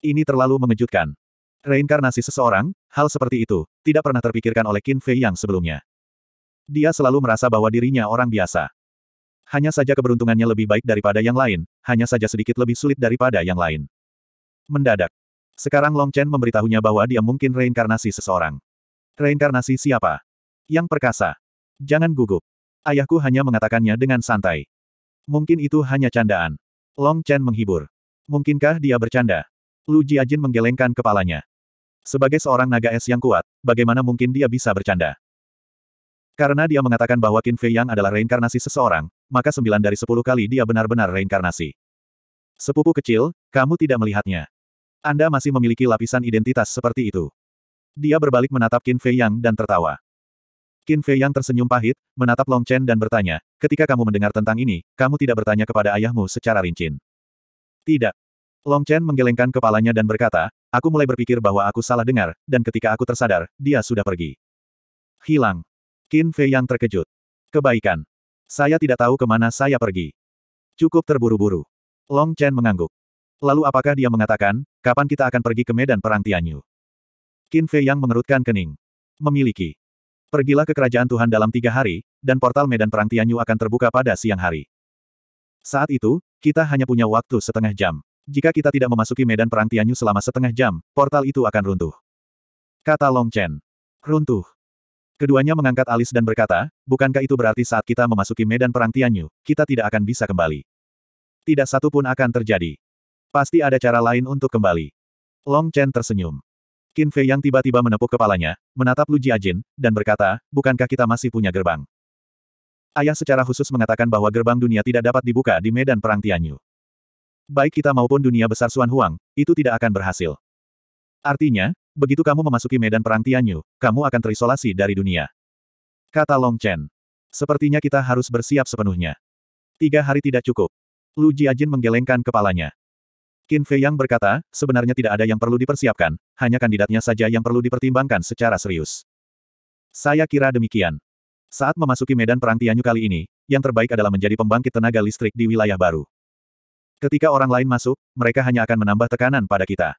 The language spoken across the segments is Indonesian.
Ini terlalu mengejutkan. Reinkarnasi seseorang, hal seperti itu, tidak pernah terpikirkan oleh Qin Fei yang sebelumnya. Dia selalu merasa bahwa dirinya orang biasa. Hanya saja keberuntungannya lebih baik daripada yang lain, hanya saja sedikit lebih sulit daripada yang lain. Mendadak. Sekarang Long Chen memberitahunya bahwa dia mungkin reinkarnasi seseorang. Reinkarnasi siapa? Yang perkasa. Jangan gugup. Ayahku hanya mengatakannya dengan santai. Mungkin itu hanya candaan. Long Chen menghibur. Mungkinkah dia bercanda? Lu Jiajin menggelengkan kepalanya. Sebagai seorang naga es yang kuat, bagaimana mungkin dia bisa bercanda? Karena dia mengatakan bahwa Qin Fei Yang adalah reinkarnasi seseorang, maka sembilan dari sepuluh kali dia benar-benar reinkarnasi. Sepupu kecil, kamu tidak melihatnya. Anda masih memiliki lapisan identitas seperti itu. Dia berbalik menatap Qin Fei Yang dan tertawa. Qin Fei Yang tersenyum pahit, menatap Long Chen dan bertanya, ketika kamu mendengar tentang ini, kamu tidak bertanya kepada ayahmu secara rinci? Tidak, Long Chen menggelengkan kepalanya dan berkata, aku mulai berpikir bahwa aku salah dengar, dan ketika aku tersadar, dia sudah pergi. Hilang. Qin Fei yang terkejut. Kebaikan. Saya tidak tahu kemana saya pergi. Cukup terburu-buru. Long Chen mengangguk. Lalu apakah dia mengatakan, kapan kita akan pergi ke medan perang Tianyu? Qin Fei yang mengerutkan kening. Memiliki. Pergilah ke kerajaan Tuhan dalam tiga hari, dan portal medan perang Tianyu akan terbuka pada siang hari. Saat itu, kita hanya punya waktu setengah jam jika kita tidak memasuki medan perang Tianyu selama setengah jam, portal itu akan runtuh. Kata Long Chen. Runtuh. Keduanya mengangkat alis dan berkata, bukankah itu berarti saat kita memasuki medan perang Tianyu, kita tidak akan bisa kembali. Tidak satu pun akan terjadi. Pasti ada cara lain untuk kembali. Long Chen tersenyum. Qin Fei yang tiba-tiba menepuk kepalanya, menatap Lu Jiajin, dan berkata, bukankah kita masih punya gerbang? Ayah secara khusus mengatakan bahwa gerbang dunia tidak dapat dibuka di medan perang Tianyu baik kita maupun dunia besar Suan Huang, itu tidak akan berhasil. Artinya, begitu kamu memasuki medan perang Tianyu, kamu akan terisolasi dari dunia. Kata Long Chen. Sepertinya kita harus bersiap sepenuhnya. Tiga hari tidak cukup. Lu Jiajin menggelengkan kepalanya. Qin Fei Yang berkata, sebenarnya tidak ada yang perlu dipersiapkan, hanya kandidatnya saja yang perlu dipertimbangkan secara serius. Saya kira demikian. Saat memasuki medan perang Tianyu kali ini, yang terbaik adalah menjadi pembangkit tenaga listrik di wilayah baru. Ketika orang lain masuk, mereka hanya akan menambah tekanan pada kita.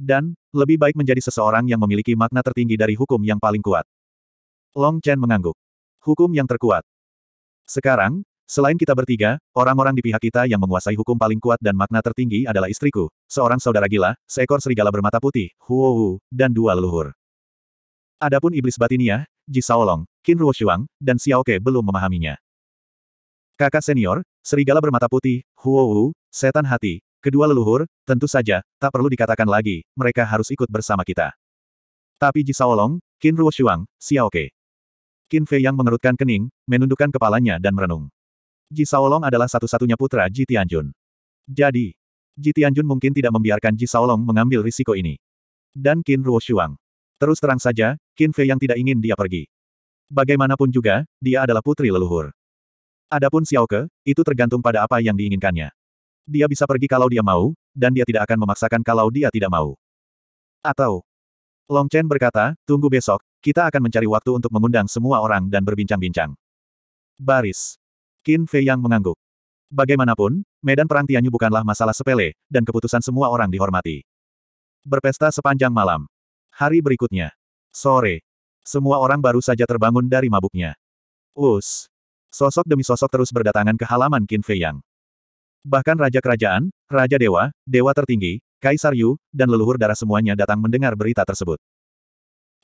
Dan, lebih baik menjadi seseorang yang memiliki makna tertinggi dari hukum yang paling kuat. Long Chen mengangguk. Hukum yang terkuat. Sekarang, selain kita bertiga, orang-orang di pihak kita yang menguasai hukum paling kuat dan makna tertinggi adalah istriku, seorang saudara gila, seekor serigala bermata putih, Huo Wu, dan dua leluhur. Adapun iblis batinia, Ji Saolong, Qin Ruoshuang, dan Xiao Ke belum memahaminya. Kakak senior, serigala bermata putih, Huowu, setan hati, kedua leluhur, tentu saja, tak perlu dikatakan lagi, mereka harus ikut bersama kita. Tapi Ji Jisaolong, Qin Ruoshuang, Xiaoke. Qin Fei yang mengerutkan kening, menundukkan kepalanya dan merenung. Ji Jisaolong adalah satu-satunya putra Ji Tianjun. Jadi, Ji Tianjun mungkin tidak membiarkan Ji Jisaolong mengambil risiko ini. Dan Qin Ruoshuang. Terus terang saja, Qin Fei yang tidak ingin dia pergi. Bagaimanapun juga, dia adalah putri leluhur. Adapun Xiao Ke, itu tergantung pada apa yang diinginkannya. Dia bisa pergi kalau dia mau, dan dia tidak akan memaksakan kalau dia tidak mau. Atau, Long Chen berkata, tunggu besok, kita akan mencari waktu untuk mengundang semua orang dan berbincang-bincang. Baris. Qin Fei yang mengangguk. Bagaimanapun, medan perang Tianyu bukanlah masalah sepele, dan keputusan semua orang dihormati. Berpesta sepanjang malam. Hari berikutnya. Sore. Semua orang baru saja terbangun dari mabuknya. Us. Sosok demi sosok terus berdatangan ke halaman Qin Fei Yang. Bahkan raja kerajaan, raja dewa, dewa tertinggi, Kaisar Yu, dan leluhur darah semuanya datang mendengar berita tersebut.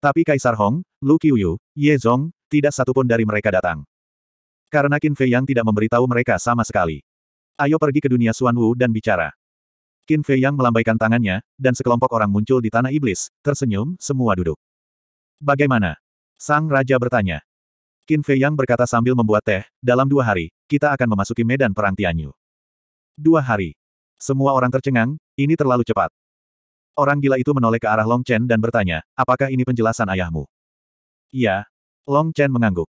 Tapi Kaisar Hong, Lu Qiuyu, Ye Zong, tidak satupun dari mereka datang. Karena Qin Fei Yang tidak memberitahu mereka sama sekali. Ayo pergi ke dunia Xuan Wu dan bicara. Qin Fei Yang melambaikan tangannya, dan sekelompok orang muncul di tanah iblis, tersenyum, semua duduk. Bagaimana? Sang Raja bertanya. Qin Fei Yang berkata sambil membuat teh, dalam dua hari, kita akan memasuki medan perang Tianyu. Dua hari. Semua orang tercengang, ini terlalu cepat. Orang gila itu menoleh ke arah Long Chen dan bertanya, apakah ini penjelasan ayahmu? Iya. Long Chen mengangguk.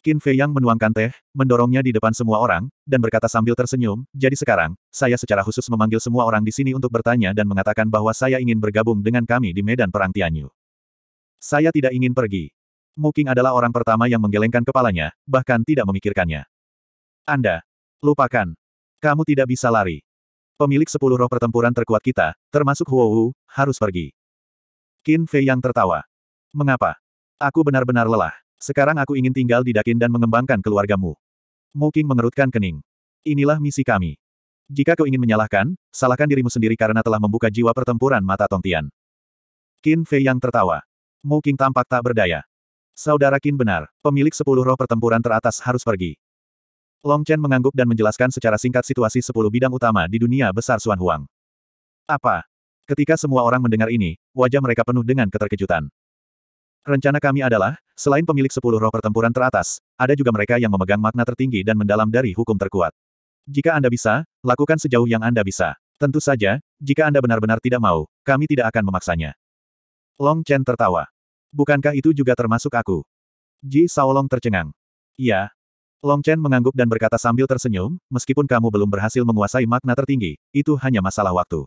Qin Fei Yang menuangkan teh, mendorongnya di depan semua orang, dan berkata sambil tersenyum, jadi sekarang, saya secara khusus memanggil semua orang di sini untuk bertanya dan mengatakan bahwa saya ingin bergabung dengan kami di medan perang Tianyu. Saya tidak ingin pergi. Muking adalah orang pertama yang menggelengkan kepalanya, bahkan tidak memikirkannya. Anda. Lupakan. Kamu tidak bisa lari. Pemilik sepuluh roh pertempuran terkuat kita, termasuk Huo Wu, harus pergi. Qin Fei yang tertawa. Mengapa? Aku benar-benar lelah. Sekarang aku ingin tinggal di Dakin dan mengembangkan keluargamu. Muking mengerutkan kening. Inilah misi kami. Jika kau ingin menyalahkan, salahkan dirimu sendiri karena telah membuka jiwa pertempuran mata Tongtian. Qin Fei yang tertawa. Muking tampak tak berdaya. Saudara Qin benar, pemilik sepuluh roh pertempuran teratas harus pergi. Long Chen mengangguk dan menjelaskan secara singkat situasi sepuluh bidang utama di dunia besar Xuan Huang. Apa? Ketika semua orang mendengar ini, wajah mereka penuh dengan keterkejutan. Rencana kami adalah, selain pemilik sepuluh roh pertempuran teratas, ada juga mereka yang memegang makna tertinggi dan mendalam dari hukum terkuat. Jika Anda bisa, lakukan sejauh yang Anda bisa. Tentu saja, jika Anda benar-benar tidak mau, kami tidak akan memaksanya. Long Chen tertawa bukankah itu juga termasuk aku? Ji Saolong tercengang. Ya. Long Chen mengangguk dan berkata sambil tersenyum, meskipun kamu belum berhasil menguasai makna tertinggi, itu hanya masalah waktu.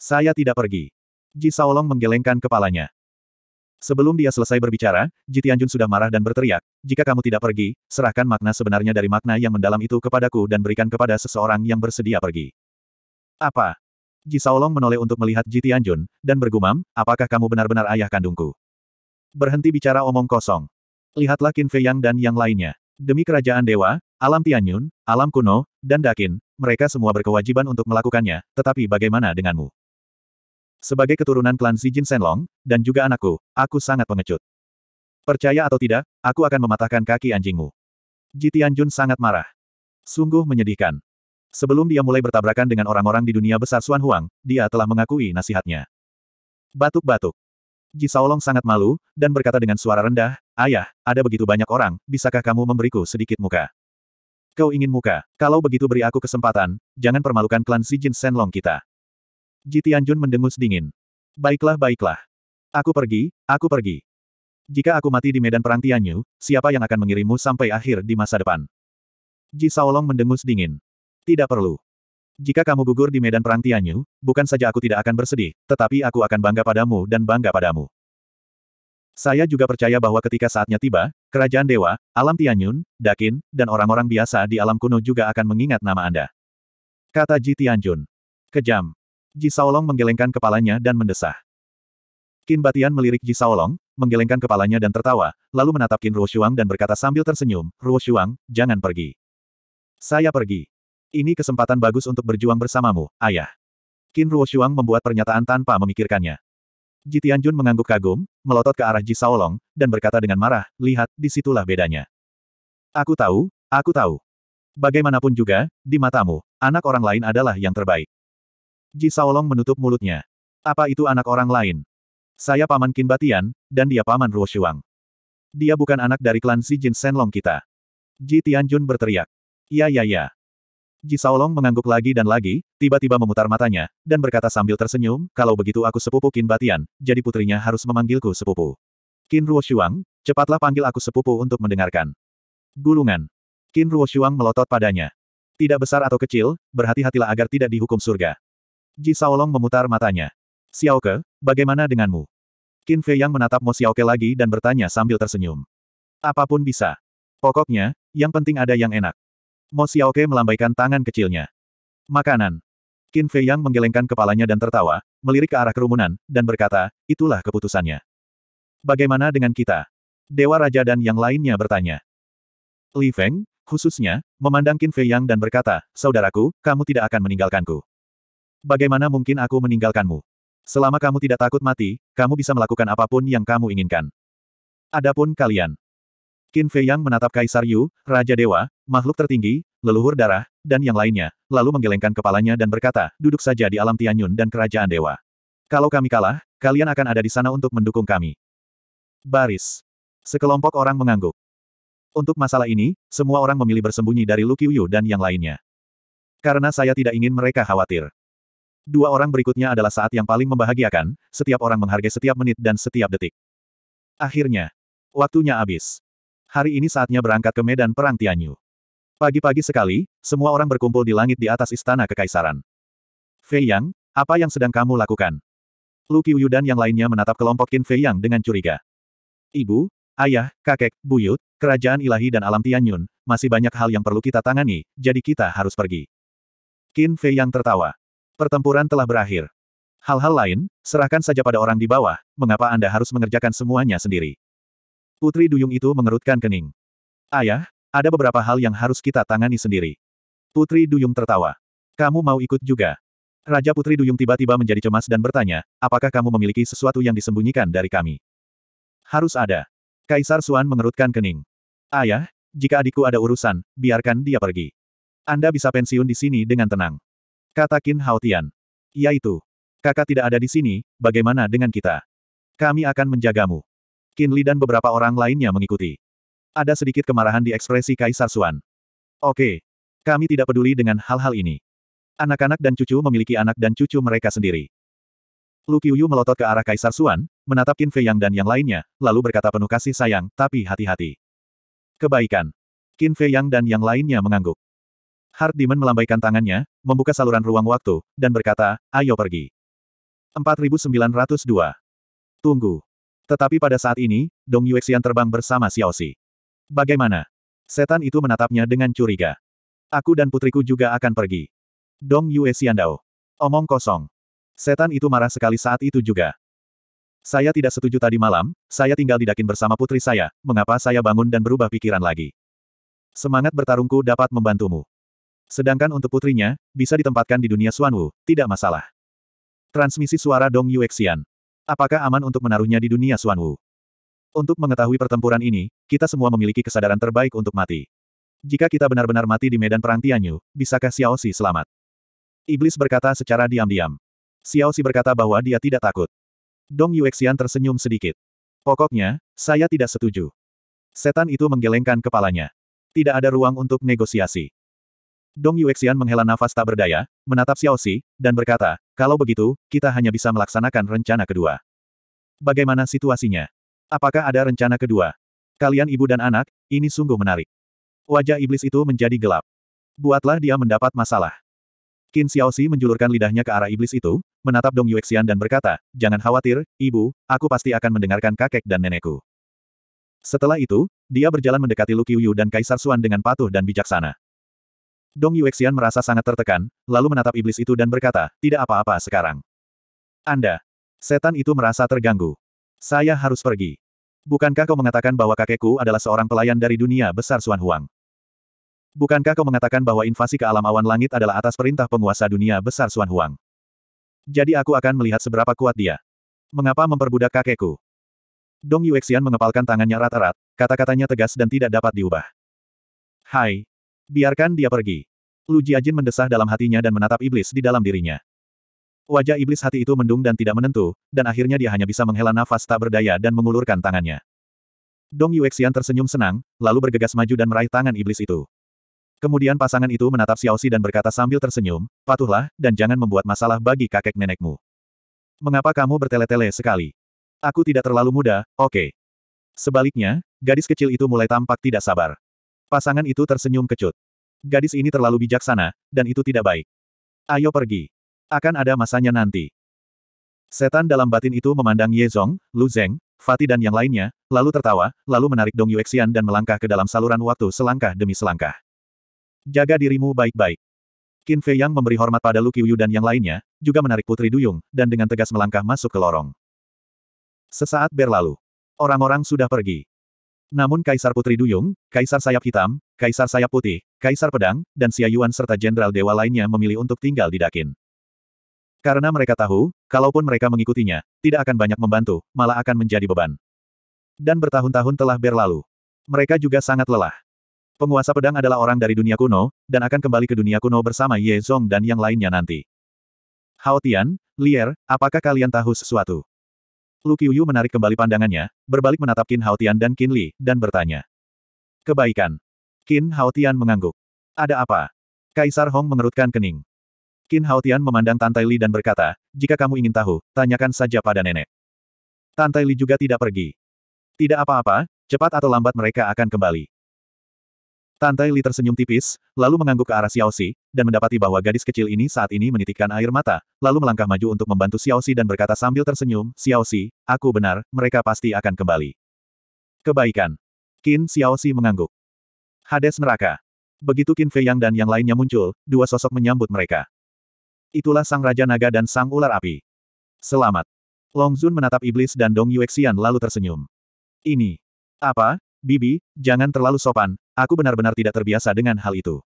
Saya tidak pergi. Ji Saolong menggelengkan kepalanya. Sebelum dia selesai berbicara, Ji Tianjun sudah marah dan berteriak, jika kamu tidak pergi, serahkan makna sebenarnya dari makna yang mendalam itu kepadaku dan berikan kepada seseorang yang bersedia pergi. Apa? Ji Saolong menoleh untuk melihat Ji Tianjun, dan bergumam, apakah kamu benar-benar ayah kandungku? Berhenti bicara omong kosong. Lihatlah Qin Fei Yang dan yang lainnya. Demi kerajaan dewa, alam Tianyun, alam kuno, dan Dakin, mereka semua berkewajiban untuk melakukannya, tetapi bagaimana denganmu? Sebagai keturunan klan Zijin Senlong, dan juga anakku, aku sangat pengecut. Percaya atau tidak, aku akan mematahkan kaki anjingmu. Ji Tianjun sangat marah. Sungguh menyedihkan. Sebelum dia mulai bertabrakan dengan orang-orang di dunia besar Xuan Huang, dia telah mengakui nasihatnya. Batuk-batuk. Ji Saolong sangat malu, dan berkata dengan suara rendah, Ayah, ada begitu banyak orang, bisakah kamu memberiku sedikit muka? Kau ingin muka, kalau begitu beri aku kesempatan, jangan permalukan klan si Jin Senlong kita. Ji Tianjun mendengus dingin. Baiklah baiklah. Aku pergi, aku pergi. Jika aku mati di medan perang Tianyu, siapa yang akan mengirimmu sampai akhir di masa depan? Ji Saolong mendengus dingin. Tidak perlu. Jika kamu gugur di medan perang Tianyu, bukan saja aku tidak akan bersedih, tetapi aku akan bangga padamu dan bangga padamu. Saya juga percaya bahwa ketika saatnya tiba, kerajaan dewa, alam Tianyun, Dakin, dan orang-orang biasa di alam kuno juga akan mengingat nama Anda. Kata Ji Tianjun. Kejam. Ji Saolong menggelengkan kepalanya dan mendesah. Qin Batian melirik Ji Saolong, menggelengkan kepalanya dan tertawa, lalu menatap Qin Ruo Shuang dan berkata sambil tersenyum, Ruo Shuang, jangan pergi. Saya pergi. Ini kesempatan bagus untuk berjuang bersamamu, ayah. Qin Ruoshuang membuat pernyataan tanpa memikirkannya. Ji Tianjun mengangguk kagum, melotot ke arah Ji Saolong, dan berkata dengan marah, lihat, disitulah bedanya. Aku tahu, aku tahu. Bagaimanapun juga, di matamu, anak orang lain adalah yang terbaik. Ji Saolong menutup mulutnya. Apa itu anak orang lain? Saya paman Qin Batian, dan dia paman Ruoshuang. Dia bukan anak dari klan Si Jin Senlong kita. Ji Tianjun berteriak. Ya ya ya. Ji Saolong mengangguk lagi dan lagi, tiba-tiba memutar matanya, dan berkata sambil tersenyum, kalau begitu aku sepupu Qin Batian, jadi putrinya harus memanggilku sepupu. Qin Ruoshuang, cepatlah panggil aku sepupu untuk mendengarkan. Gulungan. Qin Ruoshuang melotot padanya. Tidak besar atau kecil, berhati-hatilah agar tidak dihukum surga. Ji Saolong memutar matanya. Xiaoke, bagaimana denganmu? Qin Fei Yang menatap Mo Xiaoke lagi dan bertanya sambil tersenyum. Apapun bisa. Pokoknya, yang penting ada yang enak. Mo Xiaoke melambaikan tangan kecilnya. Makanan. Qin Fei Yang menggelengkan kepalanya dan tertawa, melirik ke arah kerumunan, dan berkata, itulah keputusannya. Bagaimana dengan kita? Dewa Raja dan yang lainnya bertanya. Li Feng, khususnya, memandang Qin Fei Yang dan berkata, Saudaraku, kamu tidak akan meninggalkanku. Bagaimana mungkin aku meninggalkanmu? Selama kamu tidak takut mati, kamu bisa melakukan apapun yang kamu inginkan. Adapun kalian, Qin Fei Yang menatap Kaisar Yu, Raja Dewa, makhluk tertinggi, leluhur darah, dan yang lainnya, lalu menggelengkan kepalanya dan berkata, duduk saja di alam Tianyun dan kerajaan dewa. Kalau kami kalah, kalian akan ada di sana untuk mendukung kami. Baris. Sekelompok orang mengangguk. Untuk masalah ini, semua orang memilih bersembunyi dari Lu Qiuyu dan yang lainnya. Karena saya tidak ingin mereka khawatir. Dua orang berikutnya adalah saat yang paling membahagiakan, setiap orang menghargai setiap menit dan setiap detik. Akhirnya, waktunya habis hari ini saatnya berangkat ke medan perang Tianyu. Pagi-pagi sekali, semua orang berkumpul di langit di atas istana kekaisaran. Fei Yang, apa yang sedang kamu lakukan? Lu Qiuyu dan yang lainnya menatap kelompok Qin Fei Yang dengan curiga. Ibu, ayah, kakek, buyut, kerajaan ilahi dan alam Tianyun, masih banyak hal yang perlu kita tangani, jadi kita harus pergi. Qin Fei Yang tertawa. Pertempuran telah berakhir. Hal-hal lain, serahkan saja pada orang di bawah, mengapa Anda harus mengerjakan semuanya sendiri? Putri Duyung itu mengerutkan kening. Ayah, ada beberapa hal yang harus kita tangani sendiri. Putri Duyung tertawa. Kamu mau ikut juga? Raja Putri Duyung tiba-tiba menjadi cemas dan bertanya, apakah kamu memiliki sesuatu yang disembunyikan dari kami? Harus ada. Kaisar Suan mengerutkan kening. Ayah, jika adikku ada urusan, biarkan dia pergi. Anda bisa pensiun di sini dengan tenang. Kata Qin Hao Tian. Yaitu, kakak tidak ada di sini, bagaimana dengan kita? Kami akan menjagamu. Li dan beberapa orang lainnya mengikuti. Ada sedikit kemarahan di ekspresi Kaisar Suan. Oke. Kami tidak peduli dengan hal-hal ini. Anak-anak dan cucu memiliki anak dan cucu mereka sendiri. Lu Qiuyu melotot ke arah Kaisar Suan, menatap Qin Fei Yang dan yang lainnya, lalu berkata penuh kasih sayang, tapi hati-hati. Kebaikan. Qin Fei Yang dan yang lainnya mengangguk. Hard Demon melambaikan tangannya, membuka saluran ruang waktu, dan berkata, ayo pergi. 4902. Tunggu. Tetapi pada saat ini, Dong Yuexian terbang bersama Xiao Xi. Bagaimana? Setan itu menatapnya dengan curiga. Aku dan putriku juga akan pergi. Dong Yuexian Dao. Omong kosong. Setan itu marah sekali saat itu juga. Saya tidak setuju tadi malam, saya tinggal di Dakin bersama putri saya, mengapa saya bangun dan berubah pikiran lagi? Semangat bertarungku dapat membantumu. Sedangkan untuk putrinya, bisa ditempatkan di dunia Suanwu, tidak masalah. Transmisi suara Dong Yuexian. Apakah aman untuk menaruhnya di dunia Suanwu? Untuk mengetahui pertempuran ini, kita semua memiliki kesadaran terbaik untuk mati. Jika kita benar-benar mati di medan perang Tianyu, bisakah Xiao Xi selamat? Iblis berkata secara diam-diam. Xiao Xi berkata bahwa dia tidak takut. Dong Yuexian tersenyum sedikit. Pokoknya, saya tidak setuju. Setan itu menggelengkan kepalanya. Tidak ada ruang untuk negosiasi. Dong Yuexian menghela nafas tak berdaya, menatap Xiao Xi, dan berkata, kalau begitu, kita hanya bisa melaksanakan rencana kedua. Bagaimana situasinya? Apakah ada rencana kedua? Kalian ibu dan anak, ini sungguh menarik. Wajah iblis itu menjadi gelap. Buatlah dia mendapat masalah. Qin Xiaoxi menjulurkan lidahnya ke arah iblis itu, menatap Dong Yuexian dan berkata, Jangan khawatir, ibu, aku pasti akan mendengarkan kakek dan nenekku. Setelah itu, dia berjalan mendekati Lu Qiuyu dan Kaisar Xuan dengan patuh dan bijaksana. Dong Yuexian merasa sangat tertekan, lalu menatap iblis itu dan berkata, tidak apa-apa sekarang. Anda. Setan itu merasa terganggu. Saya harus pergi. Bukankah kau mengatakan bahwa kakekku adalah seorang pelayan dari dunia besar Suan Huang? Bukankah kau mengatakan bahwa invasi ke alam awan langit adalah atas perintah penguasa dunia besar Suan Huang? Jadi aku akan melihat seberapa kuat dia. Mengapa memperbudak kakekku? Dong Yuexian mengepalkan tangannya rata rata kata-katanya tegas dan tidak dapat diubah. Hai, Biarkan dia pergi. Lu Jiajin mendesah dalam hatinya dan menatap iblis di dalam dirinya. Wajah iblis hati itu mendung dan tidak menentu, dan akhirnya dia hanya bisa menghela nafas tak berdaya dan mengulurkan tangannya. Dong Yuexian tersenyum senang, lalu bergegas maju dan meraih tangan iblis itu. Kemudian pasangan itu menatap Xiao Xiaoxi dan berkata sambil tersenyum, patuhlah, dan jangan membuat masalah bagi kakek nenekmu. Mengapa kamu bertele-tele sekali? Aku tidak terlalu muda, oke. Okay. Sebaliknya, gadis kecil itu mulai tampak tidak sabar. Pasangan itu tersenyum kecut. Gadis ini terlalu bijaksana, dan itu tidak baik. Ayo pergi. Akan ada masanya nanti. Setan dalam batin itu memandang Ye Zong, Lu Zeng, Fati dan yang lainnya, lalu tertawa, lalu menarik Dong Yuexian dan melangkah ke dalam saluran waktu selangkah demi selangkah. Jaga dirimu baik-baik. Qin Fei Yang memberi hormat pada Lu Qiuyu dan yang lainnya, juga menarik Putri Duyung, dan dengan tegas melangkah masuk ke lorong. Sesaat berlalu. Orang-orang sudah pergi. Namun Kaisar Putri Duyung, Kaisar Sayap Hitam, Kaisar Sayap Putih, Kaisar Pedang, dan Yuan serta Jenderal Dewa lainnya memilih untuk tinggal di Dakin. Karena mereka tahu, kalaupun mereka mengikutinya, tidak akan banyak membantu, malah akan menjadi beban. Dan bertahun-tahun telah berlalu. Mereka juga sangat lelah. Penguasa pedang adalah orang dari dunia kuno, dan akan kembali ke dunia kuno bersama Ye Zong dan yang lainnya nanti. Hao Tian, Lier, apakah kalian tahu sesuatu? Lu Qiuyu menarik kembali pandangannya, berbalik menatap Qin Haotian dan Qin Li, dan bertanya. Kebaikan. Qin Haotian mengangguk. Ada apa? Kaisar Hong mengerutkan kening. Qin Haotian memandang Tantai Li dan berkata, jika kamu ingin tahu, tanyakan saja pada nenek. Tantai Li juga tidak pergi. Tidak apa-apa, cepat atau lambat mereka akan kembali. Tantai Li tersenyum tipis, lalu mengangguk ke arah Xiao Xi, dan mendapati bahwa gadis kecil ini saat ini menitikkan air mata, lalu melangkah maju untuk membantu Xiao Xi dan berkata sambil tersenyum, Xiao Xi, aku benar, mereka pasti akan kembali. Kebaikan. Qin Xiao Xi mengangguk. Hades neraka. Begitu Qin Fei Yang dan yang lainnya muncul, dua sosok menyambut mereka. Itulah Sang Raja Naga dan Sang Ular Api. Selamat. Long Zun menatap iblis dan Dong Yuexian lalu tersenyum. Ini. Apa? Bibi, jangan terlalu sopan, aku benar-benar tidak terbiasa dengan hal itu.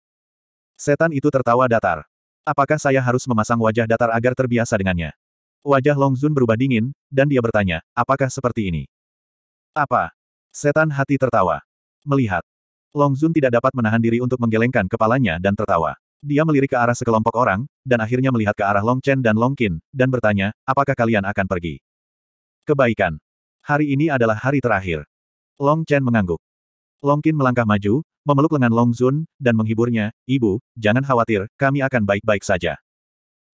Setan itu tertawa datar. Apakah saya harus memasang wajah datar agar terbiasa dengannya? Wajah Long Zun berubah dingin, dan dia bertanya, apakah seperti ini? Apa? Setan hati tertawa. Melihat. Long Zun tidak dapat menahan diri untuk menggelengkan kepalanya dan tertawa. Dia melirik ke arah sekelompok orang, dan akhirnya melihat ke arah Long Chen dan Long Qin, dan bertanya, apakah kalian akan pergi? Kebaikan. Hari ini adalah hari terakhir. Long Chen mengangguk. Long Qin melangkah maju, memeluk lengan Long Zun, dan menghiburnya, Ibu, jangan khawatir, kami akan baik-baik saja.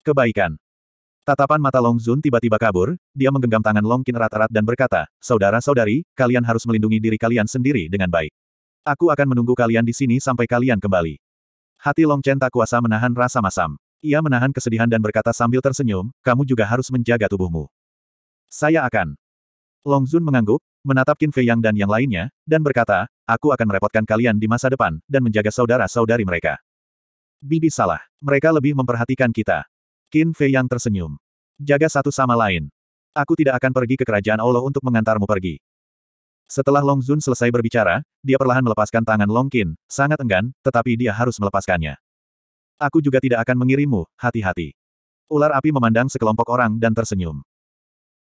Kebaikan. Tatapan mata Long Zun tiba-tiba kabur, dia menggenggam tangan Long Qin erat-erat dan berkata, Saudara-saudari, kalian harus melindungi diri kalian sendiri dengan baik. Aku akan menunggu kalian di sini sampai kalian kembali. Hati Long Chen tak kuasa menahan rasa masam. Ia menahan kesedihan dan berkata sambil tersenyum, kamu juga harus menjaga tubuhmu. Saya akan. Long Zun mengangguk, menatap Qin Fei Yang dan yang lainnya, dan berkata, aku akan merepotkan kalian di masa depan, dan menjaga saudara-saudari mereka. Bibi salah. Mereka lebih memperhatikan kita. Qin Fei Yang tersenyum. Jaga satu sama lain. Aku tidak akan pergi ke kerajaan Allah untuk mengantarmu pergi. Setelah Long Zun selesai berbicara, dia perlahan melepaskan tangan Long Qin, sangat enggan, tetapi dia harus melepaskannya. Aku juga tidak akan mengirimmu, hati-hati. Ular api memandang sekelompok orang dan tersenyum.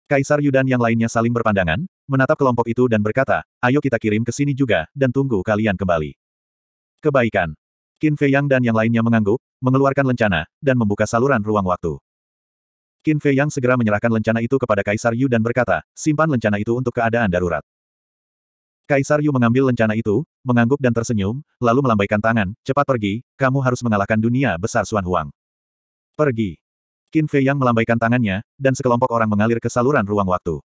Kaisar Yudan yang lainnya saling berpandangan, menatap kelompok itu dan berkata, ayo kita kirim ke sini juga, dan tunggu kalian kembali. Kebaikan. Qin Fei Yang dan yang lainnya mengangguk, mengeluarkan lencana, dan membuka saluran ruang waktu. Qin Fei Yang segera menyerahkan lencana itu kepada Kaisar Yu dan berkata, simpan lencana itu untuk keadaan darurat. Kaisar Yu mengambil lencana itu, mengangguk dan tersenyum, lalu melambaikan tangan, cepat pergi, kamu harus mengalahkan dunia besar Suan Huang. Pergi. Qin Fei Yang melambaikan tangannya, dan sekelompok orang mengalir ke saluran ruang waktu.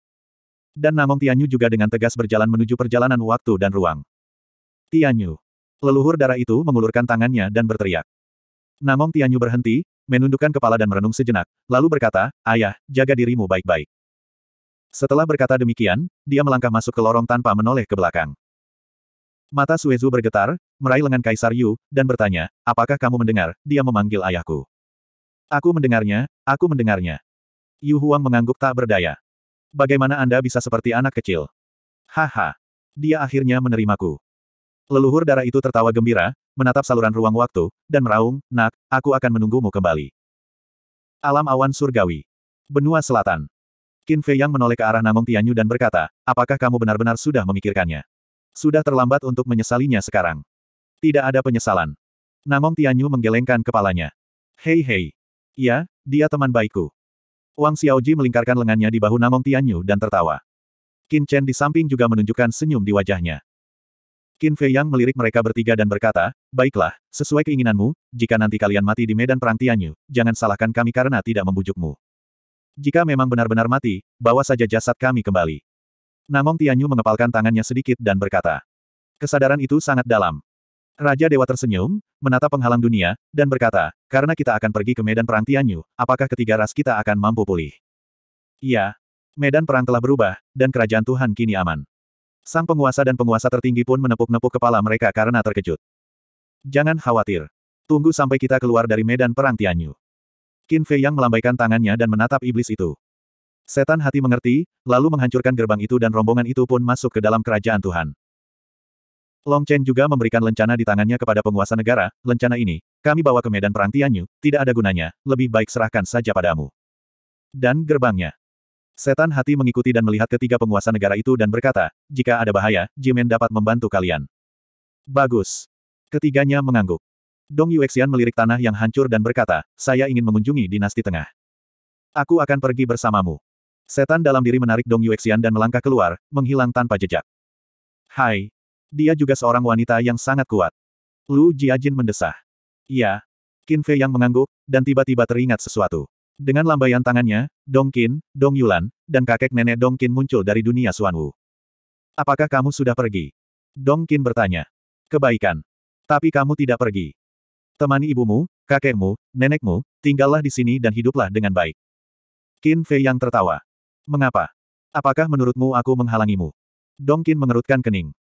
Dan Namong Tianyu juga dengan tegas berjalan menuju perjalanan waktu dan ruang. Tianyu. Leluhur darah itu mengulurkan tangannya dan berteriak. Namong Tianyu berhenti, menundukkan kepala dan merenung sejenak, lalu berkata, Ayah, jaga dirimu baik-baik. Setelah berkata demikian, dia melangkah masuk ke lorong tanpa menoleh ke belakang. Mata Suezu bergetar, meraih lengan Kaisar Yu, dan bertanya, apakah kamu mendengar, dia memanggil ayahku. Aku mendengarnya, aku mendengarnya. Yu Huang mengangguk tak berdaya. Bagaimana Anda bisa seperti anak kecil? Haha. Dia akhirnya menerimaku. Leluhur darah itu tertawa gembira, menatap saluran ruang waktu, dan meraung, nak, aku akan menunggumu kembali. Alam awan surgawi. Benua selatan. Qin Fei yang menoleh ke arah Namong Tianyu dan berkata, apakah kamu benar-benar sudah memikirkannya? Sudah terlambat untuk menyesalinya sekarang. Tidak ada penyesalan. Namong Tianyu menggelengkan kepalanya. Hei hei. Ya, dia teman baikku. Wang Xiaoji melingkarkan lengannya di bahu Namong Tianyu dan tertawa. Qin Chen di samping juga menunjukkan senyum di wajahnya. Qin Fei Yang melirik mereka bertiga dan berkata, Baiklah, sesuai keinginanmu, jika nanti kalian mati di medan perang Tianyu, jangan salahkan kami karena tidak membujukmu. Jika memang benar-benar mati, bawa saja jasad kami kembali. Namong Tianyu mengepalkan tangannya sedikit dan berkata, Kesadaran itu sangat dalam. Raja Dewa tersenyum, menatap penghalang dunia, dan berkata, karena kita akan pergi ke medan perang Tianyu, apakah ketiga ras kita akan mampu pulih? Iya. Medan perang telah berubah, dan kerajaan Tuhan kini aman. Sang penguasa dan penguasa tertinggi pun menepuk-nepuk kepala mereka karena terkejut. Jangan khawatir. Tunggu sampai kita keluar dari medan perang Tianyu. Qin Fei yang melambaikan tangannya dan menatap iblis itu. Setan hati mengerti, lalu menghancurkan gerbang itu dan rombongan itu pun masuk ke dalam kerajaan Tuhan. Long Chen juga memberikan lencana di tangannya kepada penguasa negara, lencana ini, kami bawa ke medan perang Tianyu, tidak ada gunanya, lebih baik serahkan saja padamu. Dan gerbangnya. Setan hati mengikuti dan melihat ketiga penguasa negara itu dan berkata, jika ada bahaya, Jimen dapat membantu kalian. Bagus. Ketiganya mengangguk. Dong Yuexian melirik tanah yang hancur dan berkata, saya ingin mengunjungi dinasti tengah. Aku akan pergi bersamamu. Setan dalam diri menarik Dong Yuexian dan melangkah keluar, menghilang tanpa jejak. Hai, dia juga seorang wanita yang sangat kuat. Lu Jiajin mendesah. Iya. Qin Fei yang mengangguk, dan tiba-tiba teringat sesuatu. Dengan lambaian tangannya, Dong Qin, Dong Yulan, dan kakek nenek Dong Qin muncul dari dunia Suanwu. Wu. Apakah kamu sudah pergi? Dong Qin bertanya. Kebaikan. Tapi kamu tidak pergi. Temani ibumu, kakekmu, nenekmu, tinggallah di sini dan hiduplah dengan baik. Qin Fei yang tertawa. Mengapa? Apakah menurutmu aku menghalangimu? Dong Qin mengerutkan kening.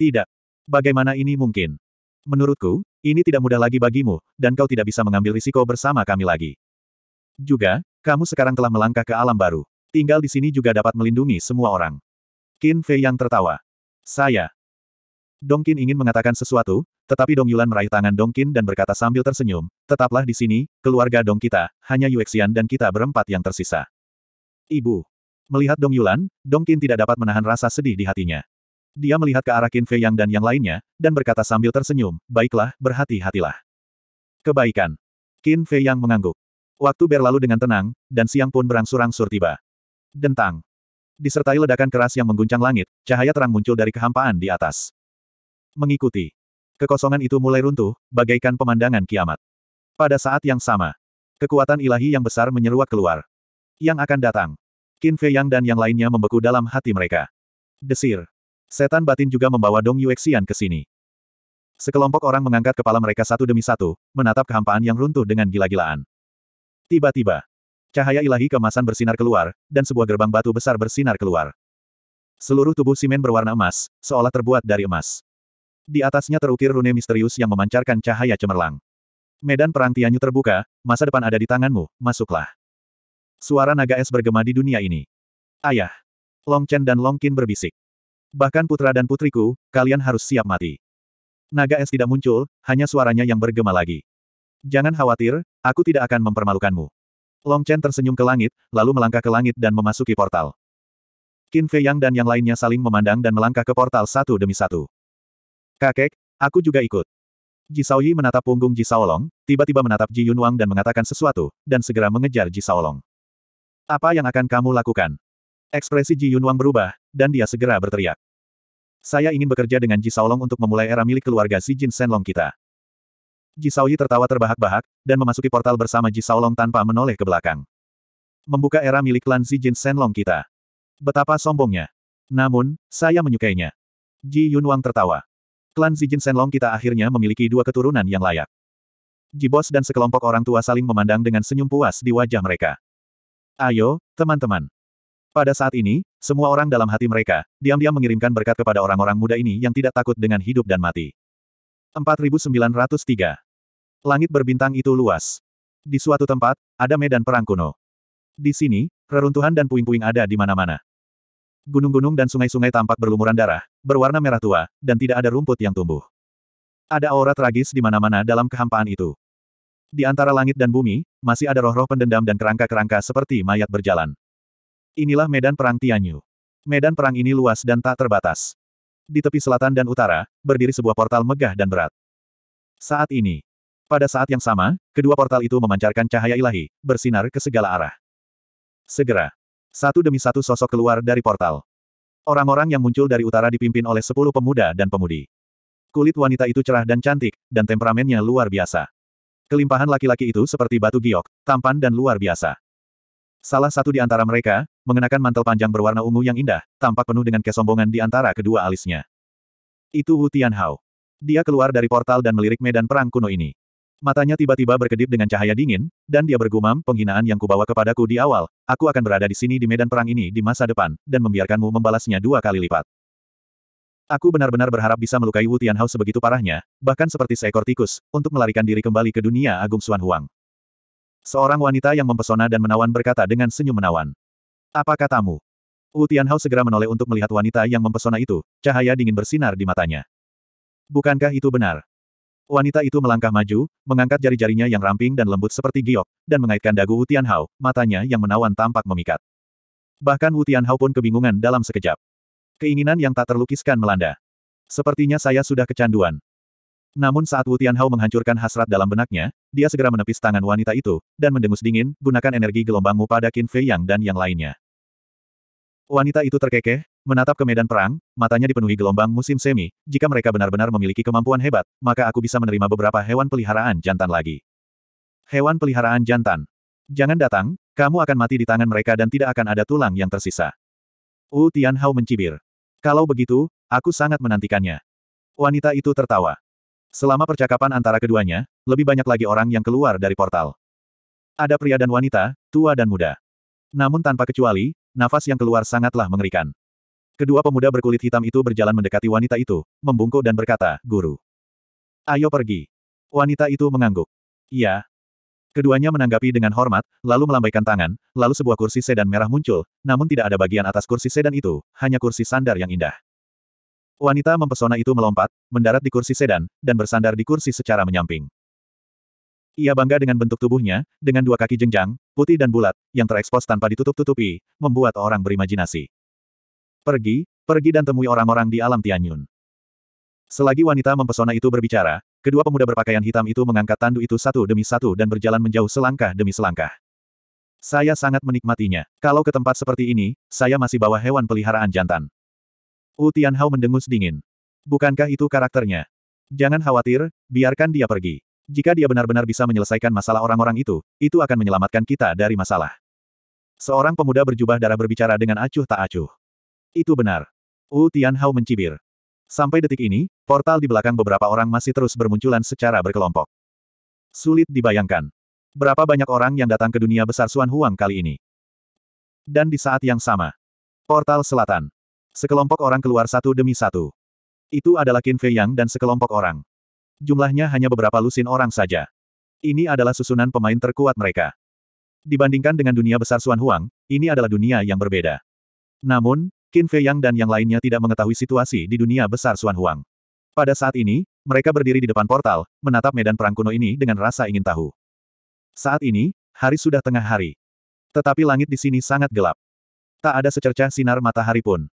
Tidak. Bagaimana ini mungkin? Menurutku, ini tidak mudah lagi bagimu, dan kau tidak bisa mengambil risiko bersama kami lagi. Juga, kamu sekarang telah melangkah ke alam baru. Tinggal di sini juga dapat melindungi semua orang. Qin Fei yang tertawa. Saya. Dong Qin ingin mengatakan sesuatu, tetapi Dong Yulan meraih tangan Dong Qin dan berkata sambil tersenyum, tetaplah di sini, keluarga Dong kita, hanya Yuexian dan kita berempat yang tersisa. Ibu. Melihat Dong Yulan, Dong Qin tidak dapat menahan rasa sedih di hatinya. Dia melihat ke arah Qin Fei Yang dan yang lainnya, dan berkata sambil tersenyum, baiklah, berhati-hatilah. Kebaikan. Qin Fei Yang mengangguk. Waktu berlalu dengan tenang, dan siang pun berangsur-angsur tiba. Dentang. Disertai ledakan keras yang mengguncang langit, cahaya terang muncul dari kehampaan di atas. Mengikuti. Kekosongan itu mulai runtuh, bagaikan pemandangan kiamat. Pada saat yang sama, kekuatan ilahi yang besar menyeruak keluar. Yang akan datang. Qin Fei Yang dan yang lainnya membeku dalam hati mereka. Desir. Setan batin juga membawa Dong Yuexian ke sini. Sekelompok orang mengangkat kepala mereka satu demi satu, menatap kehampaan yang runtuh dengan gila-gilaan. Tiba-tiba, cahaya ilahi kemasan bersinar keluar, dan sebuah gerbang batu besar bersinar keluar. Seluruh tubuh Simen berwarna emas, seolah terbuat dari emas. Di atasnya terukir rune misterius yang memancarkan cahaya cemerlang. Medan perang Tianyu terbuka, masa depan ada di tanganmu, masuklah. Suara naga es bergema di dunia ini. Ayah. Long Chen dan Long Qin berbisik. Bahkan putra dan putriku, kalian harus siap mati. Naga es tidak muncul, hanya suaranya yang bergema lagi. Jangan khawatir, aku tidak akan mempermalukanmu. Long Chen tersenyum ke langit, lalu melangkah ke langit dan memasuki portal. Qin Fei Yang dan yang lainnya saling memandang dan melangkah ke portal satu demi satu. Kakek, aku juga ikut. Ji Yi menatap punggung Ji Long, tiba-tiba menatap Ji Yunwang dan mengatakan sesuatu, dan segera mengejar Ji Long. Apa yang akan kamu lakukan? Ekspresi Ji Yunwang berubah, dan dia segera berteriak. Saya ingin bekerja dengan Ji Saolong untuk memulai era milik keluarga Xi Jin Senlong kita. Ji Yi tertawa terbahak-bahak, dan memasuki portal bersama Ji Saolong tanpa menoleh ke belakang. Membuka era milik klan Xi Jin Senlong kita. Betapa sombongnya. Namun, saya menyukainya. Ji Yunwang tertawa. Klan Xi Jin Senlong kita akhirnya memiliki dua keturunan yang layak. Ji Bos dan sekelompok orang tua saling memandang dengan senyum puas di wajah mereka. Ayo, teman-teman. Pada saat ini, semua orang dalam hati mereka, diam-diam mengirimkan berkat kepada orang-orang muda ini yang tidak takut dengan hidup dan mati. 4903. Langit berbintang itu luas. Di suatu tempat, ada medan perang kuno. Di sini, reruntuhan dan puing-puing ada di mana-mana. Gunung-gunung dan sungai-sungai tampak berlumuran darah, berwarna merah tua, dan tidak ada rumput yang tumbuh. Ada aura tragis di mana-mana dalam kehampaan itu. Di antara langit dan bumi, masih ada roh-roh pendendam dan kerangka-kerangka seperti mayat berjalan. Inilah medan perang Tianyu. Medan perang ini luas dan tak terbatas. Di tepi selatan dan utara, berdiri sebuah portal megah dan berat. Saat ini. Pada saat yang sama, kedua portal itu memancarkan cahaya ilahi, bersinar ke segala arah. Segera. Satu demi satu sosok keluar dari portal. Orang-orang yang muncul dari utara dipimpin oleh sepuluh pemuda dan pemudi. Kulit wanita itu cerah dan cantik, dan temperamennya luar biasa. Kelimpahan laki-laki itu seperti batu giok, tampan dan luar biasa. Salah satu di antara mereka, mengenakan mantel panjang berwarna ungu yang indah, tampak penuh dengan kesombongan di antara kedua alisnya. Itu Wu Tianhao. Dia keluar dari portal dan melirik medan perang kuno ini. Matanya tiba-tiba berkedip dengan cahaya dingin, dan dia bergumam, penghinaan yang kubawa kepadaku di awal, aku akan berada di sini di medan perang ini di masa depan, dan membiarkanmu membalasnya dua kali lipat. Aku benar-benar berharap bisa melukai Wu Tianhao sebegitu parahnya, bahkan seperti seekor tikus, untuk melarikan diri kembali ke dunia Agung Xuan Huang. Seorang wanita yang mempesona dan menawan berkata dengan senyum menawan. Apa katamu? Wu Tianhao segera menoleh untuk melihat wanita yang mempesona itu, cahaya dingin bersinar di matanya. Bukankah itu benar? Wanita itu melangkah maju, mengangkat jari-jarinya yang ramping dan lembut seperti giok, dan mengaitkan dagu Wu Tianhao, matanya yang menawan tampak memikat. Bahkan Wu Tianhao pun kebingungan dalam sekejap. Keinginan yang tak terlukiskan melanda. Sepertinya saya sudah kecanduan. Namun saat Wu Tianhao menghancurkan hasrat dalam benaknya, dia segera menepis tangan wanita itu, dan mendengus dingin, gunakan energi gelombangmu pada Qin Fei Yang dan yang lainnya. Wanita itu terkekeh, menatap ke medan perang, matanya dipenuhi gelombang musim semi, jika mereka benar-benar memiliki kemampuan hebat, maka aku bisa menerima beberapa hewan peliharaan jantan lagi. Hewan peliharaan jantan. Jangan datang, kamu akan mati di tangan mereka dan tidak akan ada tulang yang tersisa. Wu Tianhao mencibir. Kalau begitu, aku sangat menantikannya. Wanita itu tertawa. Selama percakapan antara keduanya, lebih banyak lagi orang yang keluar dari portal. Ada pria dan wanita, tua dan muda. Namun tanpa kecuali, nafas yang keluar sangatlah mengerikan. Kedua pemuda berkulit hitam itu berjalan mendekati wanita itu, membungkuk dan berkata, Guru. Ayo pergi. Wanita itu mengangguk. Iya. Keduanya menanggapi dengan hormat, lalu melambaikan tangan, lalu sebuah kursi sedan merah muncul, namun tidak ada bagian atas kursi sedan itu, hanya kursi sandar yang indah. Wanita mempesona itu melompat, mendarat di kursi sedan, dan bersandar di kursi secara menyamping. Ia bangga dengan bentuk tubuhnya, dengan dua kaki jenjang, putih dan bulat, yang terekspos tanpa ditutup-tutupi, membuat orang berimajinasi. Pergi, pergi dan temui orang-orang di alam Tianyun. Selagi wanita mempesona itu berbicara, kedua pemuda berpakaian hitam itu mengangkat tandu itu satu demi satu dan berjalan menjauh selangkah demi selangkah. Saya sangat menikmatinya. Kalau ke tempat seperti ini, saya masih bawa hewan peliharaan jantan. U Tianhao mendengus dingin. Bukankah itu karakternya? Jangan khawatir, biarkan dia pergi. Jika dia benar-benar bisa menyelesaikan masalah orang-orang itu, itu akan menyelamatkan kita dari masalah. Seorang pemuda berjubah darah berbicara dengan acuh tak acuh. Itu benar. Wu Tianhao mencibir. Sampai detik ini, portal di belakang beberapa orang masih terus bermunculan secara berkelompok. Sulit dibayangkan. Berapa banyak orang yang datang ke dunia besar Xuan Huang kali ini. Dan di saat yang sama, portal selatan. Sekelompok orang keluar satu demi satu. Itu adalah Qin Fei Yang dan sekelompok orang. Jumlahnya hanya beberapa lusin orang saja. Ini adalah susunan pemain terkuat mereka. Dibandingkan dengan dunia besar Xuan Huang, ini adalah dunia yang berbeda. Namun, Qin Fei Yang dan yang lainnya tidak mengetahui situasi di dunia besar Xuan Huang. Pada saat ini, mereka berdiri di depan portal, menatap medan perang kuno ini dengan rasa ingin tahu. Saat ini, hari sudah tengah hari. Tetapi langit di sini sangat gelap. Tak ada secercah sinar matahari pun.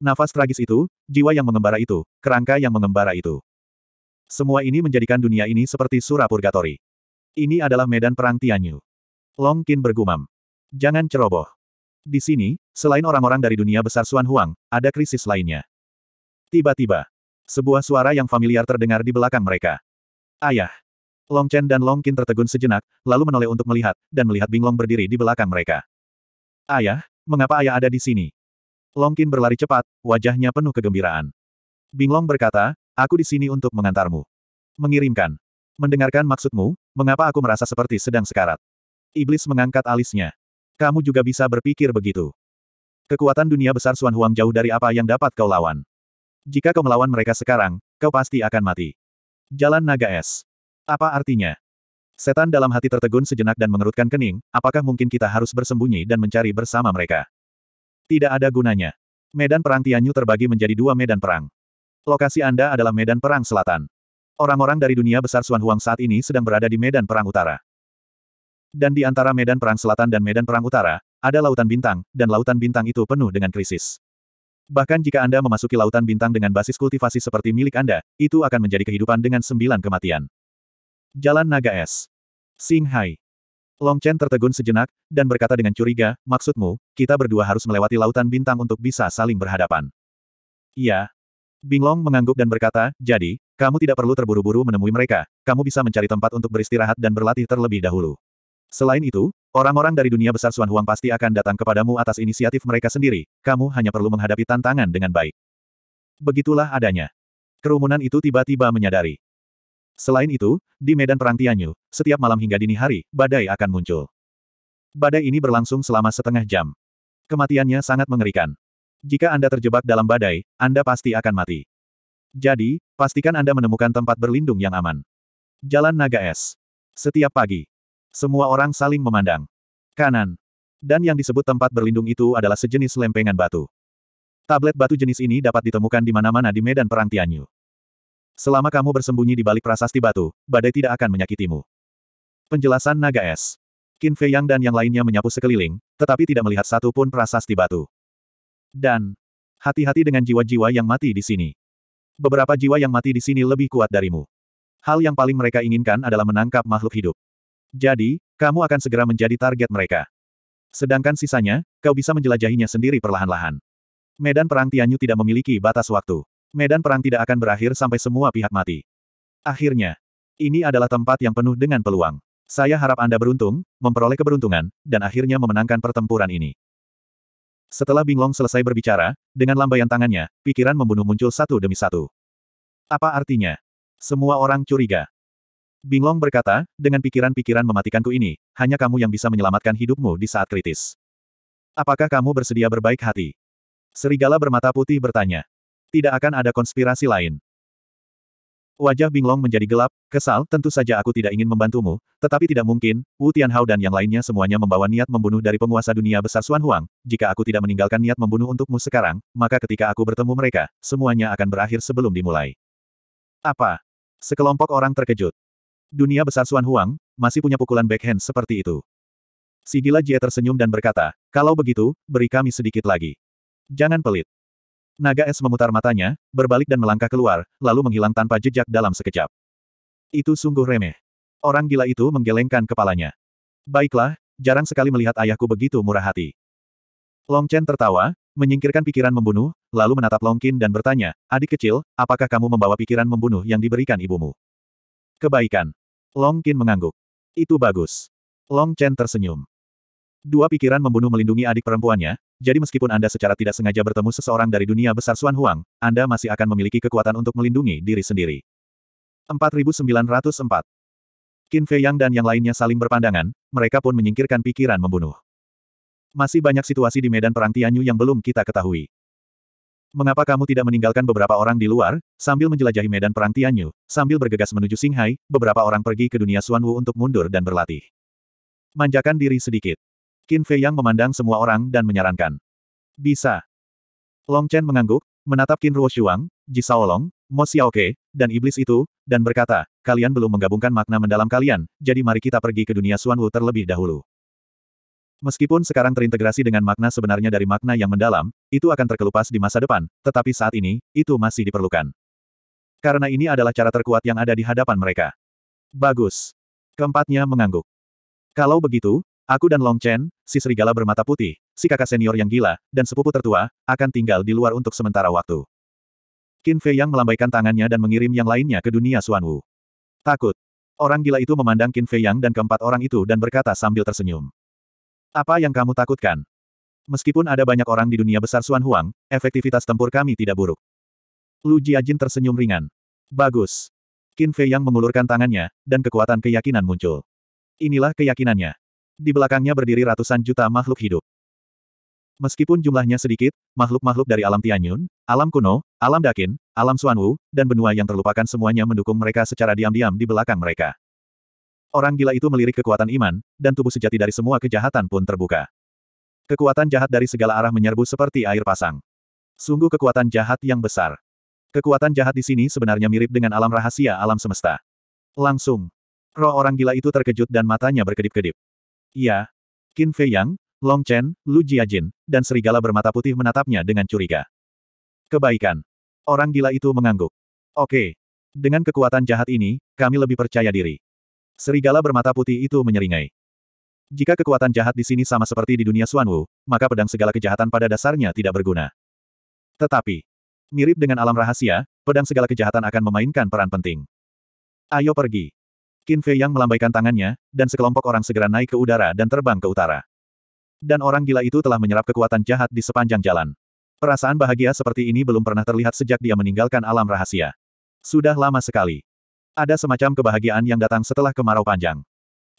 Nafas tragis itu, jiwa yang mengembara itu, kerangka yang mengembara itu. Semua ini menjadikan dunia ini seperti surah purgatori. Ini adalah medan perang Tianyu. Long Qin bergumam. Jangan ceroboh. Di sini, selain orang-orang dari dunia besar Xuan Huang, ada krisis lainnya. Tiba-tiba, sebuah suara yang familiar terdengar di belakang mereka. Ayah. Long Chen dan Long Qin tertegun sejenak, lalu menoleh untuk melihat, dan melihat Binglong berdiri di belakang mereka. Ayah, mengapa ayah ada di sini? Longkin berlari cepat, wajahnya penuh kegembiraan. Binglong berkata, aku di sini untuk mengantarmu. Mengirimkan. Mendengarkan maksudmu, mengapa aku merasa seperti sedang sekarat? Iblis mengangkat alisnya. Kamu juga bisa berpikir begitu. Kekuatan dunia besar Suan Huang jauh dari apa yang dapat kau lawan. Jika kau melawan mereka sekarang, kau pasti akan mati. Jalan naga es. Apa artinya? Setan dalam hati tertegun sejenak dan mengerutkan kening, apakah mungkin kita harus bersembunyi dan mencari bersama mereka? Tidak ada gunanya. Medan perang Tianyu terbagi menjadi dua medan perang. Lokasi Anda adalah medan perang selatan. Orang-orang dari dunia besar Xuan Huang saat ini sedang berada di medan perang utara. Dan di antara medan perang selatan dan medan perang utara, ada lautan bintang, dan lautan bintang itu penuh dengan krisis. Bahkan jika Anda memasuki lautan bintang dengan basis kultivasi seperti milik Anda, itu akan menjadi kehidupan dengan sembilan kematian. Jalan Naga Es. Singhai. Long Chen tertegun sejenak, dan berkata dengan curiga, maksudmu, kita berdua harus melewati lautan bintang untuk bisa saling berhadapan. Iya. Binglong mengangguk dan berkata, jadi, kamu tidak perlu terburu-buru menemui mereka, kamu bisa mencari tempat untuk beristirahat dan berlatih terlebih dahulu. Selain itu, orang-orang dari dunia besar Suan Huang pasti akan datang kepadamu atas inisiatif mereka sendiri, kamu hanya perlu menghadapi tantangan dengan baik. Begitulah adanya. Kerumunan itu tiba-tiba menyadari. Selain itu, di medan perang Tianyu, setiap malam hingga dini hari, badai akan muncul. Badai ini berlangsung selama setengah jam. Kematiannya sangat mengerikan. Jika Anda terjebak dalam badai, Anda pasti akan mati. Jadi, pastikan Anda menemukan tempat berlindung yang aman. Jalan Naga Es. Setiap pagi. Semua orang saling memandang. Kanan. Dan yang disebut tempat berlindung itu adalah sejenis lempengan batu. Tablet batu jenis ini dapat ditemukan di mana-mana di medan perang Tianyu. Selama kamu bersembunyi di balik prasasti batu, badai tidak akan menyakitimu. Penjelasan naga es. Qin Fei Yang dan yang lainnya menyapu sekeliling, tetapi tidak melihat satu pun prasasti batu. Dan, hati-hati dengan jiwa-jiwa yang mati di sini. Beberapa jiwa yang mati di sini lebih kuat darimu. Hal yang paling mereka inginkan adalah menangkap makhluk hidup. Jadi, kamu akan segera menjadi target mereka. Sedangkan sisanya, kau bisa menjelajahinya sendiri perlahan-lahan. Medan perang Tianyu tidak memiliki batas waktu. Medan perang tidak akan berakhir sampai semua pihak mati. Akhirnya, ini adalah tempat yang penuh dengan peluang. Saya harap Anda beruntung, memperoleh keberuntungan, dan akhirnya memenangkan pertempuran ini. Setelah Binglong selesai berbicara, dengan lambaian tangannya, pikiran membunuh muncul satu demi satu. Apa artinya? Semua orang curiga. Binglong berkata, dengan pikiran-pikiran mematikanku ini, hanya kamu yang bisa menyelamatkan hidupmu di saat kritis. Apakah kamu bersedia berbaik hati? Serigala bermata putih bertanya. Tidak akan ada konspirasi lain. Wajah Binglong menjadi gelap, kesal, tentu saja aku tidak ingin membantumu, tetapi tidak mungkin, Wu Tianhao dan yang lainnya semuanya membawa niat membunuh dari penguasa dunia besar Xuan Huang, jika aku tidak meninggalkan niat membunuh untukmu sekarang, maka ketika aku bertemu mereka, semuanya akan berakhir sebelum dimulai. Apa? Sekelompok orang terkejut. Dunia besar Xuan Huang, masih punya pukulan backhand seperti itu. Si gila Jie tersenyum dan berkata, kalau begitu, beri kami sedikit lagi. Jangan pelit. Naga es memutar matanya, berbalik dan melangkah keluar, lalu menghilang tanpa jejak dalam sekejap. Itu sungguh remeh. Orang gila itu menggelengkan kepalanya. Baiklah, jarang sekali melihat ayahku begitu murah hati. Long Chen tertawa, menyingkirkan pikiran membunuh, lalu menatap Long Qin dan bertanya, adik kecil, apakah kamu membawa pikiran membunuh yang diberikan ibumu? Kebaikan. Long Qin mengangguk. Itu bagus. Long Chen tersenyum. Dua pikiran membunuh melindungi adik perempuannya, jadi meskipun Anda secara tidak sengaja bertemu seseorang dari dunia besar Xuan Huang, Anda masih akan memiliki kekuatan untuk melindungi diri sendiri. 4904 Qin Fei Yang dan yang lainnya saling berpandangan, mereka pun menyingkirkan pikiran membunuh. Masih banyak situasi di medan perang Tianyu yang belum kita ketahui. Mengapa kamu tidak meninggalkan beberapa orang di luar, sambil menjelajahi medan perang Tianyu, sambil bergegas menuju Shanghai, beberapa orang pergi ke dunia Wu untuk mundur dan berlatih. Manjakan diri sedikit. Qin Fei Yang memandang semua orang dan menyarankan. Bisa. Long Chen mengangguk, menatap Qin Ruo Shuang, Ji Long Mo Xiaoke, dan iblis itu, dan berkata, kalian belum menggabungkan makna mendalam kalian, jadi mari kita pergi ke dunia Suan Wu terlebih dahulu. Meskipun sekarang terintegrasi dengan makna sebenarnya dari makna yang mendalam, itu akan terkelupas di masa depan, tetapi saat ini, itu masih diperlukan. Karena ini adalah cara terkuat yang ada di hadapan mereka. Bagus. Keempatnya mengangguk. Kalau begitu, Aku dan Long Chen, si serigala bermata putih, si kakak senior yang gila, dan sepupu tertua, akan tinggal di luar untuk sementara waktu. Qin Fei Yang melambaikan tangannya dan mengirim yang lainnya ke dunia Suan Wu. Takut. Orang gila itu memandang Qin Fei Yang dan keempat orang itu dan berkata sambil tersenyum. Apa yang kamu takutkan? Meskipun ada banyak orang di dunia besar Suan Huang, efektivitas tempur kami tidak buruk. Lu Jiajin tersenyum ringan. Bagus. Qin Fei Yang mengulurkan tangannya, dan kekuatan keyakinan muncul. Inilah keyakinannya. Di belakangnya berdiri ratusan juta makhluk hidup. Meskipun jumlahnya sedikit, makhluk-makhluk dari alam Tianyun, alam kuno, alam Dakin, alam Suanwu, dan benua yang terlupakan semuanya mendukung mereka secara diam-diam di belakang mereka. Orang gila itu melirik kekuatan iman, dan tubuh sejati dari semua kejahatan pun terbuka. Kekuatan jahat dari segala arah menyerbu seperti air pasang. Sungguh kekuatan jahat yang besar. Kekuatan jahat di sini sebenarnya mirip dengan alam rahasia alam semesta. Langsung. Roh orang gila itu terkejut dan matanya berkedip-kedip. Iya. Qin Fei Yang, Long Chen, Lu Jiajin, dan serigala bermata putih menatapnya dengan curiga. Kebaikan. Orang gila itu mengangguk. Oke. Dengan kekuatan jahat ini, kami lebih percaya diri. Serigala bermata putih itu menyeringai. Jika kekuatan jahat di sini sama seperti di dunia Suanwu, maka pedang segala kejahatan pada dasarnya tidak berguna. Tetapi, mirip dengan alam rahasia, pedang segala kejahatan akan memainkan peran penting. Ayo pergi. Qin Fei Yang melambaikan tangannya, dan sekelompok orang segera naik ke udara dan terbang ke utara. Dan orang gila itu telah menyerap kekuatan jahat di sepanjang jalan. Perasaan bahagia seperti ini belum pernah terlihat sejak dia meninggalkan alam rahasia. Sudah lama sekali. Ada semacam kebahagiaan yang datang setelah kemarau panjang.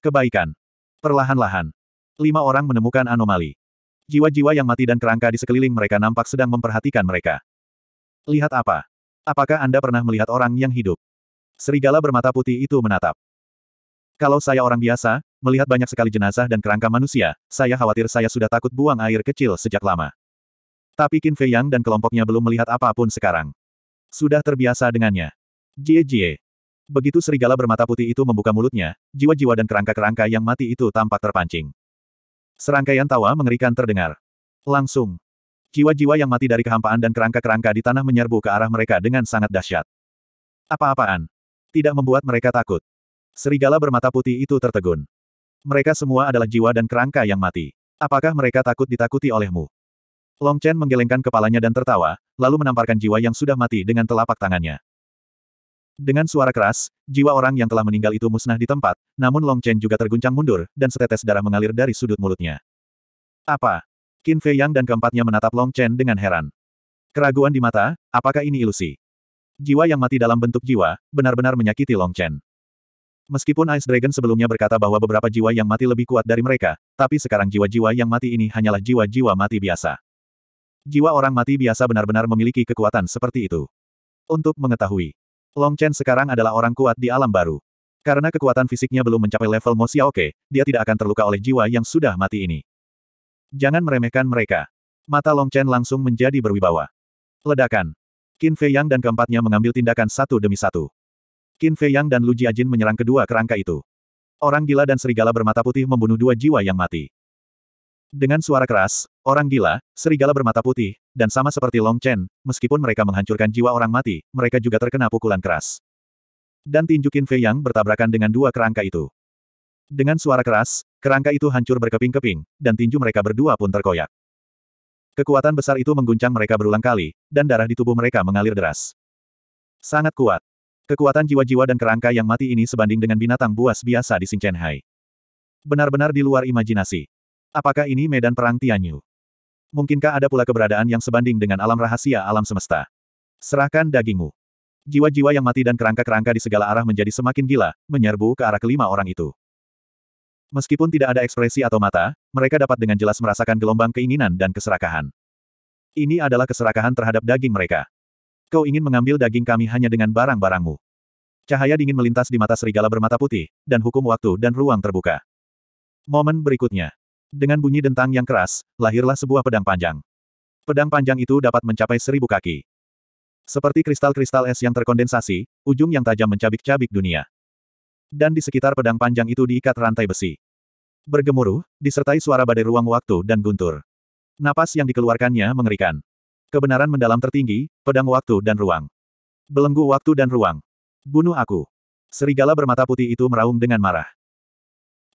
Kebaikan. Perlahan-lahan. Lima orang menemukan anomali. Jiwa-jiwa yang mati dan kerangka di sekeliling mereka nampak sedang memperhatikan mereka. Lihat apa? Apakah Anda pernah melihat orang yang hidup? Serigala bermata putih itu menatap. Kalau saya orang biasa, melihat banyak sekali jenazah dan kerangka manusia, saya khawatir saya sudah takut buang air kecil sejak lama. Tapi Qin Fei Yang dan kelompoknya belum melihat apapun sekarang. Sudah terbiasa dengannya. Jie Jie. Begitu serigala bermata putih itu membuka mulutnya, jiwa-jiwa dan kerangka-kerangka yang mati itu tampak terpancing. Serangkaian tawa mengerikan terdengar. Langsung. Jiwa-jiwa yang mati dari kehampaan dan kerangka-kerangka di tanah menyerbu ke arah mereka dengan sangat dahsyat. Apa-apaan? Tidak membuat mereka takut. Serigala bermata putih itu tertegun. Mereka semua adalah jiwa dan kerangka yang mati. Apakah mereka takut ditakuti olehmu? Long Chen menggelengkan kepalanya dan tertawa, lalu menamparkan jiwa yang sudah mati dengan telapak tangannya. Dengan suara keras, jiwa orang yang telah meninggal itu musnah di tempat, namun Long Chen juga terguncang mundur, dan setetes darah mengalir dari sudut mulutnya. Apa? Qin Fei Yang dan keempatnya menatap Long Chen dengan heran. Keraguan di mata, apakah ini ilusi? Jiwa yang mati dalam bentuk jiwa, benar-benar menyakiti Long Chen. Meskipun Ice Dragon sebelumnya berkata bahwa beberapa jiwa yang mati lebih kuat dari mereka, tapi sekarang jiwa-jiwa yang mati ini hanyalah jiwa-jiwa mati biasa. Jiwa orang mati biasa benar-benar memiliki kekuatan seperti itu. Untuk mengetahui, Long Chen sekarang adalah orang kuat di alam baru. Karena kekuatan fisiknya belum mencapai level Mo Xiaoke, dia tidak akan terluka oleh jiwa yang sudah mati ini. Jangan meremehkan mereka. Mata Long Chen langsung menjadi berwibawa. Ledakan. Qin Fei Yang dan keempatnya mengambil tindakan satu demi satu. Qin Fei Yang dan Lu Jiajin menyerang kedua kerangka itu. Orang gila dan serigala bermata putih membunuh dua jiwa yang mati. Dengan suara keras, orang gila, serigala bermata putih, dan sama seperti Long Chen, meskipun mereka menghancurkan jiwa orang mati, mereka juga terkena pukulan keras. Dan tinju Qin Fei Yang bertabrakan dengan dua kerangka itu. Dengan suara keras, kerangka itu hancur berkeping-keping, dan tinju mereka berdua pun terkoyak. Kekuatan besar itu mengguncang mereka berulang kali, dan darah di tubuh mereka mengalir deras. Sangat kuat. Kekuatan jiwa-jiwa dan kerangka yang mati ini sebanding dengan binatang buas biasa di Xinjianhai. Benar-benar di luar imajinasi. Apakah ini medan perang Tianyu? Mungkinkah ada pula keberadaan yang sebanding dengan alam rahasia alam semesta? Serahkan dagingmu. Jiwa-jiwa yang mati dan kerangka-kerangka di segala arah menjadi semakin gila, menyerbu ke arah kelima orang itu. Meskipun tidak ada ekspresi atau mata, mereka dapat dengan jelas merasakan gelombang keinginan dan keserakahan. Ini adalah keserakahan terhadap daging mereka. Kau ingin mengambil daging kami hanya dengan barang-barangmu. Cahaya dingin melintas di mata serigala bermata putih, dan hukum waktu dan ruang terbuka. Momen berikutnya. Dengan bunyi dentang yang keras, lahirlah sebuah pedang panjang. Pedang panjang itu dapat mencapai seribu kaki. Seperti kristal-kristal es yang terkondensasi, ujung yang tajam mencabik-cabik dunia. Dan di sekitar pedang panjang itu diikat rantai besi. Bergemuruh, disertai suara badai ruang waktu dan guntur. Napas yang dikeluarkannya mengerikan. Kebenaran mendalam tertinggi, pedang waktu dan ruang. Belenggu waktu dan ruang. Bunuh aku. Serigala bermata putih itu meraung dengan marah.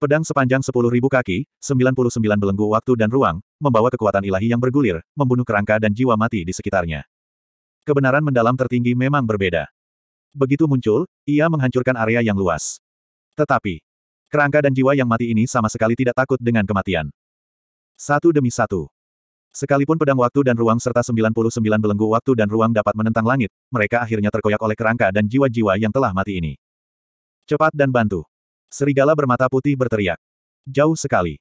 Pedang sepanjang 10.000 kaki, 99 belenggu waktu dan ruang, membawa kekuatan ilahi yang bergulir, membunuh kerangka dan jiwa mati di sekitarnya. Kebenaran mendalam tertinggi memang berbeda. Begitu muncul, ia menghancurkan area yang luas. Tetapi, kerangka dan jiwa yang mati ini sama sekali tidak takut dengan kematian. Satu demi satu, Sekalipun pedang waktu dan ruang serta 99 belenggu waktu dan ruang dapat menentang langit, mereka akhirnya terkoyak oleh kerangka dan jiwa-jiwa yang telah mati ini. Cepat dan bantu. Serigala bermata putih berteriak. Jauh sekali.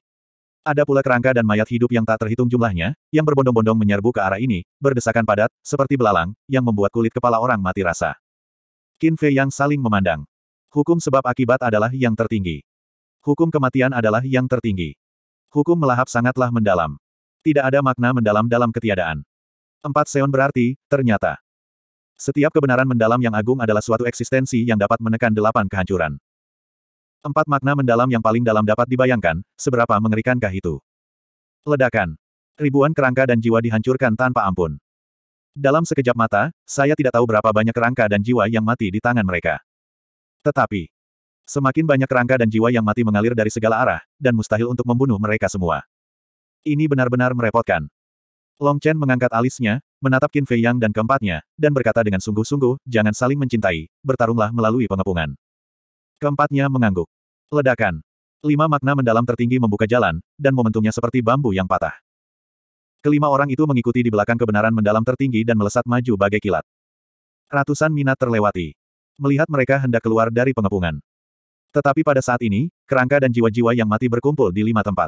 Ada pula kerangka dan mayat hidup yang tak terhitung jumlahnya, yang berbondong-bondong menyerbu ke arah ini, berdesakan padat, seperti belalang, yang membuat kulit kepala orang mati rasa. Qin Fei yang saling memandang. Hukum sebab akibat adalah yang tertinggi. Hukum kematian adalah yang tertinggi. Hukum melahap sangatlah mendalam. Tidak ada makna mendalam dalam ketiadaan. Empat seon berarti, ternyata. Setiap kebenaran mendalam yang agung adalah suatu eksistensi yang dapat menekan delapan kehancuran. Empat makna mendalam yang paling dalam dapat dibayangkan, seberapa mengerikankah itu. Ledakan. Ribuan kerangka dan jiwa dihancurkan tanpa ampun. Dalam sekejap mata, saya tidak tahu berapa banyak kerangka dan jiwa yang mati di tangan mereka. Tetapi, semakin banyak kerangka dan jiwa yang mati mengalir dari segala arah, dan mustahil untuk membunuh mereka semua. Ini benar-benar merepotkan. Long Chen mengangkat alisnya, menatap Qin Fei Yang dan keempatnya, dan berkata dengan sungguh-sungguh, jangan saling mencintai, bertarunglah melalui pengepungan. Keempatnya mengangguk. Ledakan. Lima makna mendalam tertinggi membuka jalan, dan momentumnya seperti bambu yang patah. Kelima orang itu mengikuti di belakang kebenaran mendalam tertinggi dan melesat maju bagai kilat. Ratusan minat terlewati. Melihat mereka hendak keluar dari pengepungan. Tetapi pada saat ini, kerangka dan jiwa-jiwa yang mati berkumpul di lima tempat.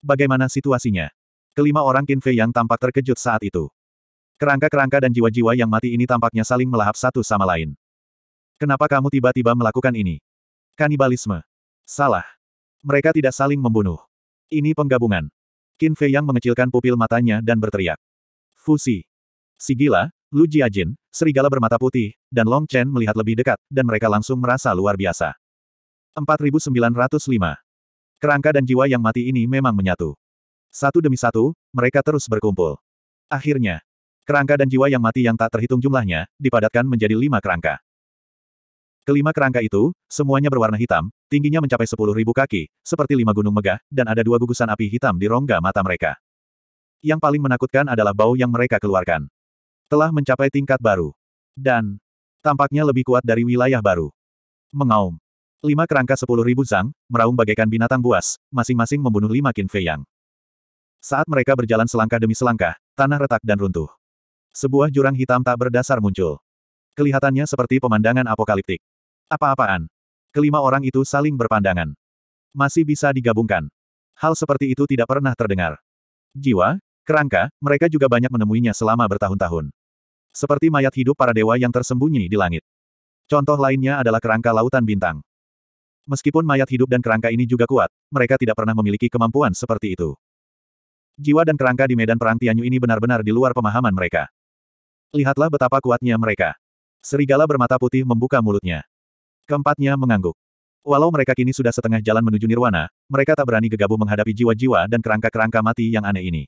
Bagaimana situasinya? Kelima orang Qin Fei yang tampak terkejut saat itu. Kerangka-kerangka dan jiwa-jiwa yang mati ini tampaknya saling melahap satu sama lain. Kenapa kamu tiba-tiba melakukan ini? Kanibalisme. Salah. Mereka tidak saling membunuh. Ini penggabungan. Qin Fei yang mengecilkan pupil matanya dan berteriak. Fusi. Si gila, Lu Jiajin, serigala bermata putih, dan Long Chen melihat lebih dekat, dan mereka langsung merasa luar biasa. 4905. Kerangka dan jiwa yang mati ini memang menyatu. Satu demi satu, mereka terus berkumpul. Akhirnya, kerangka dan jiwa yang mati yang tak terhitung jumlahnya, dipadatkan menjadi lima kerangka. Kelima kerangka itu, semuanya berwarna hitam, tingginya mencapai sepuluh ribu kaki, seperti lima gunung megah, dan ada dua gugusan api hitam di rongga mata mereka. Yang paling menakutkan adalah bau yang mereka keluarkan. Telah mencapai tingkat baru. Dan, tampaknya lebih kuat dari wilayah baru. Mengaum. Lima kerangka sepuluh ribu zang, meraung bagaikan binatang buas, masing-masing membunuh lima kin Fei Yang. Saat mereka berjalan selangkah demi selangkah, tanah retak dan runtuh. Sebuah jurang hitam tak berdasar muncul. Kelihatannya seperti pemandangan apokaliptik. Apa-apaan? Kelima orang itu saling berpandangan. Masih bisa digabungkan. Hal seperti itu tidak pernah terdengar. Jiwa, kerangka, mereka juga banyak menemuinya selama bertahun-tahun. Seperti mayat hidup para dewa yang tersembunyi di langit. Contoh lainnya adalah kerangka lautan bintang. Meskipun mayat hidup dan kerangka ini juga kuat, mereka tidak pernah memiliki kemampuan seperti itu. Jiwa dan kerangka di medan perang Tianyu ini benar-benar di luar pemahaman mereka. Lihatlah betapa kuatnya mereka. Serigala bermata putih membuka mulutnya. Keempatnya mengangguk. Walau mereka kini sudah setengah jalan menuju nirwana, mereka tak berani gegabah menghadapi jiwa-jiwa dan kerangka-kerangka mati yang aneh ini.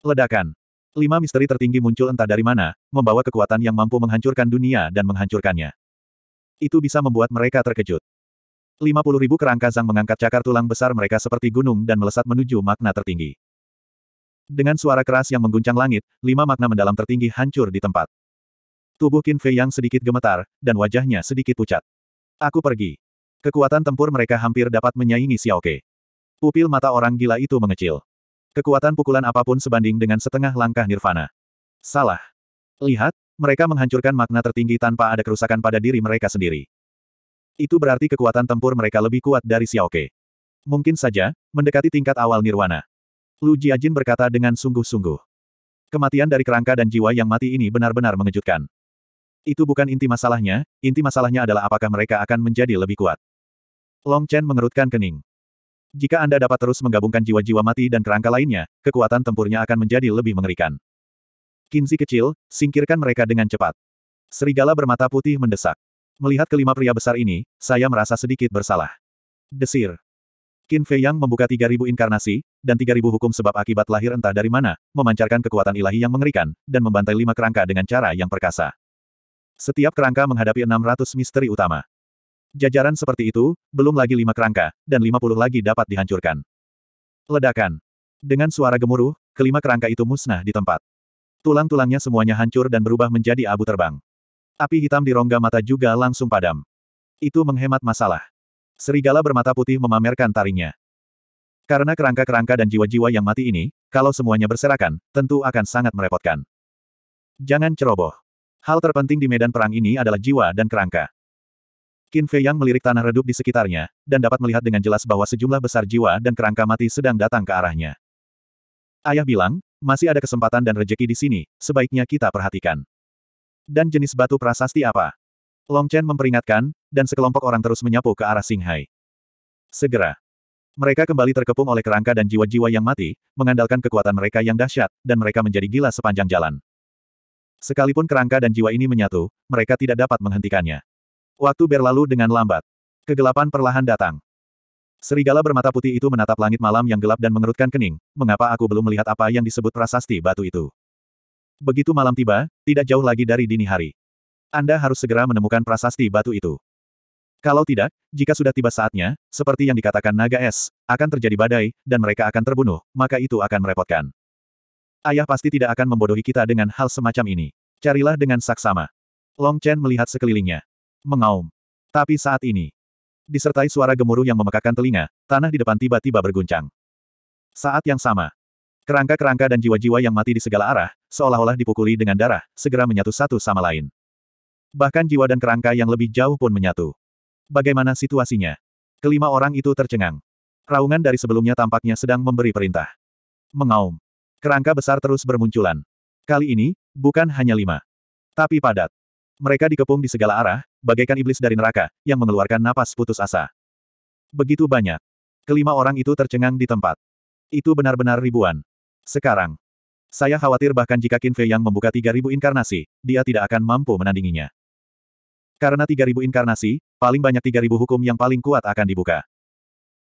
Ledakan. Lima misteri tertinggi muncul entah dari mana, membawa kekuatan yang mampu menghancurkan dunia dan menghancurkannya. Itu bisa membuat mereka terkejut. 50 ribu kerangka Zhang mengangkat cakar tulang besar mereka seperti gunung dan melesat menuju makna tertinggi. Dengan suara keras yang mengguncang langit, lima makna mendalam tertinggi hancur di tempat. Tubuh Qin Fei yang sedikit gemetar, dan wajahnya sedikit pucat. Aku pergi. Kekuatan tempur mereka hampir dapat menyaingi Xiao Ke. Pupil mata orang gila itu mengecil. Kekuatan pukulan apapun sebanding dengan setengah langkah nirvana. Salah. Lihat, mereka menghancurkan makna tertinggi tanpa ada kerusakan pada diri mereka sendiri. Itu berarti kekuatan tempur mereka lebih kuat dari Xiaoke. Mungkin saja, mendekati tingkat awal nirwana. Lu Jiajin berkata dengan sungguh-sungguh. Kematian dari kerangka dan jiwa yang mati ini benar-benar mengejutkan. Itu bukan inti masalahnya, inti masalahnya adalah apakah mereka akan menjadi lebih kuat. Long Chen mengerutkan kening. Jika Anda dapat terus menggabungkan jiwa-jiwa mati dan kerangka lainnya, kekuatan tempurnya akan menjadi lebih mengerikan. Kinzi kecil, singkirkan mereka dengan cepat. Serigala bermata putih mendesak. Melihat kelima pria besar ini, saya merasa sedikit bersalah. Desir. Qin Fei Yang membuka 3000 inkarnasi, dan 3000 hukum sebab akibat lahir entah dari mana, memancarkan kekuatan ilahi yang mengerikan, dan membantai lima kerangka dengan cara yang perkasa. Setiap kerangka menghadapi 600 misteri utama. Jajaran seperti itu, belum lagi lima kerangka, dan 50 lagi dapat dihancurkan. Ledakan. Dengan suara gemuruh, kelima kerangka itu musnah di tempat. Tulang-tulangnya semuanya hancur dan berubah menjadi abu terbang. Api hitam di rongga mata juga langsung padam. Itu menghemat masalah. Serigala bermata putih memamerkan taringnya. Karena kerangka-kerangka dan jiwa-jiwa yang mati ini, kalau semuanya berserakan, tentu akan sangat merepotkan. Jangan ceroboh. Hal terpenting di medan perang ini adalah jiwa dan kerangka. Qin Fei Yang melirik tanah redup di sekitarnya, dan dapat melihat dengan jelas bahwa sejumlah besar jiwa dan kerangka mati sedang datang ke arahnya. Ayah bilang, masih ada kesempatan dan rejeki di sini, sebaiknya kita perhatikan dan jenis batu prasasti apa. Long Chen memperingatkan, dan sekelompok orang terus menyapu ke arah Singhai. Segera. Mereka kembali terkepung oleh kerangka dan jiwa-jiwa yang mati, mengandalkan kekuatan mereka yang dahsyat, dan mereka menjadi gila sepanjang jalan. Sekalipun kerangka dan jiwa ini menyatu, mereka tidak dapat menghentikannya. Waktu berlalu dengan lambat. Kegelapan perlahan datang. Serigala bermata putih itu menatap langit malam yang gelap dan mengerutkan kening, mengapa aku belum melihat apa yang disebut prasasti batu itu? Begitu malam tiba, tidak jauh lagi dari dini hari. Anda harus segera menemukan prasasti batu itu. Kalau tidak, jika sudah tiba saatnya, seperti yang dikatakan naga es, akan terjadi badai, dan mereka akan terbunuh, maka itu akan merepotkan. Ayah pasti tidak akan membodohi kita dengan hal semacam ini. Carilah dengan saksama. Long Chen melihat sekelilingnya. Mengaum. Tapi saat ini, disertai suara gemuruh yang memekakan telinga, tanah di depan tiba-tiba berguncang. Saat yang sama, Kerangka-kerangka dan jiwa-jiwa yang mati di segala arah, seolah-olah dipukuli dengan darah, segera menyatu satu sama lain. Bahkan jiwa dan kerangka yang lebih jauh pun menyatu. Bagaimana situasinya? Kelima orang itu tercengang. Raungan dari sebelumnya tampaknya sedang memberi perintah. Mengaum. Kerangka besar terus bermunculan. Kali ini, bukan hanya lima. Tapi padat. Mereka dikepung di segala arah, bagaikan iblis dari neraka, yang mengeluarkan napas putus asa. Begitu banyak. Kelima orang itu tercengang di tempat. Itu benar-benar ribuan. Sekarang. Saya khawatir bahkan jika Qin Fei yang membuka 3.000 inkarnasi, dia tidak akan mampu menandinginya. Karena 3.000 inkarnasi, paling banyak 3.000 hukum yang paling kuat akan dibuka.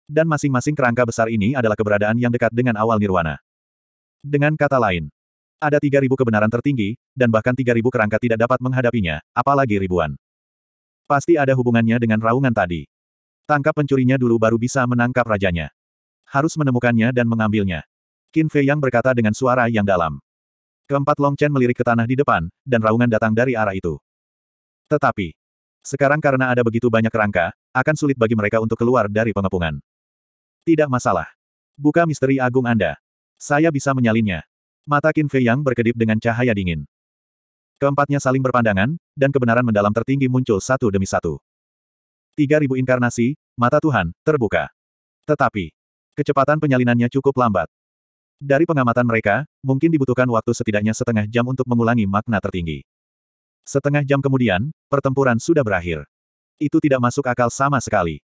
Dan masing-masing kerangka besar ini adalah keberadaan yang dekat dengan awal nirwana. Dengan kata lain, ada 3.000 kebenaran tertinggi, dan bahkan 3.000 kerangka tidak dapat menghadapinya, apalagi ribuan. Pasti ada hubungannya dengan raungan tadi. Tangkap pencurinya dulu baru bisa menangkap rajanya. Harus menemukannya dan mengambilnya. Qin Fei Yang berkata dengan suara yang dalam. Keempat Long Chen melirik ke tanah di depan, dan raungan datang dari arah itu. Tetapi, sekarang karena ada begitu banyak kerangka, akan sulit bagi mereka untuk keluar dari pengepungan. Tidak masalah. Buka misteri agung Anda. Saya bisa menyalinnya. Mata Qin Fei Yang berkedip dengan cahaya dingin. Keempatnya saling berpandangan, dan kebenaran mendalam tertinggi muncul satu demi satu. Tiga ribu inkarnasi, mata Tuhan, terbuka. Tetapi, kecepatan penyalinannya cukup lambat. Dari pengamatan mereka, mungkin dibutuhkan waktu setidaknya setengah jam untuk mengulangi makna tertinggi. Setengah jam kemudian, pertempuran sudah berakhir. Itu tidak masuk akal sama sekali.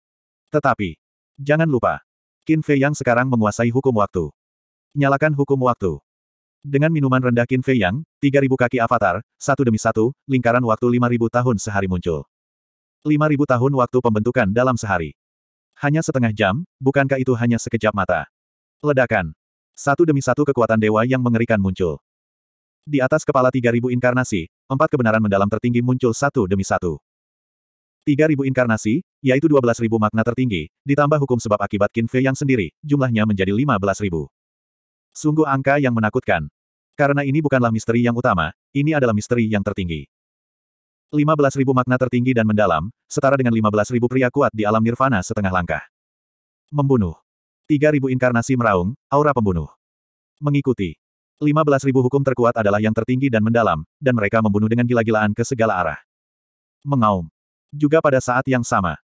Tetapi, jangan lupa, Qin Fei yang sekarang menguasai hukum waktu. Nyalakan hukum waktu. Dengan minuman rendah Qin Fei Yang, 3000 kaki avatar, satu demi satu, lingkaran waktu 5000 tahun sehari muncul. 5000 tahun waktu pembentukan dalam sehari. Hanya setengah jam, bukankah itu hanya sekejap mata? Ledakan. Satu demi satu kekuatan dewa yang mengerikan muncul. Di atas kepala tiga ribu inkarnasi, empat kebenaran mendalam tertinggi muncul satu demi satu. Tiga ribu inkarnasi, yaitu dua belas ribu makna tertinggi, ditambah hukum sebab akibat Qin yang sendiri, jumlahnya menjadi lima belas ribu. Sungguh angka yang menakutkan. Karena ini bukanlah misteri yang utama, ini adalah misteri yang tertinggi. 15.000 makna tertinggi dan mendalam, setara dengan 15.000 pria kuat di alam nirvana setengah langkah. Membunuh. Tiga ribu inkarnasi meraung, aura pembunuh. Mengikuti. Lima belas ribu hukum terkuat adalah yang tertinggi dan mendalam, dan mereka membunuh dengan gila-gilaan ke segala arah. Mengaum. Juga pada saat yang sama.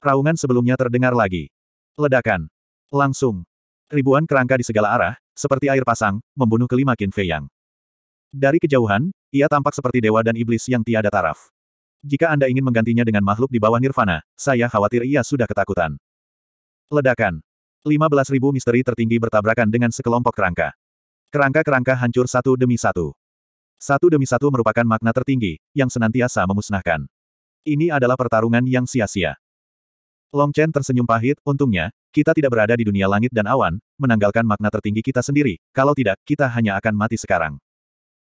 Raungan sebelumnya terdengar lagi. Ledakan. Langsung. Ribuan kerangka di segala arah, seperti air pasang, membunuh kelima Qin Fei Yang. Dari kejauhan, ia tampak seperti dewa dan iblis yang tiada taraf. Jika Anda ingin menggantinya dengan makhluk di bawah nirvana, saya khawatir ia sudah ketakutan. Ledakan. 15.000 misteri tertinggi bertabrakan dengan sekelompok kerangka. Kerangka-kerangka hancur satu demi satu. Satu demi satu merupakan makna tertinggi, yang senantiasa memusnahkan. Ini adalah pertarungan yang sia-sia. Long Chen tersenyum pahit, untungnya, kita tidak berada di dunia langit dan awan, menanggalkan makna tertinggi kita sendiri, kalau tidak, kita hanya akan mati sekarang.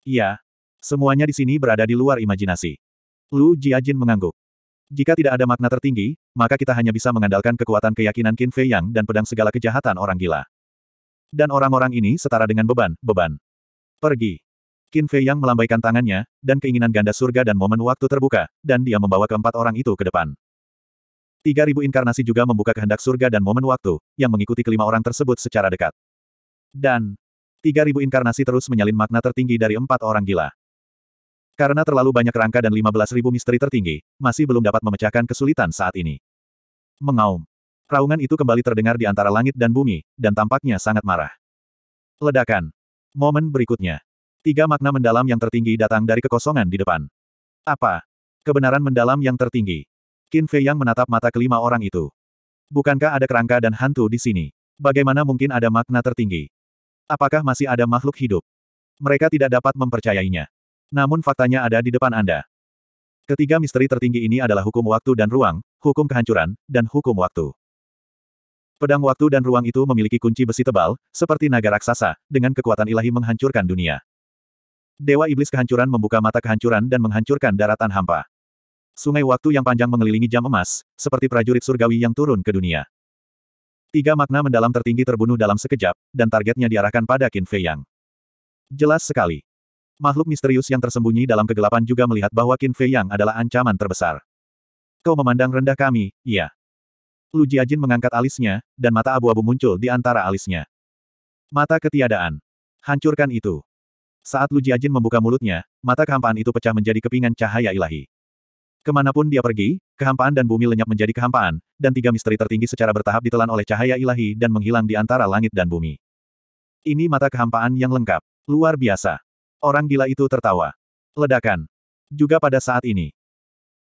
Iya. Semuanya di sini berada di luar imajinasi. Lu Jiajin mengangguk. Jika tidak ada makna tertinggi, maka kita hanya bisa mengandalkan kekuatan keyakinan Qin Fei Yang dan pedang segala kejahatan orang gila. Dan orang-orang ini setara dengan beban, beban. Pergi. Qin Fei Yang melambaikan tangannya, dan keinginan ganda surga dan momen waktu terbuka, dan dia membawa keempat orang itu ke depan. Tiga ribu inkarnasi juga membuka kehendak surga dan momen waktu, yang mengikuti kelima orang tersebut secara dekat. Dan, tiga ribu inkarnasi terus menyalin makna tertinggi dari empat orang gila. Karena terlalu banyak rangka dan 15.000 misteri tertinggi, masih belum dapat memecahkan kesulitan saat ini. Mengaum. Raungan itu kembali terdengar di antara langit dan bumi, dan tampaknya sangat marah. Ledakan. Momen berikutnya. Tiga makna mendalam yang tertinggi datang dari kekosongan di depan. Apa? Kebenaran mendalam yang tertinggi. Qin Fei yang menatap mata kelima orang itu. Bukankah ada kerangka dan hantu di sini? Bagaimana mungkin ada makna tertinggi? Apakah masih ada makhluk hidup? Mereka tidak dapat mempercayainya. Namun faktanya ada di depan Anda. Ketiga misteri tertinggi ini adalah hukum waktu dan ruang, hukum kehancuran, dan hukum waktu. Pedang waktu dan ruang itu memiliki kunci besi tebal, seperti naga raksasa, dengan kekuatan ilahi menghancurkan dunia. Dewa Iblis Kehancuran membuka mata kehancuran dan menghancurkan daratan hampa. Sungai waktu yang panjang mengelilingi jam emas, seperti prajurit surgawi yang turun ke dunia. Tiga makna mendalam tertinggi terbunuh dalam sekejap, dan targetnya diarahkan pada Qin Fei Yang. Jelas sekali. Makhluk misterius yang tersembunyi dalam kegelapan juga melihat bahwa Qin Fei Yang adalah ancaman terbesar. Kau memandang rendah kami, iya. Lu Jiajin mengangkat alisnya, dan mata abu-abu muncul di antara alisnya. Mata ketiadaan. Hancurkan itu. Saat Lu Jiajin membuka mulutnya, mata kehampaan itu pecah menjadi kepingan cahaya ilahi. Kemanapun dia pergi, kehampaan dan bumi lenyap menjadi kehampaan, dan tiga misteri tertinggi secara bertahap ditelan oleh cahaya ilahi dan menghilang di antara langit dan bumi. Ini mata kehampaan yang lengkap. Luar biasa. Orang gila itu tertawa. Ledakan. Juga pada saat ini.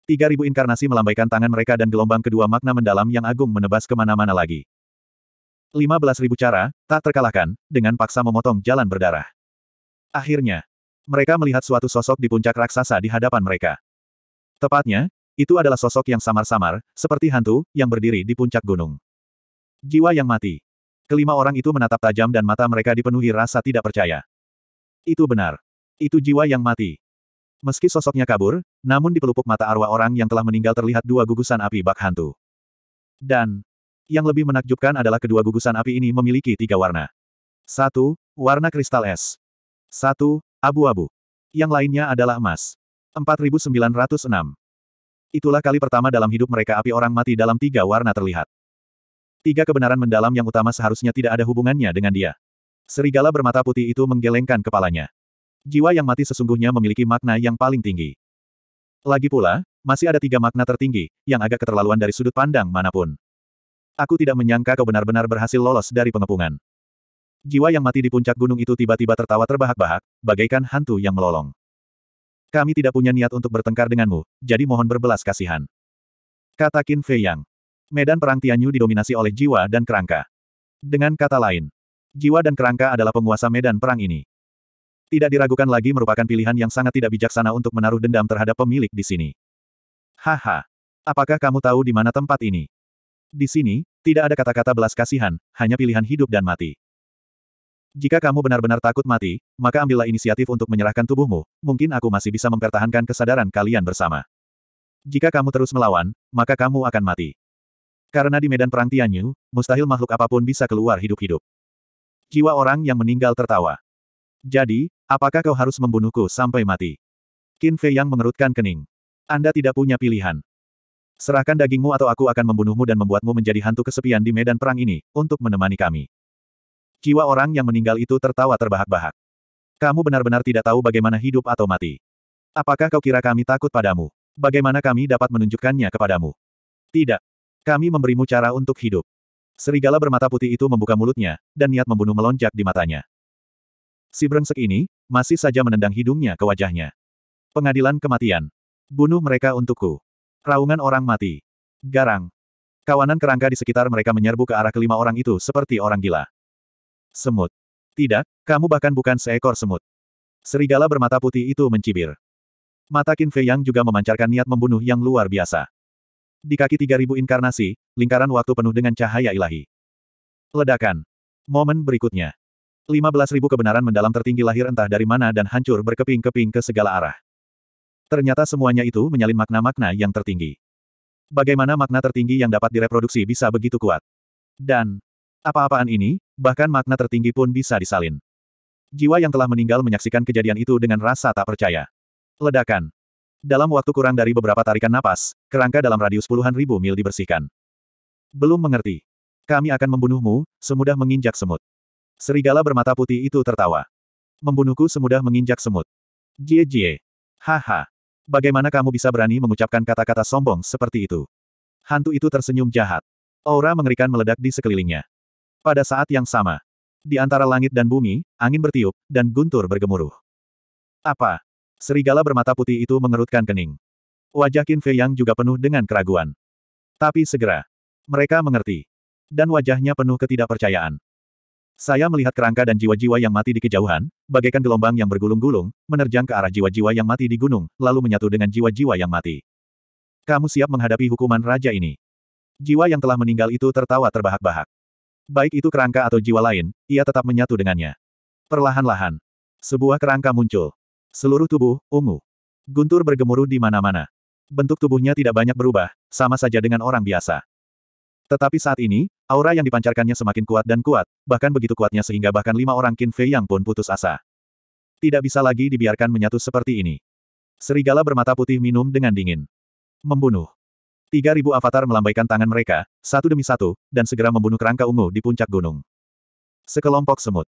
tiga ribu inkarnasi melambaikan tangan mereka dan gelombang kedua makna mendalam yang agung menebas kemana-mana lagi. Lima belas ribu cara, tak terkalahkan, dengan paksa memotong jalan berdarah. Akhirnya, mereka melihat suatu sosok di puncak raksasa di hadapan mereka. Tepatnya, itu adalah sosok yang samar-samar, seperti hantu, yang berdiri di puncak gunung. Jiwa yang mati. Kelima orang itu menatap tajam dan mata mereka dipenuhi rasa tidak percaya. Itu benar. Itu jiwa yang mati. Meski sosoknya kabur, namun di pelupuk mata arwah orang yang telah meninggal terlihat dua gugusan api bak hantu. Dan, yang lebih menakjubkan adalah kedua gugusan api ini memiliki tiga warna. Satu, warna kristal es. Satu, abu-abu. Yang lainnya adalah emas. 4906. Itulah kali pertama dalam hidup mereka api orang mati dalam tiga warna terlihat. Tiga kebenaran mendalam yang utama seharusnya tidak ada hubungannya dengan dia. Serigala bermata putih itu menggelengkan kepalanya. Jiwa yang mati sesungguhnya memiliki makna yang paling tinggi. Lagi pula, masih ada tiga makna tertinggi, yang agak keterlaluan dari sudut pandang manapun. Aku tidak menyangka kau benar-benar berhasil lolos dari pengepungan. Jiwa yang mati di puncak gunung itu tiba-tiba tertawa terbahak-bahak, bagaikan hantu yang melolong. Kami tidak punya niat untuk bertengkar denganmu, jadi mohon berbelas kasihan. Kata Qin Fei Yang. Medan perang Tianyu didominasi oleh jiwa dan kerangka. Dengan kata lain, jiwa dan kerangka adalah penguasa medan perang ini tidak diragukan lagi merupakan pilihan yang sangat tidak bijaksana untuk menaruh dendam terhadap pemilik di sini. Haha. Apakah kamu tahu di mana tempat ini? Di sini, tidak ada kata-kata belas kasihan, hanya pilihan hidup dan mati. Jika kamu benar-benar takut mati, maka ambillah inisiatif untuk menyerahkan tubuhmu, mungkin aku masih bisa mempertahankan kesadaran kalian bersama. Jika kamu terus melawan, maka kamu akan mati. Karena di medan perang Tianyu, mustahil makhluk apapun bisa keluar hidup-hidup. Jiwa orang yang meninggal tertawa. Jadi, Apakah kau harus membunuhku sampai mati? Qin Fei Yang mengerutkan kening. Anda tidak punya pilihan. Serahkan dagingmu atau aku akan membunuhmu dan membuatmu menjadi hantu kesepian di medan perang ini, untuk menemani kami. Jiwa orang yang meninggal itu tertawa terbahak-bahak. Kamu benar-benar tidak tahu bagaimana hidup atau mati. Apakah kau kira kami takut padamu? Bagaimana kami dapat menunjukkannya kepadamu? Tidak. Kami memberimu cara untuk hidup. Serigala bermata putih itu membuka mulutnya, dan niat membunuh melonjak di matanya. Si brengsek ini, masih saja menendang hidungnya ke wajahnya. Pengadilan kematian. Bunuh mereka untukku. Raungan orang mati. Garang. Kawanan kerangka di sekitar mereka menyerbu ke arah kelima orang itu seperti orang gila. Semut. Tidak, kamu bahkan bukan seekor semut. Serigala bermata putih itu mencibir. Mata Qin Fei Yang juga memancarkan niat membunuh yang luar biasa. Di kaki 3000 inkarnasi, lingkaran waktu penuh dengan cahaya ilahi. Ledakan. Momen berikutnya. 15.000 kebenaran mendalam tertinggi lahir entah dari mana dan hancur berkeping-keping ke segala arah. Ternyata semuanya itu menyalin makna-makna yang tertinggi. Bagaimana makna tertinggi yang dapat direproduksi bisa begitu kuat? Dan, apa-apaan ini, bahkan makna tertinggi pun bisa disalin. Jiwa yang telah meninggal menyaksikan kejadian itu dengan rasa tak percaya. Ledakan. Dalam waktu kurang dari beberapa tarikan napas, kerangka dalam radius puluhan ribu mil dibersihkan. Belum mengerti. Kami akan membunuhmu, semudah menginjak semut. Serigala bermata putih itu tertawa. Membunuhku semudah menginjak semut. Jie jie. Haha. Bagaimana kamu bisa berani mengucapkan kata-kata sombong seperti itu? Hantu itu tersenyum jahat. Aura mengerikan meledak di sekelilingnya. Pada saat yang sama, di antara langit dan bumi, angin bertiup, dan guntur bergemuruh. Apa? Serigala bermata putih itu mengerutkan kening. Wajah Qin Fei yang juga penuh dengan keraguan. Tapi segera, mereka mengerti. Dan wajahnya penuh ketidakpercayaan. Saya melihat kerangka dan jiwa-jiwa yang mati di kejauhan, bagaikan gelombang yang bergulung-gulung, menerjang ke arah jiwa-jiwa yang mati di gunung, lalu menyatu dengan jiwa-jiwa yang mati. Kamu siap menghadapi hukuman raja ini. Jiwa yang telah meninggal itu tertawa terbahak-bahak. Baik itu kerangka atau jiwa lain, ia tetap menyatu dengannya. Perlahan-lahan, sebuah kerangka muncul. Seluruh tubuh, ungu. Guntur bergemuruh di mana-mana. Bentuk tubuhnya tidak banyak berubah, sama saja dengan orang biasa. Tetapi saat ini, aura yang dipancarkannya semakin kuat dan kuat, bahkan begitu kuatnya sehingga bahkan lima orang Qin Fei yang pun putus asa. Tidak bisa lagi dibiarkan menyatu seperti ini. Serigala bermata putih minum dengan dingin. Membunuh. Tiga ribu avatar melambaikan tangan mereka, satu demi satu, dan segera membunuh kerangka ungu di puncak gunung. Sekelompok semut.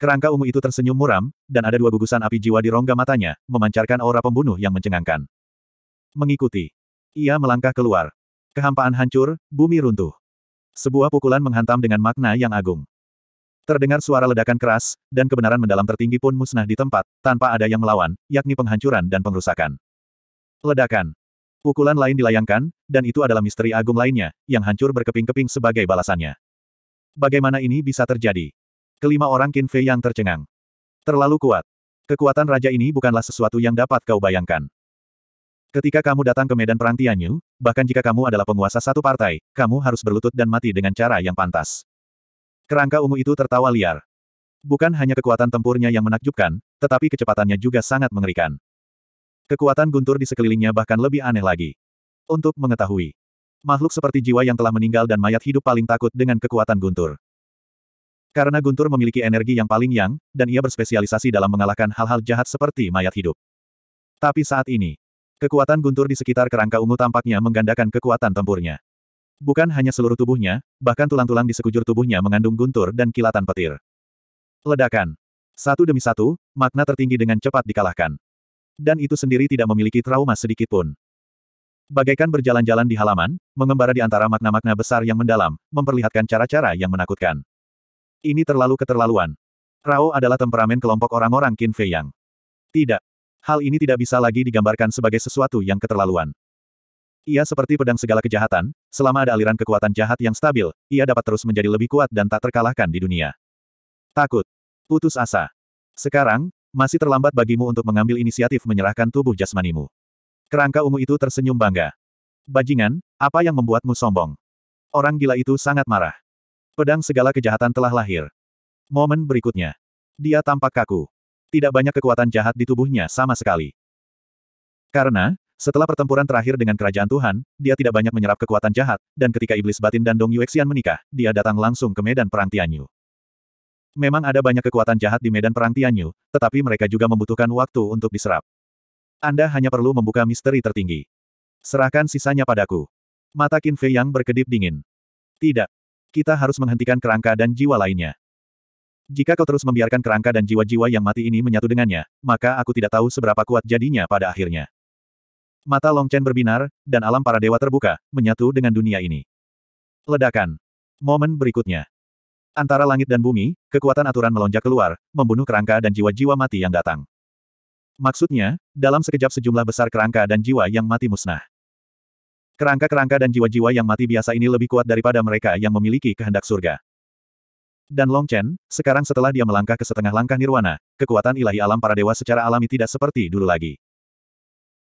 Kerangka ungu itu tersenyum muram, dan ada dua gugusan api jiwa di rongga matanya, memancarkan aura pembunuh yang mencengangkan. Mengikuti. Ia melangkah keluar. Kehampaan hancur, bumi runtuh. Sebuah pukulan menghantam dengan makna yang agung. Terdengar suara ledakan keras, dan kebenaran mendalam tertinggi pun musnah di tempat, tanpa ada yang melawan, yakni penghancuran dan pengrusakan. Ledakan. Pukulan lain dilayangkan, dan itu adalah misteri agung lainnya, yang hancur berkeping-keping sebagai balasannya. Bagaimana ini bisa terjadi? Kelima orang Kinfe yang tercengang. Terlalu kuat. Kekuatan raja ini bukanlah sesuatu yang dapat kau bayangkan. Ketika kamu datang ke medan perang Tianyu, bahkan jika kamu adalah penguasa satu partai, kamu harus berlutut dan mati dengan cara yang pantas. Kerangka ungu itu tertawa liar. Bukan hanya kekuatan tempurnya yang menakjubkan, tetapi kecepatannya juga sangat mengerikan. Kekuatan guntur di sekelilingnya bahkan lebih aneh lagi. Untuk mengetahui, makhluk seperti jiwa yang telah meninggal dan mayat hidup paling takut dengan kekuatan guntur. Karena guntur memiliki energi yang paling yang, dan ia berspesialisasi dalam mengalahkan hal-hal jahat seperti mayat hidup. Tapi saat ini, Kekuatan guntur di sekitar kerangka ungu tampaknya menggandakan kekuatan tempurnya. Bukan hanya seluruh tubuhnya, bahkan tulang-tulang di sekujur tubuhnya mengandung guntur dan kilatan petir. Ledakan. Satu demi satu, makna tertinggi dengan cepat dikalahkan. Dan itu sendiri tidak memiliki trauma sedikitpun. Bagaikan berjalan-jalan di halaman, mengembara di antara makna-makna besar yang mendalam, memperlihatkan cara-cara yang menakutkan. Ini terlalu keterlaluan. Rao adalah temperamen kelompok orang-orang Qin Fei Yang. Tidak, Hal ini tidak bisa lagi digambarkan sebagai sesuatu yang keterlaluan. Ia seperti pedang segala kejahatan, selama ada aliran kekuatan jahat yang stabil, ia dapat terus menjadi lebih kuat dan tak terkalahkan di dunia. Takut. Putus asa. Sekarang, masih terlambat bagimu untuk mengambil inisiatif menyerahkan tubuh jasmanimu. Kerangka ungu itu tersenyum bangga. Bajingan, apa yang membuatmu sombong? Orang gila itu sangat marah. Pedang segala kejahatan telah lahir. Momen berikutnya. Dia tampak kaku tidak banyak kekuatan jahat di tubuhnya sama sekali. Karena, setelah pertempuran terakhir dengan kerajaan Tuhan, dia tidak banyak menyerap kekuatan jahat, dan ketika iblis batin dan Dong Yuexian menikah, dia datang langsung ke medan perang Tianyu. Memang ada banyak kekuatan jahat di medan perang Tianyu, tetapi mereka juga membutuhkan waktu untuk diserap. Anda hanya perlu membuka misteri tertinggi. Serahkan sisanya padaku. Mata Qin Fei yang berkedip dingin. Tidak. Kita harus menghentikan kerangka dan jiwa lainnya. Jika kau terus membiarkan kerangka dan jiwa-jiwa yang mati ini menyatu dengannya, maka aku tidak tahu seberapa kuat jadinya pada akhirnya. Mata Long Chen berbinar, dan alam para dewa terbuka, menyatu dengan dunia ini. Ledakan. Momen berikutnya. Antara langit dan bumi, kekuatan aturan melonjak keluar, membunuh kerangka dan jiwa-jiwa mati yang datang. Maksudnya, dalam sekejap sejumlah besar kerangka dan jiwa yang mati musnah. Kerangka-kerangka dan jiwa-jiwa yang mati biasa ini lebih kuat daripada mereka yang memiliki kehendak surga. Dan Long Chen, sekarang setelah dia melangkah ke setengah langkah nirwana, kekuatan ilahi alam para dewa secara alami tidak seperti dulu lagi.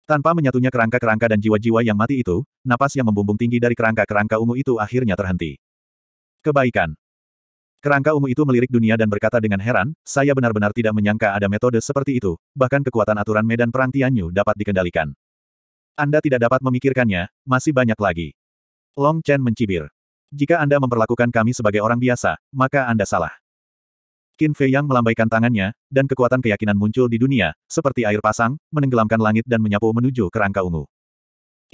Tanpa menyatunya kerangka-kerangka dan jiwa-jiwa yang mati itu, napas yang membumbung tinggi dari kerangka-kerangka ungu itu akhirnya terhenti. Kebaikan. Kerangka ungu itu melirik dunia dan berkata dengan heran, saya benar-benar tidak menyangka ada metode seperti itu, bahkan kekuatan aturan medan perang Tianyu dapat dikendalikan. Anda tidak dapat memikirkannya, masih banyak lagi. Long Chen mencibir. Jika Anda memperlakukan kami sebagai orang biasa, maka Anda salah. Qin Fei Yang melambaikan tangannya, dan kekuatan keyakinan muncul di dunia, seperti air pasang, menenggelamkan langit dan menyapu menuju kerangka ungu.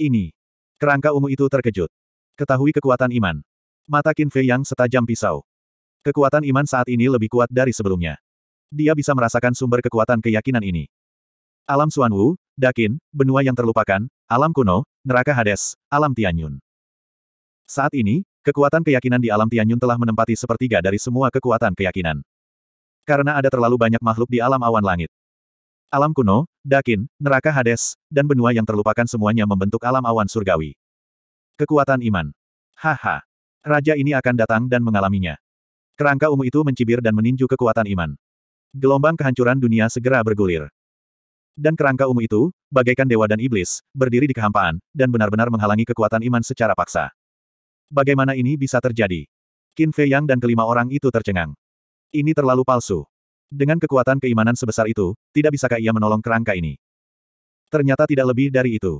Ini. Kerangka ungu itu terkejut. Ketahui kekuatan iman. Mata Qin Fei Yang setajam pisau. Kekuatan iman saat ini lebih kuat dari sebelumnya. Dia bisa merasakan sumber kekuatan keyakinan ini. Alam Suan Wu, Dakin, benua yang terlupakan, alam kuno, neraka Hades, alam Tianyun. Saat ini, Kekuatan keyakinan di alam Tianyun telah menempati sepertiga dari semua kekuatan keyakinan. Karena ada terlalu banyak makhluk di alam awan langit. Alam kuno, Dakin, neraka Hades, dan benua yang terlupakan semuanya membentuk alam awan surgawi. Kekuatan iman. Haha. Raja ini akan datang dan mengalaminya. Kerangka ungu itu mencibir dan meninju kekuatan iman. Gelombang kehancuran dunia segera bergulir. Dan kerangka ungu itu, bagaikan dewa dan iblis, berdiri di kehampaan, dan benar-benar menghalangi kekuatan iman secara paksa. Bagaimana ini bisa terjadi? Qin Fei Yang dan kelima orang itu tercengang. Ini terlalu palsu. Dengan kekuatan keimanan sebesar itu, tidak bisakah ia menolong kerangka ini? Ternyata tidak lebih dari itu.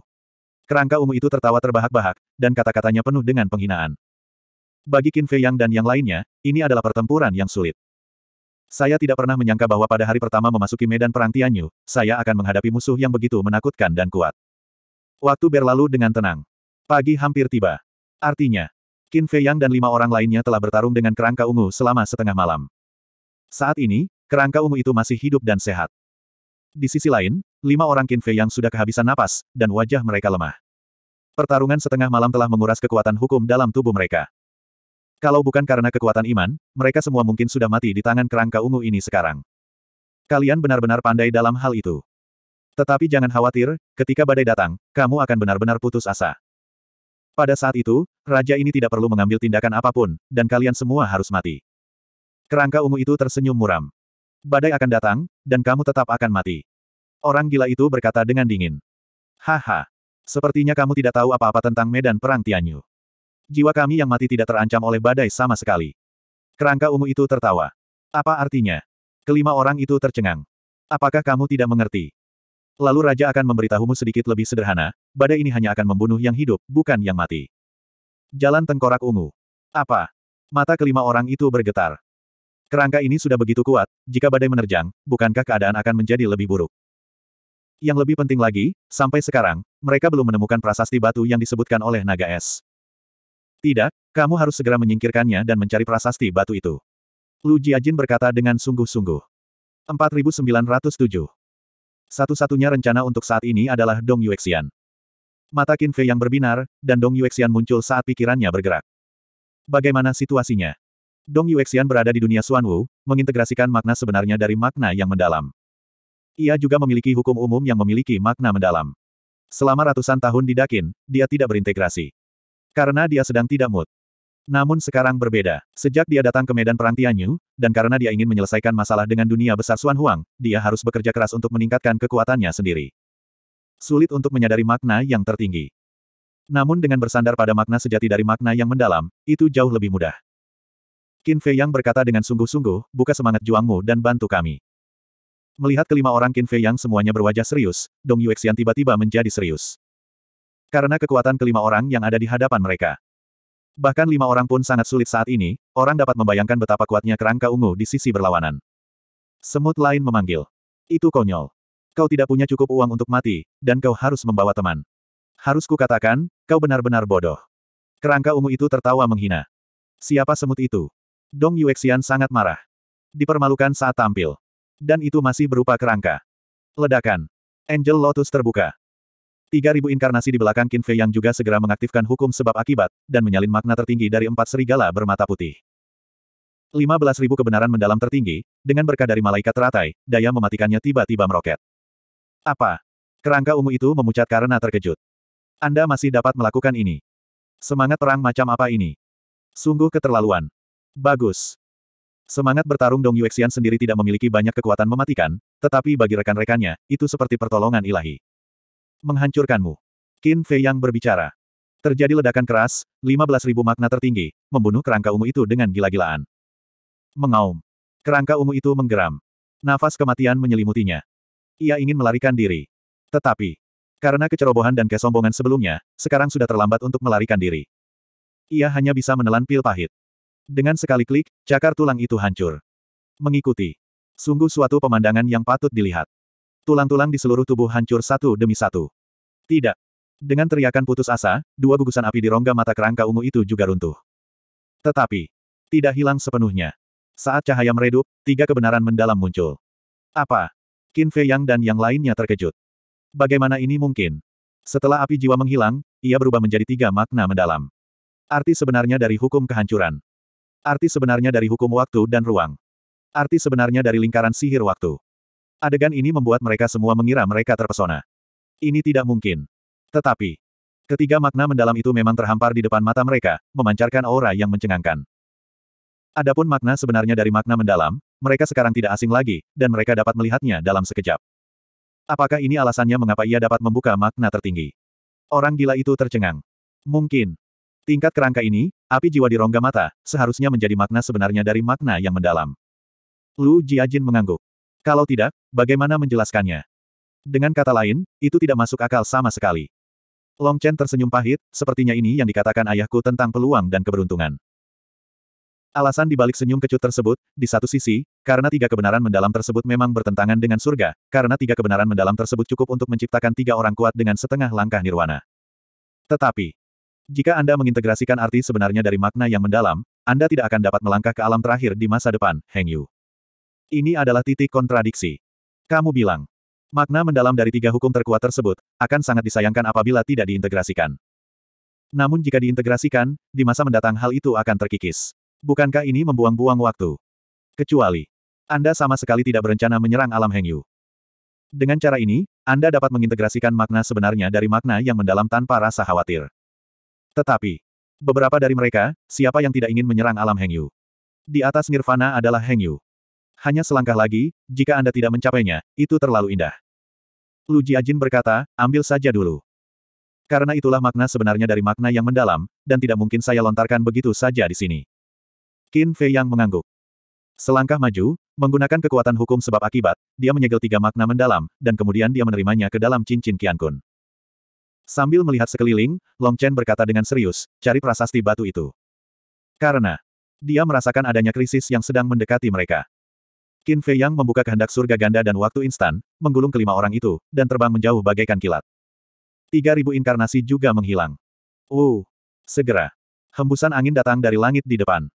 Kerangka ungu itu tertawa terbahak-bahak, dan kata-katanya penuh dengan penghinaan. Bagi Qin Fei Yang dan yang lainnya, ini adalah pertempuran yang sulit. Saya tidak pernah menyangka bahwa pada hari pertama memasuki medan perang Tianyu, saya akan menghadapi musuh yang begitu menakutkan dan kuat. Waktu berlalu dengan tenang. Pagi hampir tiba. Artinya, Qin Yang dan lima orang lainnya telah bertarung dengan kerangka ungu selama setengah malam. Saat ini, kerangka ungu itu masih hidup dan sehat. Di sisi lain, lima orang Qin Yang sudah kehabisan napas, dan wajah mereka lemah. Pertarungan setengah malam telah menguras kekuatan hukum dalam tubuh mereka. Kalau bukan karena kekuatan iman, mereka semua mungkin sudah mati di tangan kerangka ungu ini sekarang. Kalian benar-benar pandai dalam hal itu. Tetapi jangan khawatir, ketika badai datang, kamu akan benar-benar putus asa. Pada saat itu, raja ini tidak perlu mengambil tindakan apapun, dan kalian semua harus mati. Kerangka ungu itu tersenyum muram. Badai akan datang, dan kamu tetap akan mati. Orang gila itu berkata dengan dingin. Haha. Sepertinya kamu tidak tahu apa-apa tentang medan perang Tianyu. Jiwa kami yang mati tidak terancam oleh badai sama sekali. Kerangka ungu itu tertawa. Apa artinya? Kelima orang itu tercengang. Apakah kamu tidak mengerti? Lalu raja akan memberitahumu sedikit lebih sederhana, badai ini hanya akan membunuh yang hidup, bukan yang mati. Jalan tengkorak ungu. Apa? Mata kelima orang itu bergetar. Kerangka ini sudah begitu kuat, jika badai menerjang, bukankah keadaan akan menjadi lebih buruk? Yang lebih penting lagi, sampai sekarang, mereka belum menemukan prasasti batu yang disebutkan oleh naga es. Tidak, kamu harus segera menyingkirkannya dan mencari prasasti batu itu. Lu Jiajin berkata dengan sungguh-sungguh. 4907 satu-satunya rencana untuk saat ini adalah Dong Yuexian. Mata Qin Fei yang berbinar, dan Dong Yuexian muncul saat pikirannya bergerak. Bagaimana situasinya? Dong Yuexian berada di dunia Xuan Wu, mengintegrasikan makna sebenarnya dari makna yang mendalam. Ia juga memiliki hukum umum yang memiliki makna mendalam. Selama ratusan tahun di Dakin, dia tidak berintegrasi. Karena dia sedang tidak mood. Namun sekarang berbeda. Sejak dia datang ke medan perang Tianyu, dan karena dia ingin menyelesaikan masalah dengan dunia besar Xuan Huang, dia harus bekerja keras untuk meningkatkan kekuatannya sendiri. Sulit untuk menyadari makna yang tertinggi. Namun dengan bersandar pada makna sejati dari makna yang mendalam, itu jauh lebih mudah. Qin Fei Yang berkata dengan sungguh-sungguh, buka semangat juangmu dan bantu kami. Melihat kelima orang Qin Fei Yang semuanya berwajah serius, Dong Yuexian tiba-tiba menjadi serius. Karena kekuatan kelima orang yang ada di hadapan mereka. Bahkan lima orang pun sangat sulit saat ini, orang dapat membayangkan betapa kuatnya kerangka ungu di sisi berlawanan. Semut lain memanggil. Itu konyol. Kau tidak punya cukup uang untuk mati, dan kau harus membawa teman. Harus kukatakan, kau benar-benar bodoh. Kerangka ungu itu tertawa menghina. Siapa semut itu? Dong Yuexian sangat marah. Dipermalukan saat tampil. Dan itu masih berupa kerangka. Ledakan. Angel Lotus terbuka. 3000 inkarnasi di belakang Qin Fei yang juga segera mengaktifkan hukum sebab akibat, dan menyalin makna tertinggi dari empat serigala bermata putih. 15.000 kebenaran mendalam tertinggi, dengan berkah dari malaikat teratai, daya mematikannya tiba-tiba meroket. Apa? Kerangka ungu itu memucat karena terkejut. Anda masih dapat melakukan ini. Semangat perang macam apa ini? Sungguh keterlaluan. Bagus. Semangat bertarung Dong Yuexian sendiri tidak memiliki banyak kekuatan mematikan, tetapi bagi rekan-rekannya, itu seperti pertolongan ilahi. Menghancurkanmu. Qin Fei yang berbicara. Terjadi ledakan keras, 15.000 makna tertinggi, membunuh kerangka ungu itu dengan gila-gilaan. Mengaum. Kerangka ungu itu menggeram. Nafas kematian menyelimutinya. Ia ingin melarikan diri. Tetapi, karena kecerobohan dan kesombongan sebelumnya, sekarang sudah terlambat untuk melarikan diri. Ia hanya bisa menelan pil pahit. Dengan sekali klik, cakar tulang itu hancur. Mengikuti. Sungguh suatu pemandangan yang patut dilihat. Tulang-tulang di seluruh tubuh hancur satu demi satu. Tidak. Dengan teriakan putus asa, dua gugusan api di rongga mata kerangka ungu itu juga runtuh. Tetapi, tidak hilang sepenuhnya. Saat cahaya meredup, tiga kebenaran mendalam muncul. Apa? Qin Fei Yang dan yang lainnya terkejut. Bagaimana ini mungkin? Setelah api jiwa menghilang, ia berubah menjadi tiga makna mendalam. Arti sebenarnya dari hukum kehancuran. Arti sebenarnya dari hukum waktu dan ruang. Arti sebenarnya dari lingkaran sihir waktu. Adegan ini membuat mereka semua mengira mereka terpesona. Ini tidak mungkin. Tetapi, ketiga makna mendalam itu memang terhampar di depan mata mereka, memancarkan aura yang mencengangkan. Adapun makna sebenarnya dari makna mendalam, mereka sekarang tidak asing lagi, dan mereka dapat melihatnya dalam sekejap. Apakah ini alasannya mengapa ia dapat membuka makna tertinggi? Orang gila itu tercengang. Mungkin. Tingkat kerangka ini, api jiwa di rongga mata, seharusnya menjadi makna sebenarnya dari makna yang mendalam. Lu Jiajin mengangguk. Kalau tidak, bagaimana menjelaskannya? Dengan kata lain, itu tidak masuk akal sama sekali. Long Chen tersenyum pahit, sepertinya ini yang dikatakan ayahku tentang peluang dan keberuntungan. Alasan dibalik senyum kecut tersebut, di satu sisi, karena tiga kebenaran mendalam tersebut memang bertentangan dengan surga, karena tiga kebenaran mendalam tersebut cukup untuk menciptakan tiga orang kuat dengan setengah langkah nirwana. Tetapi, jika Anda mengintegrasikan arti sebenarnya dari makna yang mendalam, Anda tidak akan dapat melangkah ke alam terakhir di masa depan, Heng Yu. Ini adalah titik kontradiksi. Kamu bilang, makna mendalam dari tiga hukum terkuat tersebut, akan sangat disayangkan apabila tidak diintegrasikan. Namun jika diintegrasikan, di masa mendatang hal itu akan terkikis. Bukankah ini membuang-buang waktu? Kecuali, Anda sama sekali tidak berencana menyerang alam Hengyu. Dengan cara ini, Anda dapat mengintegrasikan makna sebenarnya dari makna yang mendalam tanpa rasa khawatir. Tetapi, beberapa dari mereka, siapa yang tidak ingin menyerang alam Hengyu? Di atas nirvana adalah Hengyu hanya selangkah lagi, jika Anda tidak mencapainya, itu terlalu indah. Lu Jiajin berkata, ambil saja dulu. Karena itulah makna sebenarnya dari makna yang mendalam, dan tidak mungkin saya lontarkan begitu saja di sini. Qin Fei yang mengangguk. Selangkah maju, menggunakan kekuatan hukum sebab akibat, dia menyegel tiga makna mendalam, dan kemudian dia menerimanya ke dalam cincin Qian Kun. Sambil melihat sekeliling, Long Chen berkata dengan serius, cari prasasti batu itu. Karena, dia merasakan adanya krisis yang sedang mendekati mereka. Qin Fei Yang membuka kehendak surga ganda dan waktu instan, menggulung kelima orang itu, dan terbang menjauh bagaikan kilat. Tiga ribu inkarnasi juga menghilang. Uh, segera. Hembusan angin datang dari langit di depan.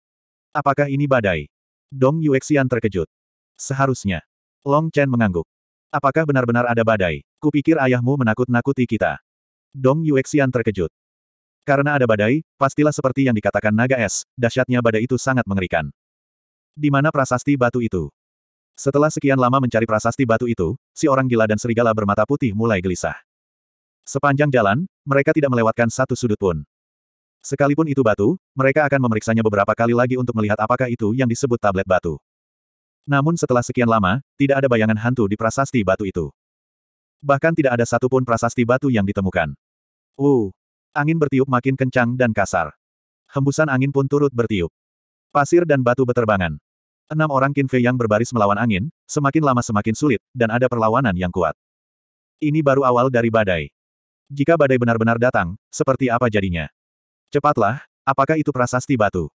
Apakah ini badai? Dong Yuexian terkejut. Seharusnya. Long Chen mengangguk. Apakah benar-benar ada badai? Kupikir ayahmu menakut-nakuti kita. Dong Yuexian terkejut. Karena ada badai, pastilah seperti yang dikatakan naga es, dahsyatnya badai itu sangat mengerikan. Di mana prasasti batu itu? Setelah sekian lama mencari prasasti batu itu, si orang gila dan serigala bermata putih mulai gelisah. Sepanjang jalan, mereka tidak melewatkan satu sudut pun. Sekalipun itu batu, mereka akan memeriksanya beberapa kali lagi untuk melihat apakah itu yang disebut tablet batu. Namun setelah sekian lama, tidak ada bayangan hantu di prasasti batu itu. Bahkan tidak ada satupun prasasti batu yang ditemukan. Uh, angin bertiup makin kencang dan kasar. Hembusan angin pun turut bertiup. Pasir dan batu beterbangan. Enam orang Qin Fei yang berbaris melawan angin, semakin lama semakin sulit, dan ada perlawanan yang kuat. Ini baru awal dari badai. Jika badai benar-benar datang, seperti apa jadinya? Cepatlah, apakah itu prasasti batu?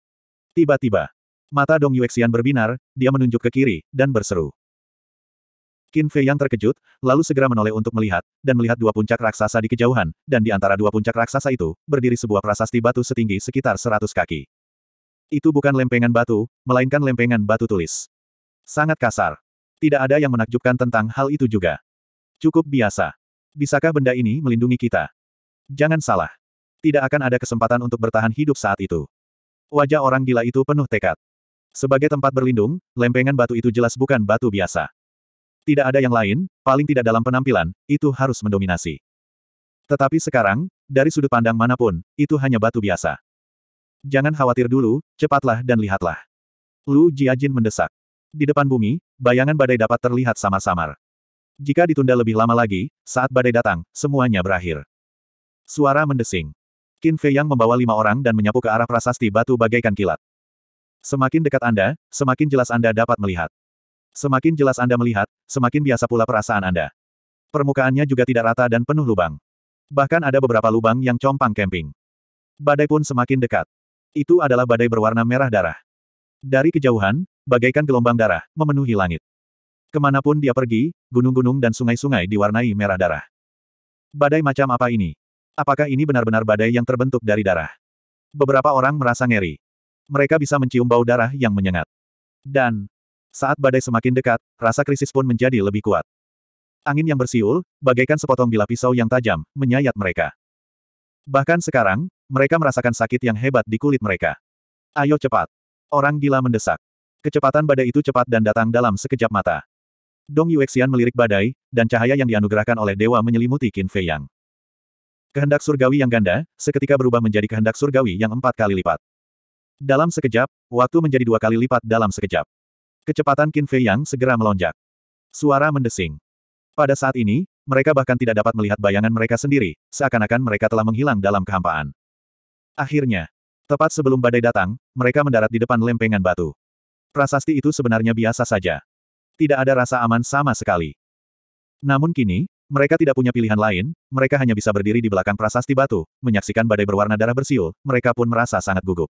Tiba-tiba, mata Dong Yuexian berbinar, dia menunjuk ke kiri, dan berseru. Qin Fei yang terkejut, lalu segera menoleh untuk melihat, dan melihat dua puncak raksasa di kejauhan, dan di antara dua puncak raksasa itu, berdiri sebuah prasasti batu setinggi sekitar seratus kaki. Itu bukan lempengan batu, melainkan lempengan batu tulis. Sangat kasar. Tidak ada yang menakjubkan tentang hal itu juga. Cukup biasa. Bisakah benda ini melindungi kita? Jangan salah. Tidak akan ada kesempatan untuk bertahan hidup saat itu. Wajah orang gila itu penuh tekad. Sebagai tempat berlindung, lempengan batu itu jelas bukan batu biasa. Tidak ada yang lain, paling tidak dalam penampilan, itu harus mendominasi. Tetapi sekarang, dari sudut pandang manapun, itu hanya batu biasa. Jangan khawatir dulu, cepatlah dan lihatlah. Lu Jiajin mendesak. Di depan bumi, bayangan badai dapat terlihat samar-samar. Jika ditunda lebih lama lagi, saat badai datang, semuanya berakhir. Suara mendesing. Qin Fei Yang membawa lima orang dan menyapu ke arah prasasti batu bagaikan kilat. Semakin dekat Anda, semakin jelas Anda dapat melihat. Semakin jelas Anda melihat, semakin biasa pula perasaan Anda. Permukaannya juga tidak rata dan penuh lubang. Bahkan ada beberapa lubang yang compang camping. Badai pun semakin dekat. Itu adalah badai berwarna merah darah. Dari kejauhan, bagaikan gelombang darah, memenuhi langit. Kemanapun dia pergi, gunung-gunung dan sungai-sungai diwarnai merah darah. Badai macam apa ini? Apakah ini benar-benar badai yang terbentuk dari darah? Beberapa orang merasa ngeri. Mereka bisa mencium bau darah yang menyengat. Dan, saat badai semakin dekat, rasa krisis pun menjadi lebih kuat. Angin yang bersiul, bagaikan sepotong bila pisau yang tajam, menyayat mereka. Bahkan sekarang, mereka merasakan sakit yang hebat di kulit mereka. Ayo cepat. Orang gila mendesak. Kecepatan badai itu cepat dan datang dalam sekejap mata. Dong Yuexian melirik badai, dan cahaya yang dianugerahkan oleh dewa menyelimuti Qin Fei Yang. Kehendak surgawi yang ganda, seketika berubah menjadi kehendak surgawi yang empat kali lipat. Dalam sekejap, waktu menjadi dua kali lipat dalam sekejap. Kecepatan Qin Fei Yang segera melonjak. Suara mendesing. Pada saat ini, mereka bahkan tidak dapat melihat bayangan mereka sendiri, seakan-akan mereka telah menghilang dalam kehampaan. Akhirnya, tepat sebelum badai datang, mereka mendarat di depan lempengan batu. Prasasti itu sebenarnya biasa saja. Tidak ada rasa aman sama sekali. Namun kini, mereka tidak punya pilihan lain, mereka hanya bisa berdiri di belakang prasasti batu, menyaksikan badai berwarna darah bersiul, mereka pun merasa sangat gugup.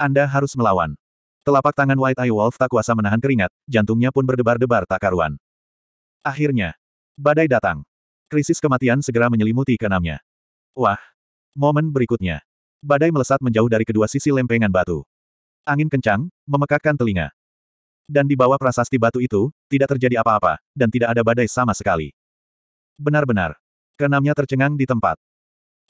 Anda harus melawan. Telapak tangan White Eye Wolf tak kuasa menahan keringat, jantungnya pun berdebar-debar tak karuan. Akhirnya, badai datang. Krisis kematian segera menyelimuti keenamnya. Wah, momen berikutnya. Badai melesat menjauh dari kedua sisi lempengan batu. Angin kencang, memekakkan telinga. Dan di bawah prasasti batu itu, tidak terjadi apa-apa, dan tidak ada badai sama sekali. Benar-benar. Kenamnya tercengang di tempat.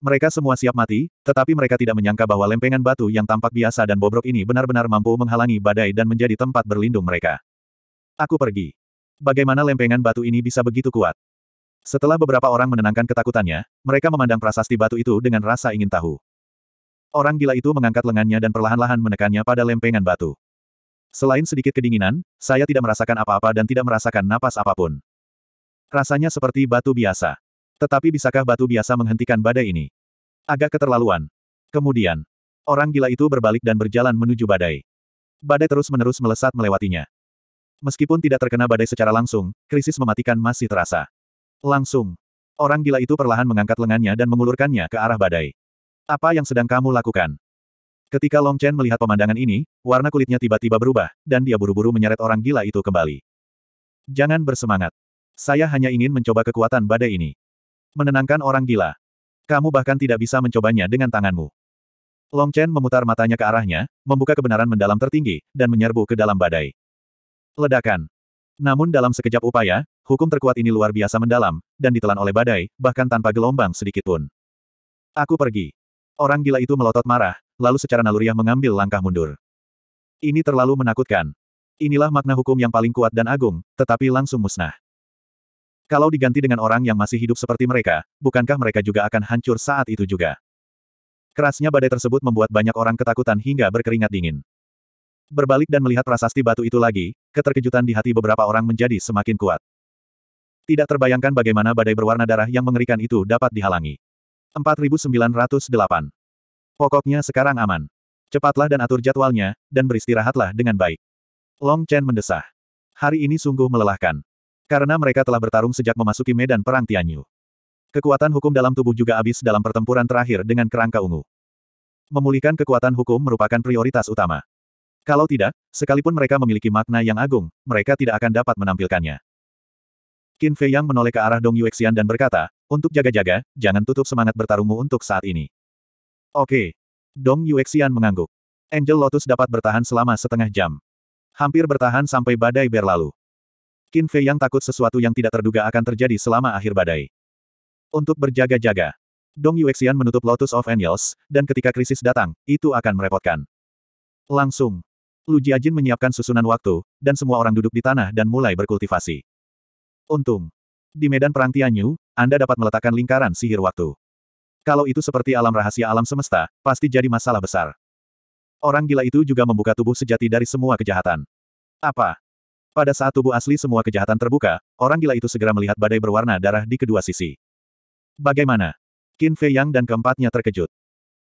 Mereka semua siap mati, tetapi mereka tidak menyangka bahwa lempengan batu yang tampak biasa dan bobrok ini benar-benar mampu menghalangi badai dan menjadi tempat berlindung mereka. Aku pergi. Bagaimana lempengan batu ini bisa begitu kuat? Setelah beberapa orang menenangkan ketakutannya, mereka memandang prasasti batu itu dengan rasa ingin tahu. Orang gila itu mengangkat lengannya dan perlahan-lahan menekannya pada lempengan batu. Selain sedikit kedinginan, saya tidak merasakan apa-apa dan tidak merasakan napas apapun. Rasanya seperti batu biasa. Tetapi bisakah batu biasa menghentikan badai ini? Agak keterlaluan. Kemudian, orang gila itu berbalik dan berjalan menuju badai. Badai terus-menerus melesat melewatinya. Meskipun tidak terkena badai secara langsung, krisis mematikan masih terasa. Langsung. Orang gila itu perlahan mengangkat lengannya dan mengulurkannya ke arah badai. Apa yang sedang kamu lakukan? Ketika Long Chen melihat pemandangan ini, warna kulitnya tiba-tiba berubah, dan dia buru-buru menyeret orang gila itu kembali. Jangan bersemangat. Saya hanya ingin mencoba kekuatan badai ini. Menenangkan orang gila. Kamu bahkan tidak bisa mencobanya dengan tanganmu. Long Chen memutar matanya ke arahnya, membuka kebenaran mendalam tertinggi, dan menyerbu ke dalam badai. Ledakan. Namun dalam sekejap upaya, hukum terkuat ini luar biasa mendalam, dan ditelan oleh badai, bahkan tanpa gelombang sedikit pun. Aku pergi. Orang gila itu melotot marah, lalu secara naluriah mengambil langkah mundur. Ini terlalu menakutkan. Inilah makna hukum yang paling kuat dan agung, tetapi langsung musnah. Kalau diganti dengan orang yang masih hidup seperti mereka, bukankah mereka juga akan hancur saat itu juga? Kerasnya badai tersebut membuat banyak orang ketakutan hingga berkeringat dingin. Berbalik dan melihat prasasti batu itu lagi, keterkejutan di hati beberapa orang menjadi semakin kuat. Tidak terbayangkan bagaimana badai berwarna darah yang mengerikan itu dapat dihalangi. 4908. Pokoknya sekarang aman. Cepatlah dan atur jadwalnya, dan beristirahatlah dengan baik. Long Chen mendesah. Hari ini sungguh melelahkan. Karena mereka telah bertarung sejak memasuki medan perang Tianyu. Kekuatan hukum dalam tubuh juga habis dalam pertempuran terakhir dengan kerangka ungu. Memulihkan kekuatan hukum merupakan prioritas utama. Kalau tidak, sekalipun mereka memiliki makna yang agung, mereka tidak akan dapat menampilkannya. Qin Fei Yang menoleh ke arah Dong Yuexian dan berkata, untuk jaga-jaga, jangan tutup semangat bertarungmu untuk saat ini. Oke. Dong Yuexian mengangguk. Angel Lotus dapat bertahan selama setengah jam. Hampir bertahan sampai badai berlalu. Qin Fei yang takut sesuatu yang tidak terduga akan terjadi selama akhir badai. Untuk berjaga-jaga. Dong Yuexian menutup Lotus of Angels, dan ketika krisis datang, itu akan merepotkan. Langsung. Lu Jiajin menyiapkan susunan waktu, dan semua orang duduk di tanah dan mulai berkultivasi. Untung. Di medan perang Tianyu, anda dapat meletakkan lingkaran sihir waktu. Kalau itu seperti alam rahasia alam semesta, pasti jadi masalah besar. Orang gila itu juga membuka tubuh sejati dari semua kejahatan. Apa? Pada saat tubuh asli semua kejahatan terbuka, orang gila itu segera melihat badai berwarna darah di kedua sisi. Bagaimana? Qin Fei Yang dan keempatnya terkejut.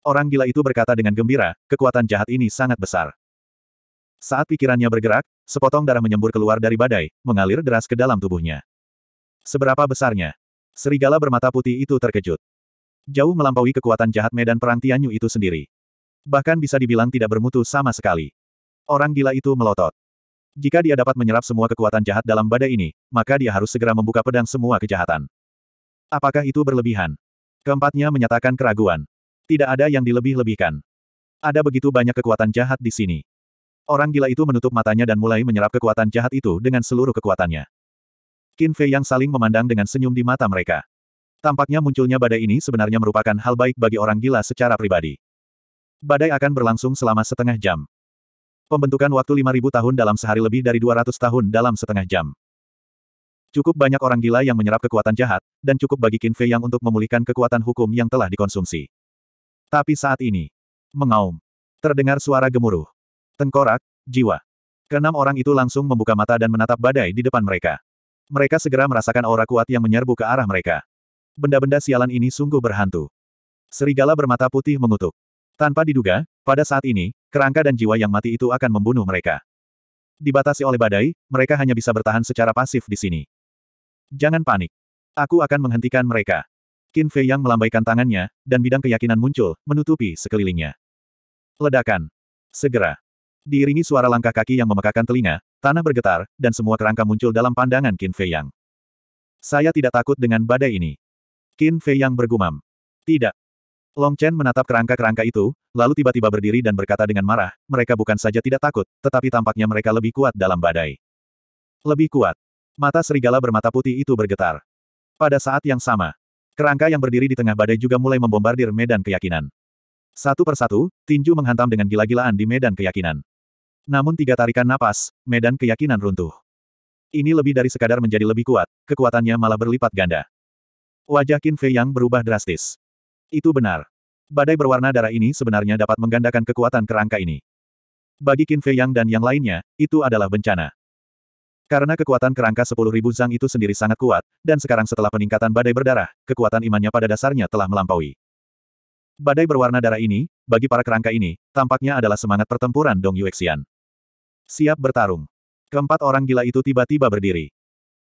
Orang gila itu berkata dengan gembira, kekuatan jahat ini sangat besar. Saat pikirannya bergerak, sepotong darah menyembur keluar dari badai, mengalir deras ke dalam tubuhnya. Seberapa besarnya? Serigala bermata putih itu terkejut. Jauh melampaui kekuatan jahat medan perang Tianyu itu sendiri. Bahkan bisa dibilang tidak bermutu sama sekali. Orang gila itu melotot. Jika dia dapat menyerap semua kekuatan jahat dalam badai ini, maka dia harus segera membuka pedang semua kejahatan. Apakah itu berlebihan? Keempatnya menyatakan keraguan. Tidak ada yang dilebih-lebihkan. Ada begitu banyak kekuatan jahat di sini. Orang gila itu menutup matanya dan mulai menyerap kekuatan jahat itu dengan seluruh kekuatannya. Qin Fei yang saling memandang dengan senyum di mata mereka. Tampaknya munculnya badai ini sebenarnya merupakan hal baik bagi orang gila secara pribadi. Badai akan berlangsung selama setengah jam. Pembentukan waktu 5.000 tahun dalam sehari lebih dari 200 tahun dalam setengah jam. Cukup banyak orang gila yang menyerap kekuatan jahat, dan cukup bagi Qin Fei yang untuk memulihkan kekuatan hukum yang telah dikonsumsi. Tapi saat ini, mengaum. Terdengar suara gemuruh. Tengkorak, jiwa. Kenam orang itu langsung membuka mata dan menatap badai di depan mereka. Mereka segera merasakan aura kuat yang menyerbu ke arah mereka. Benda-benda sialan ini sungguh berhantu. Serigala bermata putih mengutuk. Tanpa diduga, pada saat ini, kerangka dan jiwa yang mati itu akan membunuh mereka. Dibatasi oleh badai, mereka hanya bisa bertahan secara pasif di sini. Jangan panik. Aku akan menghentikan mereka. Qin Fei yang melambaikan tangannya, dan bidang keyakinan muncul, menutupi sekelilingnya. Ledakan. Segera. Diiringi suara langkah kaki yang memekakan telinga, tanah bergetar, dan semua kerangka muncul dalam pandangan Qin Fei Yang. Saya tidak takut dengan badai ini. Qin Fei Yang bergumam. Tidak. Long Chen menatap kerangka-kerangka itu, lalu tiba-tiba berdiri dan berkata dengan marah, mereka bukan saja tidak takut, tetapi tampaknya mereka lebih kuat dalam badai. Lebih kuat. Mata serigala bermata putih itu bergetar. Pada saat yang sama, kerangka yang berdiri di tengah badai juga mulai membombardir medan keyakinan. Satu persatu, tinju menghantam dengan gila-gilaan di medan keyakinan. Namun tiga tarikan napas, medan keyakinan runtuh. Ini lebih dari sekadar menjadi lebih kuat, kekuatannya malah berlipat ganda. Wajah Qin Fei yang berubah drastis. Itu benar. Badai berwarna darah ini sebenarnya dapat menggandakan kekuatan kerangka ini. Bagi Qin Fei Yang dan yang lainnya, itu adalah bencana. Karena kekuatan kerangka 10.000 Zang itu sendiri sangat kuat, dan sekarang setelah peningkatan badai berdarah, kekuatan imannya pada dasarnya telah melampaui. Badai berwarna darah ini, bagi para kerangka ini, tampaknya adalah semangat pertempuran Dong Yuexian. Siap bertarung. Keempat orang gila itu tiba-tiba berdiri.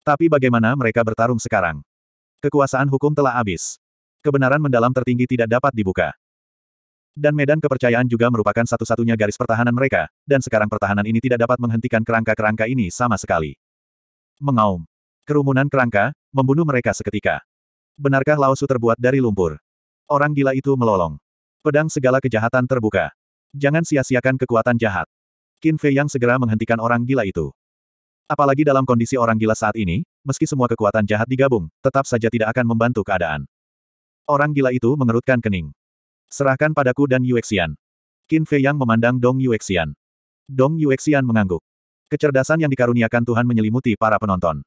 Tapi bagaimana mereka bertarung sekarang? Kekuasaan hukum telah habis. Kebenaran mendalam tertinggi tidak dapat dibuka. Dan medan kepercayaan juga merupakan satu-satunya garis pertahanan mereka, dan sekarang pertahanan ini tidak dapat menghentikan kerangka-kerangka ini sama sekali. Mengaum. Kerumunan kerangka, membunuh mereka seketika. Benarkah Laosu terbuat dari lumpur? Orang gila itu melolong. Pedang segala kejahatan terbuka. Jangan sia-siakan kekuatan jahat. Qin Fei Yang segera menghentikan orang gila itu. Apalagi dalam kondisi orang gila saat ini, meski semua kekuatan jahat digabung, tetap saja tidak akan membantu keadaan. Orang gila itu mengerutkan kening. Serahkan padaku dan Yuexian. Qin Fei Yang memandang Dong Yuexian. Dong Yuexian mengangguk. Kecerdasan yang dikaruniakan Tuhan menyelimuti para penonton.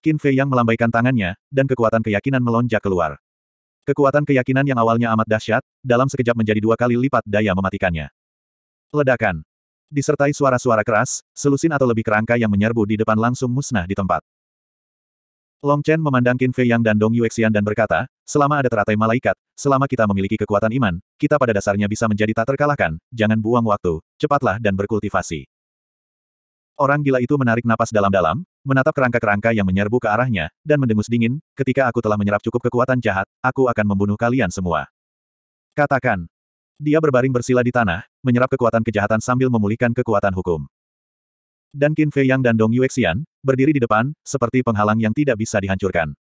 Qin Fei Yang melambaikan tangannya, dan kekuatan keyakinan melonjak keluar. Kekuatan keyakinan yang awalnya amat dahsyat, dalam sekejap menjadi dua kali lipat daya mematikannya. Ledakan. Disertai suara-suara keras, selusin atau lebih kerangka yang menyerbu di depan langsung musnah di tempat. Long Chen memandang Qin Fei Yang dan Dong Yuexian dan berkata, selama ada teratai malaikat, selama kita memiliki kekuatan iman, kita pada dasarnya bisa menjadi tak terkalahkan, jangan buang waktu, cepatlah dan berkultivasi. Orang gila itu menarik napas dalam-dalam, menatap kerangka-kerangka yang menyerbu ke arahnya, dan mendengus dingin, ketika aku telah menyerap cukup kekuatan jahat, aku akan membunuh kalian semua. Katakan. Dia berbaring bersila di tanah, menyerap kekuatan kejahatan sambil memulihkan kekuatan hukum. Dan Qin Fei Yang dan Dong Yuexian, berdiri di depan, seperti penghalang yang tidak bisa dihancurkan.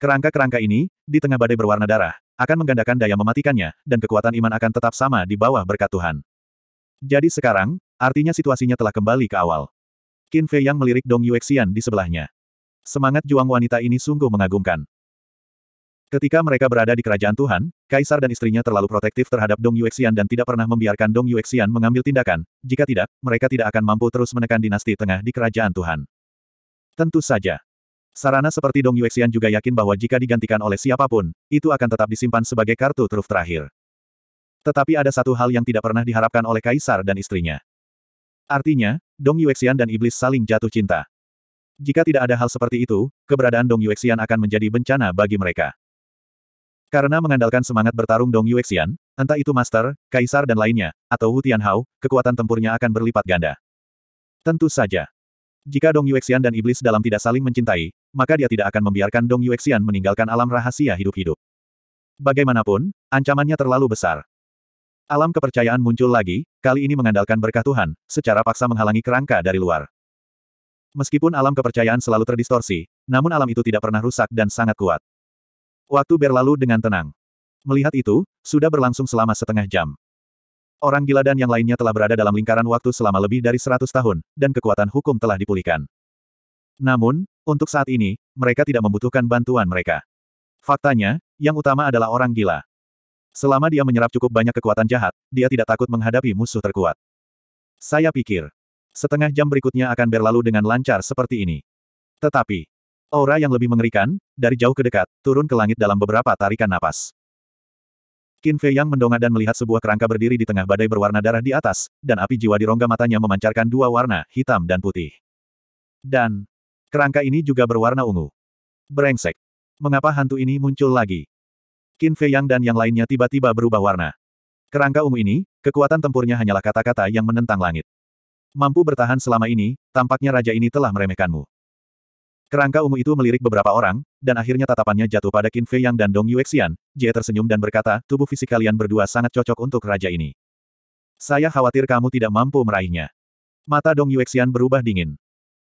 Kerangka-kerangka ini, di tengah badai berwarna darah, akan menggandakan daya mematikannya, dan kekuatan iman akan tetap sama di bawah berkat Tuhan. Jadi sekarang, artinya situasinya telah kembali ke awal. Qin Fei Yang melirik Dong Yuexian di sebelahnya. Semangat juang wanita ini sungguh mengagumkan. Ketika mereka berada di kerajaan Tuhan, Kaisar dan istrinya terlalu protektif terhadap Dong Yuexian dan tidak pernah membiarkan Dong Yuexian mengambil tindakan, jika tidak, mereka tidak akan mampu terus menekan dinasti tengah di kerajaan Tuhan. Tentu saja. Sarana seperti Dong Yuexian juga yakin bahwa jika digantikan oleh siapapun, itu akan tetap disimpan sebagai kartu truf terakhir. Tetapi ada satu hal yang tidak pernah diharapkan oleh Kaisar dan istrinya. Artinya, Dong Yuexian dan Iblis saling jatuh cinta. Jika tidak ada hal seperti itu, keberadaan Dong Yuexian akan menjadi bencana bagi mereka. Karena mengandalkan semangat bertarung Dong Yuexian, entah itu Master, Kaisar dan lainnya, atau Wu Tianhao, kekuatan tempurnya akan berlipat ganda. Tentu saja. Jika Dong Yuexian dan Iblis dalam tidak saling mencintai, maka dia tidak akan membiarkan Dong Yuexian meninggalkan alam rahasia hidup-hidup. Bagaimanapun, ancamannya terlalu besar. Alam kepercayaan muncul lagi, kali ini mengandalkan berkah Tuhan, secara paksa menghalangi kerangka dari luar. Meskipun alam kepercayaan selalu terdistorsi, namun alam itu tidak pernah rusak dan sangat kuat. Waktu berlalu dengan tenang. Melihat itu, sudah berlangsung selama setengah jam. Orang gila dan yang lainnya telah berada dalam lingkaran waktu selama lebih dari seratus tahun, dan kekuatan hukum telah dipulihkan. Namun, untuk saat ini, mereka tidak membutuhkan bantuan mereka. Faktanya, yang utama adalah orang gila. Selama dia menyerap cukup banyak kekuatan jahat, dia tidak takut menghadapi musuh terkuat. Saya pikir, setengah jam berikutnya akan berlalu dengan lancar seperti ini. Tetapi, Aura yang lebih mengerikan, dari jauh ke dekat, turun ke langit dalam beberapa tarikan napas. Qin Fei Yang mendongak dan melihat sebuah kerangka berdiri di tengah badai berwarna darah di atas, dan api jiwa di rongga matanya memancarkan dua warna, hitam dan putih. Dan, kerangka ini juga berwarna ungu. Brengsek. Mengapa hantu ini muncul lagi? Qin Fei Yang dan yang lainnya tiba-tiba berubah warna. Kerangka ungu ini, kekuatan tempurnya hanyalah kata-kata yang menentang langit. Mampu bertahan selama ini, tampaknya raja ini telah meremehkanmu. Kerangka ungu itu melirik beberapa orang, dan akhirnya tatapannya jatuh pada Qin Fei Yang dan Dong Yuexian. Jie tersenyum dan berkata, tubuh fisik kalian berdua sangat cocok untuk raja ini. Saya khawatir kamu tidak mampu meraihnya. Mata Dong Yuexian berubah dingin.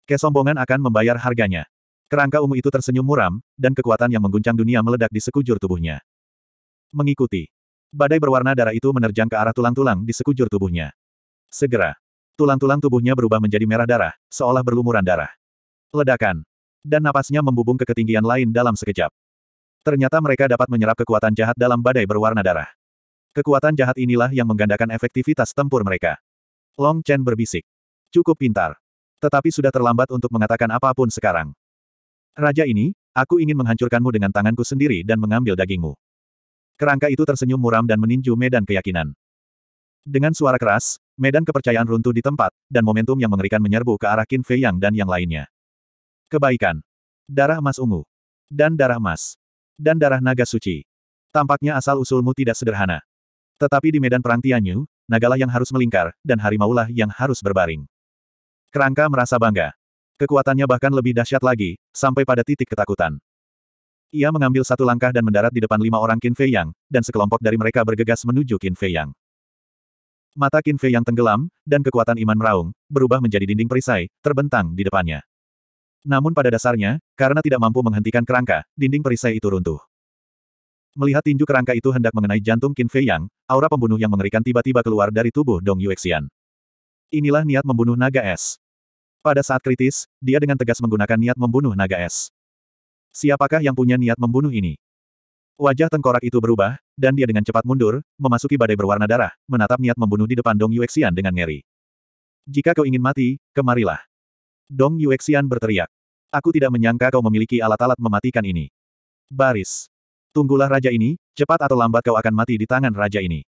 Kesombongan akan membayar harganya. Kerangka ungu itu tersenyum muram, dan kekuatan yang mengguncang dunia meledak di sekujur tubuhnya. Mengikuti. Badai berwarna darah itu menerjang ke arah tulang-tulang di sekujur tubuhnya. Segera. Tulang-tulang tubuhnya berubah menjadi merah darah, seolah berlumuran darah. Ledakan. Dan napasnya membubung ke ketinggian lain dalam sekejap. Ternyata mereka dapat menyerap kekuatan jahat dalam badai berwarna darah. Kekuatan jahat inilah yang menggandakan efektivitas tempur mereka. Long Chen berbisik. Cukup pintar. Tetapi sudah terlambat untuk mengatakan apapun sekarang. Raja ini, aku ingin menghancurkanmu dengan tanganku sendiri dan mengambil dagingmu. Kerangka itu tersenyum muram dan meninju medan keyakinan. Dengan suara keras, medan kepercayaan runtuh di tempat, dan momentum yang mengerikan menyerbu ke arah Qin Fei Yang dan yang lainnya. Kebaikan. Darah emas ungu. Dan darah emas. Dan darah naga suci. Tampaknya asal-usulmu tidak sederhana. Tetapi di medan perang Tianyu, nagalah yang harus melingkar, dan harimaulah yang harus berbaring. Kerangka merasa bangga. Kekuatannya bahkan lebih dahsyat lagi, sampai pada titik ketakutan. Ia mengambil satu langkah dan mendarat di depan lima orang Qin Fei Yang, dan sekelompok dari mereka bergegas menuju Qin Fei Yang. Mata Qin Fei Yang tenggelam, dan kekuatan iman meraung, berubah menjadi dinding perisai, terbentang di depannya. Namun pada dasarnya, karena tidak mampu menghentikan kerangka, dinding perisai itu runtuh. Melihat tinju kerangka itu hendak mengenai jantung Qin Fei Yang, aura pembunuh yang mengerikan tiba-tiba keluar dari tubuh Dong Yuexian. Inilah niat membunuh naga es. Pada saat kritis, dia dengan tegas menggunakan niat membunuh naga es. Siapakah yang punya niat membunuh ini? Wajah tengkorak itu berubah, dan dia dengan cepat mundur, memasuki badai berwarna darah, menatap niat membunuh di depan Dong Yuexian dengan ngeri. Jika kau ingin mati, kemarilah. Dong Yuexian berteriak. Aku tidak menyangka kau memiliki alat-alat mematikan ini. Baris. Tunggulah raja ini, cepat atau lambat kau akan mati di tangan raja ini.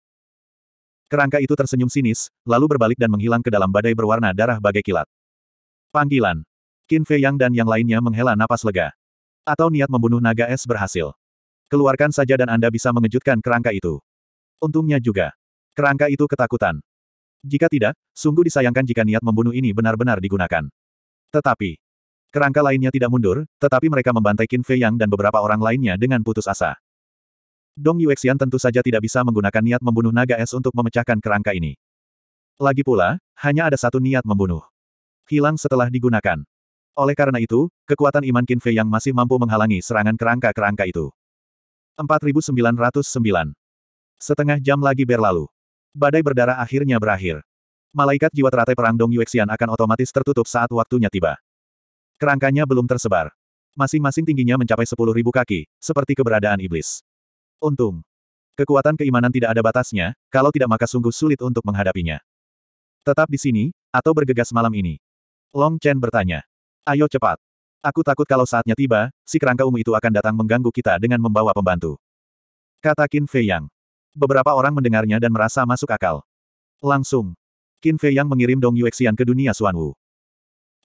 Kerangka itu tersenyum sinis, lalu berbalik dan menghilang ke dalam badai berwarna darah bagai kilat. Panggilan. Qin Fei Yang dan yang lainnya menghela napas lega. Atau niat membunuh naga es berhasil. Keluarkan saja dan Anda bisa mengejutkan kerangka itu. Untungnya juga. Kerangka itu ketakutan. Jika tidak, sungguh disayangkan jika niat membunuh ini benar-benar digunakan. Tetapi, kerangka lainnya tidak mundur, tetapi mereka membantai Qin Fei Yang dan beberapa orang lainnya dengan putus asa. Dong Yuexian tentu saja tidak bisa menggunakan niat membunuh naga es untuk memecahkan kerangka ini. Lagi pula, hanya ada satu niat membunuh. Hilang setelah digunakan. Oleh karena itu, kekuatan iman Qin Fei Yang masih mampu menghalangi serangan kerangka-kerangka itu. 4909. Setengah jam lagi berlalu. Badai berdarah akhirnya berakhir. Malaikat jiwa teratai perang Dong Yuexian akan otomatis tertutup saat waktunya tiba. Kerangkanya belum tersebar. Masing-masing tingginya mencapai sepuluh ribu kaki, seperti keberadaan iblis. Untung. Kekuatan keimanan tidak ada batasnya, kalau tidak maka sungguh sulit untuk menghadapinya. Tetap di sini, atau bergegas malam ini? Long Chen bertanya. Ayo cepat. Aku takut kalau saatnya tiba, si kerangka ungu itu akan datang mengganggu kita dengan membawa pembantu. Kata Qin Fei Yang. Beberapa orang mendengarnya dan merasa masuk akal. Langsung. Qin Fei yang mengirim Dong Yuexian ke dunia Xuanwu.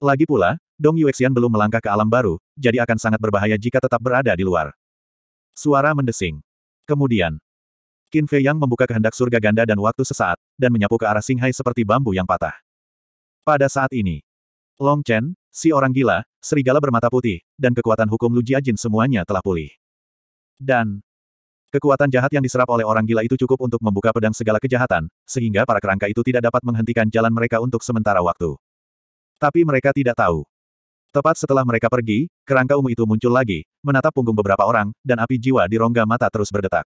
Lagi pula, Dong Yuexian belum melangkah ke alam baru, jadi akan sangat berbahaya jika tetap berada di luar. Suara mendesing. Kemudian, Qin Fei yang membuka kehendak surga ganda dan waktu sesaat, dan menyapu ke arah Singhai seperti bambu yang patah. Pada saat ini, Long Chen, si orang gila, serigala bermata putih, dan kekuatan hukum Lu Jiajin semuanya telah pulih. Dan, Kekuatan jahat yang diserap oleh orang gila itu cukup untuk membuka pedang segala kejahatan, sehingga para kerangka itu tidak dapat menghentikan jalan mereka untuk sementara waktu. Tapi mereka tidak tahu. Tepat setelah mereka pergi, kerangka ungu itu muncul lagi, menatap punggung beberapa orang, dan api jiwa di rongga mata terus berdetak.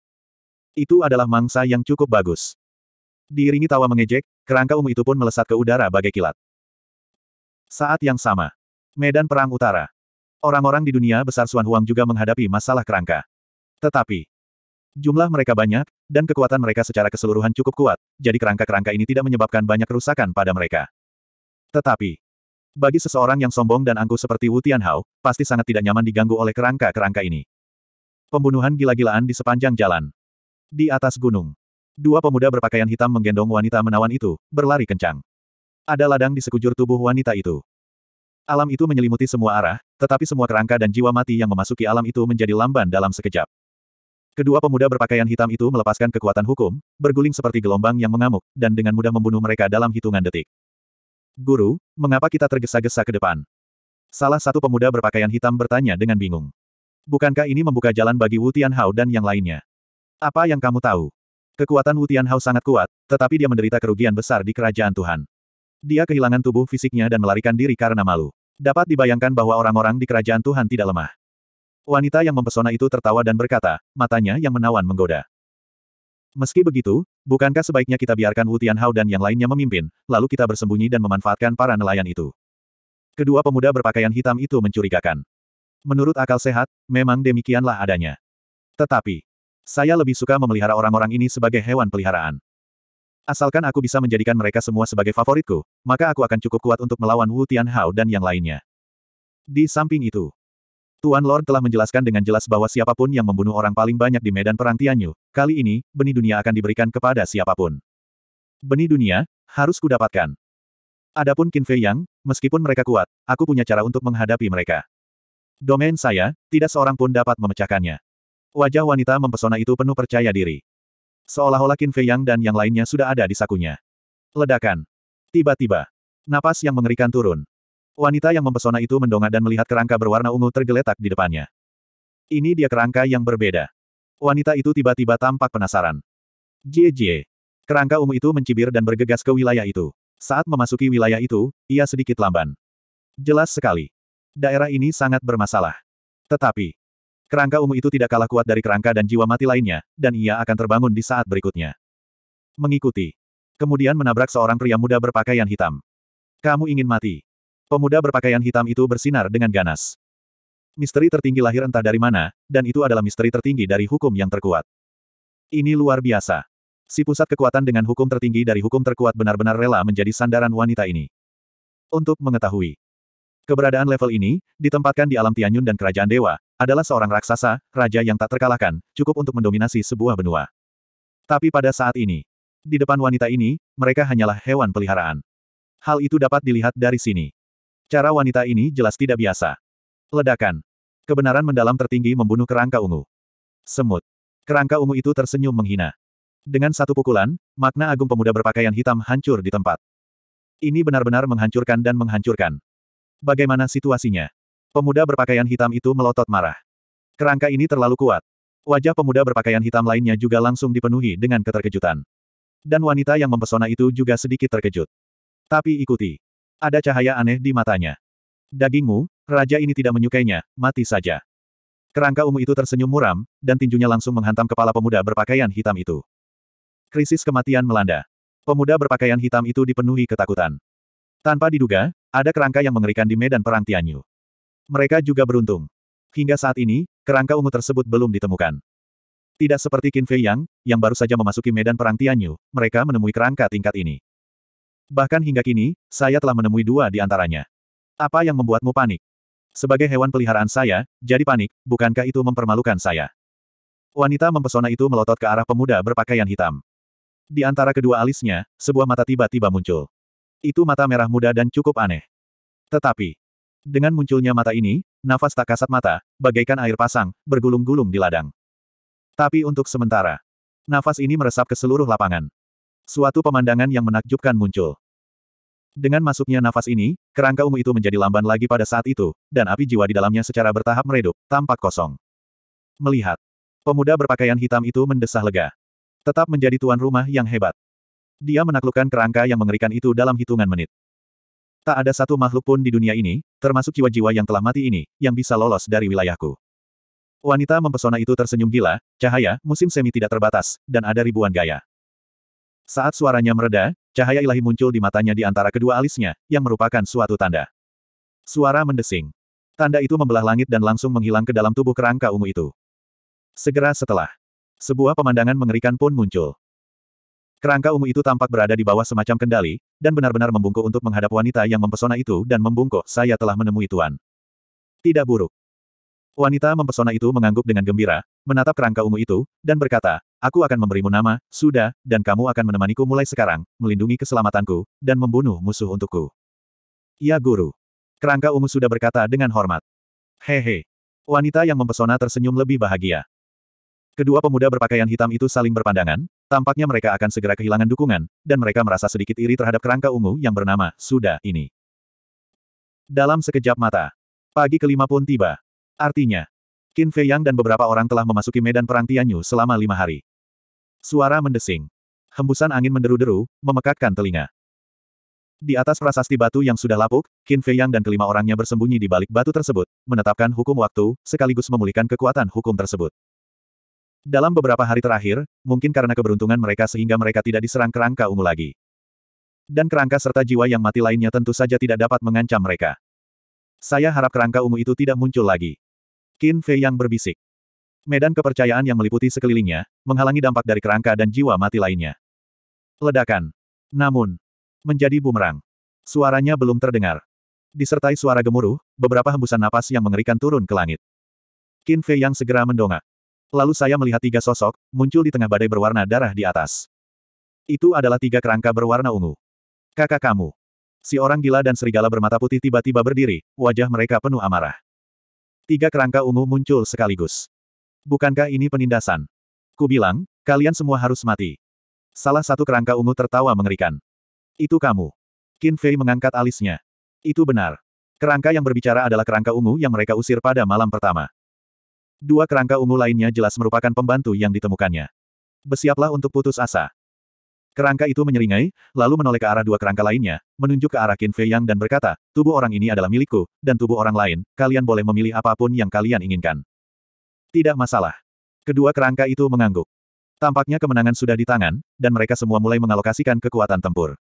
Itu adalah mangsa yang cukup bagus. Diiringi tawa mengejek, kerangka ungu itu pun melesat ke udara bagai kilat. Saat yang sama. Medan Perang Utara. Orang-orang di dunia besar Suan Huang juga menghadapi masalah kerangka. Tetapi, Jumlah mereka banyak, dan kekuatan mereka secara keseluruhan cukup kuat, jadi kerangka-kerangka ini tidak menyebabkan banyak kerusakan pada mereka. Tetapi, bagi seseorang yang sombong dan angkuh seperti Wu Tianhao, pasti sangat tidak nyaman diganggu oleh kerangka-kerangka ini. Pembunuhan gila-gilaan di sepanjang jalan. Di atas gunung. Dua pemuda berpakaian hitam menggendong wanita menawan itu, berlari kencang. Ada ladang di sekujur tubuh wanita itu. Alam itu menyelimuti semua arah, tetapi semua kerangka dan jiwa mati yang memasuki alam itu menjadi lamban dalam sekejap. Kedua pemuda berpakaian hitam itu melepaskan kekuatan hukum, berguling seperti gelombang yang mengamuk, dan dengan mudah membunuh mereka dalam hitungan detik. Guru, mengapa kita tergesa-gesa ke depan? Salah satu pemuda berpakaian hitam bertanya dengan bingung. Bukankah ini membuka jalan bagi Wu Tianhao dan yang lainnya? Apa yang kamu tahu? Kekuatan Wu Tianhao sangat kuat, tetapi dia menderita kerugian besar di kerajaan Tuhan. Dia kehilangan tubuh fisiknya dan melarikan diri karena malu. Dapat dibayangkan bahwa orang-orang di kerajaan Tuhan tidak lemah. Wanita yang mempesona itu tertawa dan berkata, matanya yang menawan menggoda. Meski begitu, bukankah sebaiknya kita biarkan Wu Tianhao dan yang lainnya memimpin, lalu kita bersembunyi dan memanfaatkan para nelayan itu? Kedua pemuda berpakaian hitam itu mencurigakan. Menurut akal sehat, memang demikianlah adanya. Tetapi, saya lebih suka memelihara orang-orang ini sebagai hewan peliharaan. Asalkan aku bisa menjadikan mereka semua sebagai favoritku, maka aku akan cukup kuat untuk melawan Wu Tianhao dan yang lainnya. Di samping itu, Tuan Lord telah menjelaskan dengan jelas bahwa siapapun yang membunuh orang paling banyak di medan perang Tianyu, kali ini, benih dunia akan diberikan kepada siapapun. Benih dunia, harus kudapatkan. Adapun Qin Fei Yang, meskipun mereka kuat, aku punya cara untuk menghadapi mereka. Domain saya, tidak seorang pun dapat memecahkannya. Wajah wanita mempesona itu penuh percaya diri. Seolah-olah Qin Fei Yang dan yang lainnya sudah ada di sakunya. Ledakan. Tiba-tiba. Napas yang mengerikan turun. Wanita yang mempesona itu mendongak dan melihat kerangka berwarna ungu tergeletak di depannya. Ini dia kerangka yang berbeda. Wanita itu tiba-tiba tampak penasaran. JJ. Kerangka ungu itu mencibir dan bergegas ke wilayah itu. Saat memasuki wilayah itu, ia sedikit lamban. Jelas sekali. Daerah ini sangat bermasalah. Tetapi, kerangka ungu itu tidak kalah kuat dari kerangka dan jiwa mati lainnya, dan ia akan terbangun di saat berikutnya. Mengikuti. Kemudian menabrak seorang pria muda berpakaian hitam. Kamu ingin mati. Pemuda berpakaian hitam itu bersinar dengan ganas. Misteri tertinggi lahir entah dari mana, dan itu adalah misteri tertinggi dari hukum yang terkuat. Ini luar biasa. Si pusat kekuatan dengan hukum tertinggi dari hukum terkuat benar-benar rela menjadi sandaran wanita ini. Untuk mengetahui keberadaan level ini, ditempatkan di alam Tianyun dan Kerajaan Dewa, adalah seorang raksasa, raja yang tak terkalahkan, cukup untuk mendominasi sebuah benua. Tapi pada saat ini, di depan wanita ini, mereka hanyalah hewan peliharaan. Hal itu dapat dilihat dari sini. Cara wanita ini jelas tidak biasa. Ledakan. Kebenaran mendalam tertinggi membunuh kerangka ungu. Semut. Kerangka ungu itu tersenyum menghina. Dengan satu pukulan, makna agung pemuda berpakaian hitam hancur di tempat. Ini benar-benar menghancurkan dan menghancurkan. Bagaimana situasinya? Pemuda berpakaian hitam itu melotot marah. Kerangka ini terlalu kuat. Wajah pemuda berpakaian hitam lainnya juga langsung dipenuhi dengan keterkejutan. Dan wanita yang mempesona itu juga sedikit terkejut. Tapi ikuti. Ada cahaya aneh di matanya. Dagingmu, raja ini tidak menyukainya, mati saja. Kerangka ungu itu tersenyum muram, dan tinjunya langsung menghantam kepala pemuda berpakaian hitam itu. Krisis kematian melanda. Pemuda berpakaian hitam itu dipenuhi ketakutan. Tanpa diduga, ada kerangka yang mengerikan di medan perang Tianyu. Mereka juga beruntung. Hingga saat ini, kerangka ungu tersebut belum ditemukan. Tidak seperti Qin Fei Yang, yang baru saja memasuki medan perang Tianyu, mereka menemui kerangka tingkat ini. Bahkan hingga kini, saya telah menemui dua di antaranya. Apa yang membuatmu panik? Sebagai hewan peliharaan saya, jadi panik, bukankah itu mempermalukan saya? Wanita mempesona itu melotot ke arah pemuda berpakaian hitam. Di antara kedua alisnya, sebuah mata tiba-tiba muncul. Itu mata merah muda dan cukup aneh. Tetapi, dengan munculnya mata ini, nafas tak kasat mata, bagaikan air pasang, bergulung-gulung di ladang. Tapi untuk sementara, nafas ini meresap ke seluruh lapangan. Suatu pemandangan yang menakjubkan muncul. Dengan masuknya nafas ini, kerangka ungu itu menjadi lamban lagi pada saat itu, dan api jiwa di dalamnya secara bertahap meredup, tampak kosong. Melihat. Pemuda berpakaian hitam itu mendesah lega. Tetap menjadi tuan rumah yang hebat. Dia menaklukkan kerangka yang mengerikan itu dalam hitungan menit. Tak ada satu makhluk pun di dunia ini, termasuk jiwa-jiwa yang telah mati ini, yang bisa lolos dari wilayahku. Wanita mempesona itu tersenyum gila, cahaya, musim semi tidak terbatas, dan ada ribuan gaya. Saat suaranya mereda, cahaya ilahi muncul di matanya di antara kedua alisnya, yang merupakan suatu tanda. Suara mendesing. Tanda itu membelah langit dan langsung menghilang ke dalam tubuh kerangka ungu itu. Segera setelah, sebuah pemandangan mengerikan pun muncul. Kerangka ungu itu tampak berada di bawah semacam kendali, dan benar-benar membungkuk untuk menghadap wanita yang mempesona itu dan membungkuk, saya telah menemui Tuan. Tidak buruk. Wanita mempesona itu mengangguk dengan gembira, menatap kerangka ungu itu, dan berkata, Aku akan memberimu nama, sudah, dan kamu akan menemaniku mulai sekarang, melindungi keselamatanku, dan membunuh musuh untukku. Ya guru. Kerangka ungu sudah berkata dengan hormat. Hehe. Wanita yang mempesona tersenyum lebih bahagia. Kedua pemuda berpakaian hitam itu saling berpandangan, tampaknya mereka akan segera kehilangan dukungan, dan mereka merasa sedikit iri terhadap kerangka ungu yang bernama sudah, ini. Dalam sekejap mata, pagi kelima pun tiba. Artinya, Qin Fei Yang dan beberapa orang telah memasuki medan perang Tianyu selama lima hari. Suara mendesing. Hembusan angin menderu-deru, memekakkan telinga. Di atas prasasti batu yang sudah lapuk, Qin Fei Yang dan kelima orangnya bersembunyi di balik batu tersebut, menetapkan hukum waktu, sekaligus memulihkan kekuatan hukum tersebut. Dalam beberapa hari terakhir, mungkin karena keberuntungan mereka sehingga mereka tidak diserang kerangka ungu lagi. Dan kerangka serta jiwa yang mati lainnya tentu saja tidak dapat mengancam mereka. Saya harap kerangka ungu itu tidak muncul lagi. Qin Fei yang berbisik. Medan kepercayaan yang meliputi sekelilingnya, menghalangi dampak dari kerangka dan jiwa mati lainnya. Ledakan. Namun, menjadi bumerang. Suaranya belum terdengar. Disertai suara gemuruh, beberapa hembusan napas yang mengerikan turun ke langit. Qin Fei yang segera mendongak. Lalu saya melihat tiga sosok, muncul di tengah badai berwarna darah di atas. Itu adalah tiga kerangka berwarna ungu. Kakak kamu. Si orang gila dan serigala bermata putih tiba-tiba berdiri, wajah mereka penuh amarah. Tiga kerangka ungu muncul sekaligus. Bukankah ini penindasan? Ku bilang, kalian semua harus mati. Salah satu kerangka ungu tertawa mengerikan. Itu kamu. Qin Fei mengangkat alisnya. Itu benar. Kerangka yang berbicara adalah kerangka ungu yang mereka usir pada malam pertama. Dua kerangka ungu lainnya jelas merupakan pembantu yang ditemukannya. Bersiaplah untuk putus asa. Kerangka itu menyeringai, lalu menoleh ke arah dua kerangka lainnya, menunjuk ke arah Qin Fei Yang dan berkata, tubuh orang ini adalah milikku, dan tubuh orang lain, kalian boleh memilih apapun yang kalian inginkan. Tidak masalah. Kedua kerangka itu mengangguk. Tampaknya kemenangan sudah di tangan, dan mereka semua mulai mengalokasikan kekuatan tempur.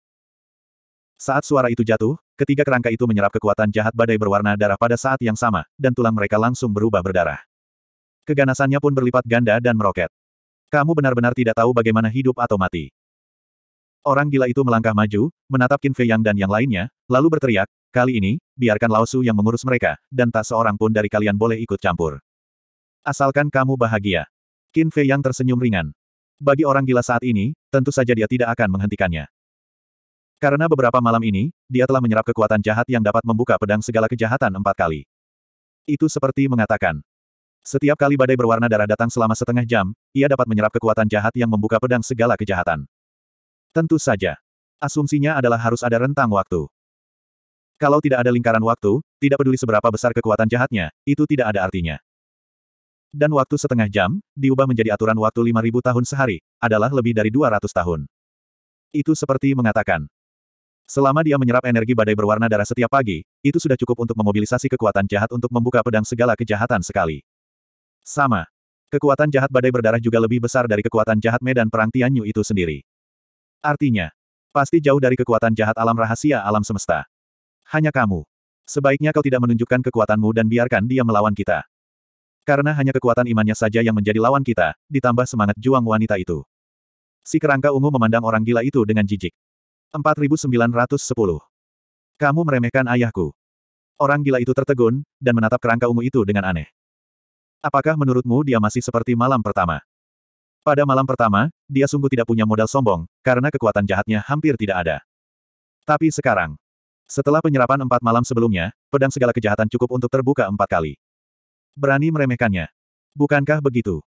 Saat suara itu jatuh, ketiga kerangka itu menyerap kekuatan jahat badai berwarna darah pada saat yang sama, dan tulang mereka langsung berubah berdarah. Keganasannya pun berlipat ganda dan meroket. Kamu benar-benar tidak tahu bagaimana hidup atau mati. Orang gila itu melangkah maju, menatap Qin Fei Yang dan yang lainnya, lalu berteriak, kali ini, biarkan Lao Su yang mengurus mereka, dan tak seorang pun dari kalian boleh ikut campur. Asalkan kamu bahagia. Qin Fei Yang tersenyum ringan. Bagi orang gila saat ini, tentu saja dia tidak akan menghentikannya. Karena beberapa malam ini, dia telah menyerap kekuatan jahat yang dapat membuka pedang segala kejahatan empat kali. Itu seperti mengatakan, setiap kali badai berwarna darah datang selama setengah jam, ia dapat menyerap kekuatan jahat yang membuka pedang segala kejahatan. Tentu saja. Asumsinya adalah harus ada rentang waktu. Kalau tidak ada lingkaran waktu, tidak peduli seberapa besar kekuatan jahatnya, itu tidak ada artinya. Dan waktu setengah jam, diubah menjadi aturan waktu 5000 tahun sehari, adalah lebih dari 200 tahun. Itu seperti mengatakan, selama dia menyerap energi badai berwarna darah setiap pagi, itu sudah cukup untuk memobilisasi kekuatan jahat untuk membuka pedang segala kejahatan sekali. Sama. Kekuatan jahat badai berdarah juga lebih besar dari kekuatan jahat medan perang Tianyu itu sendiri. Artinya, pasti jauh dari kekuatan jahat alam rahasia alam semesta. Hanya kamu. Sebaiknya kau tidak menunjukkan kekuatanmu dan biarkan dia melawan kita. Karena hanya kekuatan imannya saja yang menjadi lawan kita, ditambah semangat juang wanita itu. Si kerangka ungu memandang orang gila itu dengan jijik. 4910. Kamu meremehkan ayahku. Orang gila itu tertegun, dan menatap kerangka ungu itu dengan aneh. Apakah menurutmu dia masih seperti malam pertama? Pada malam pertama, dia sungguh tidak punya modal sombong, karena kekuatan jahatnya hampir tidak ada. Tapi sekarang, setelah penyerapan empat malam sebelumnya, pedang segala kejahatan cukup untuk terbuka empat kali. Berani meremehkannya. Bukankah begitu?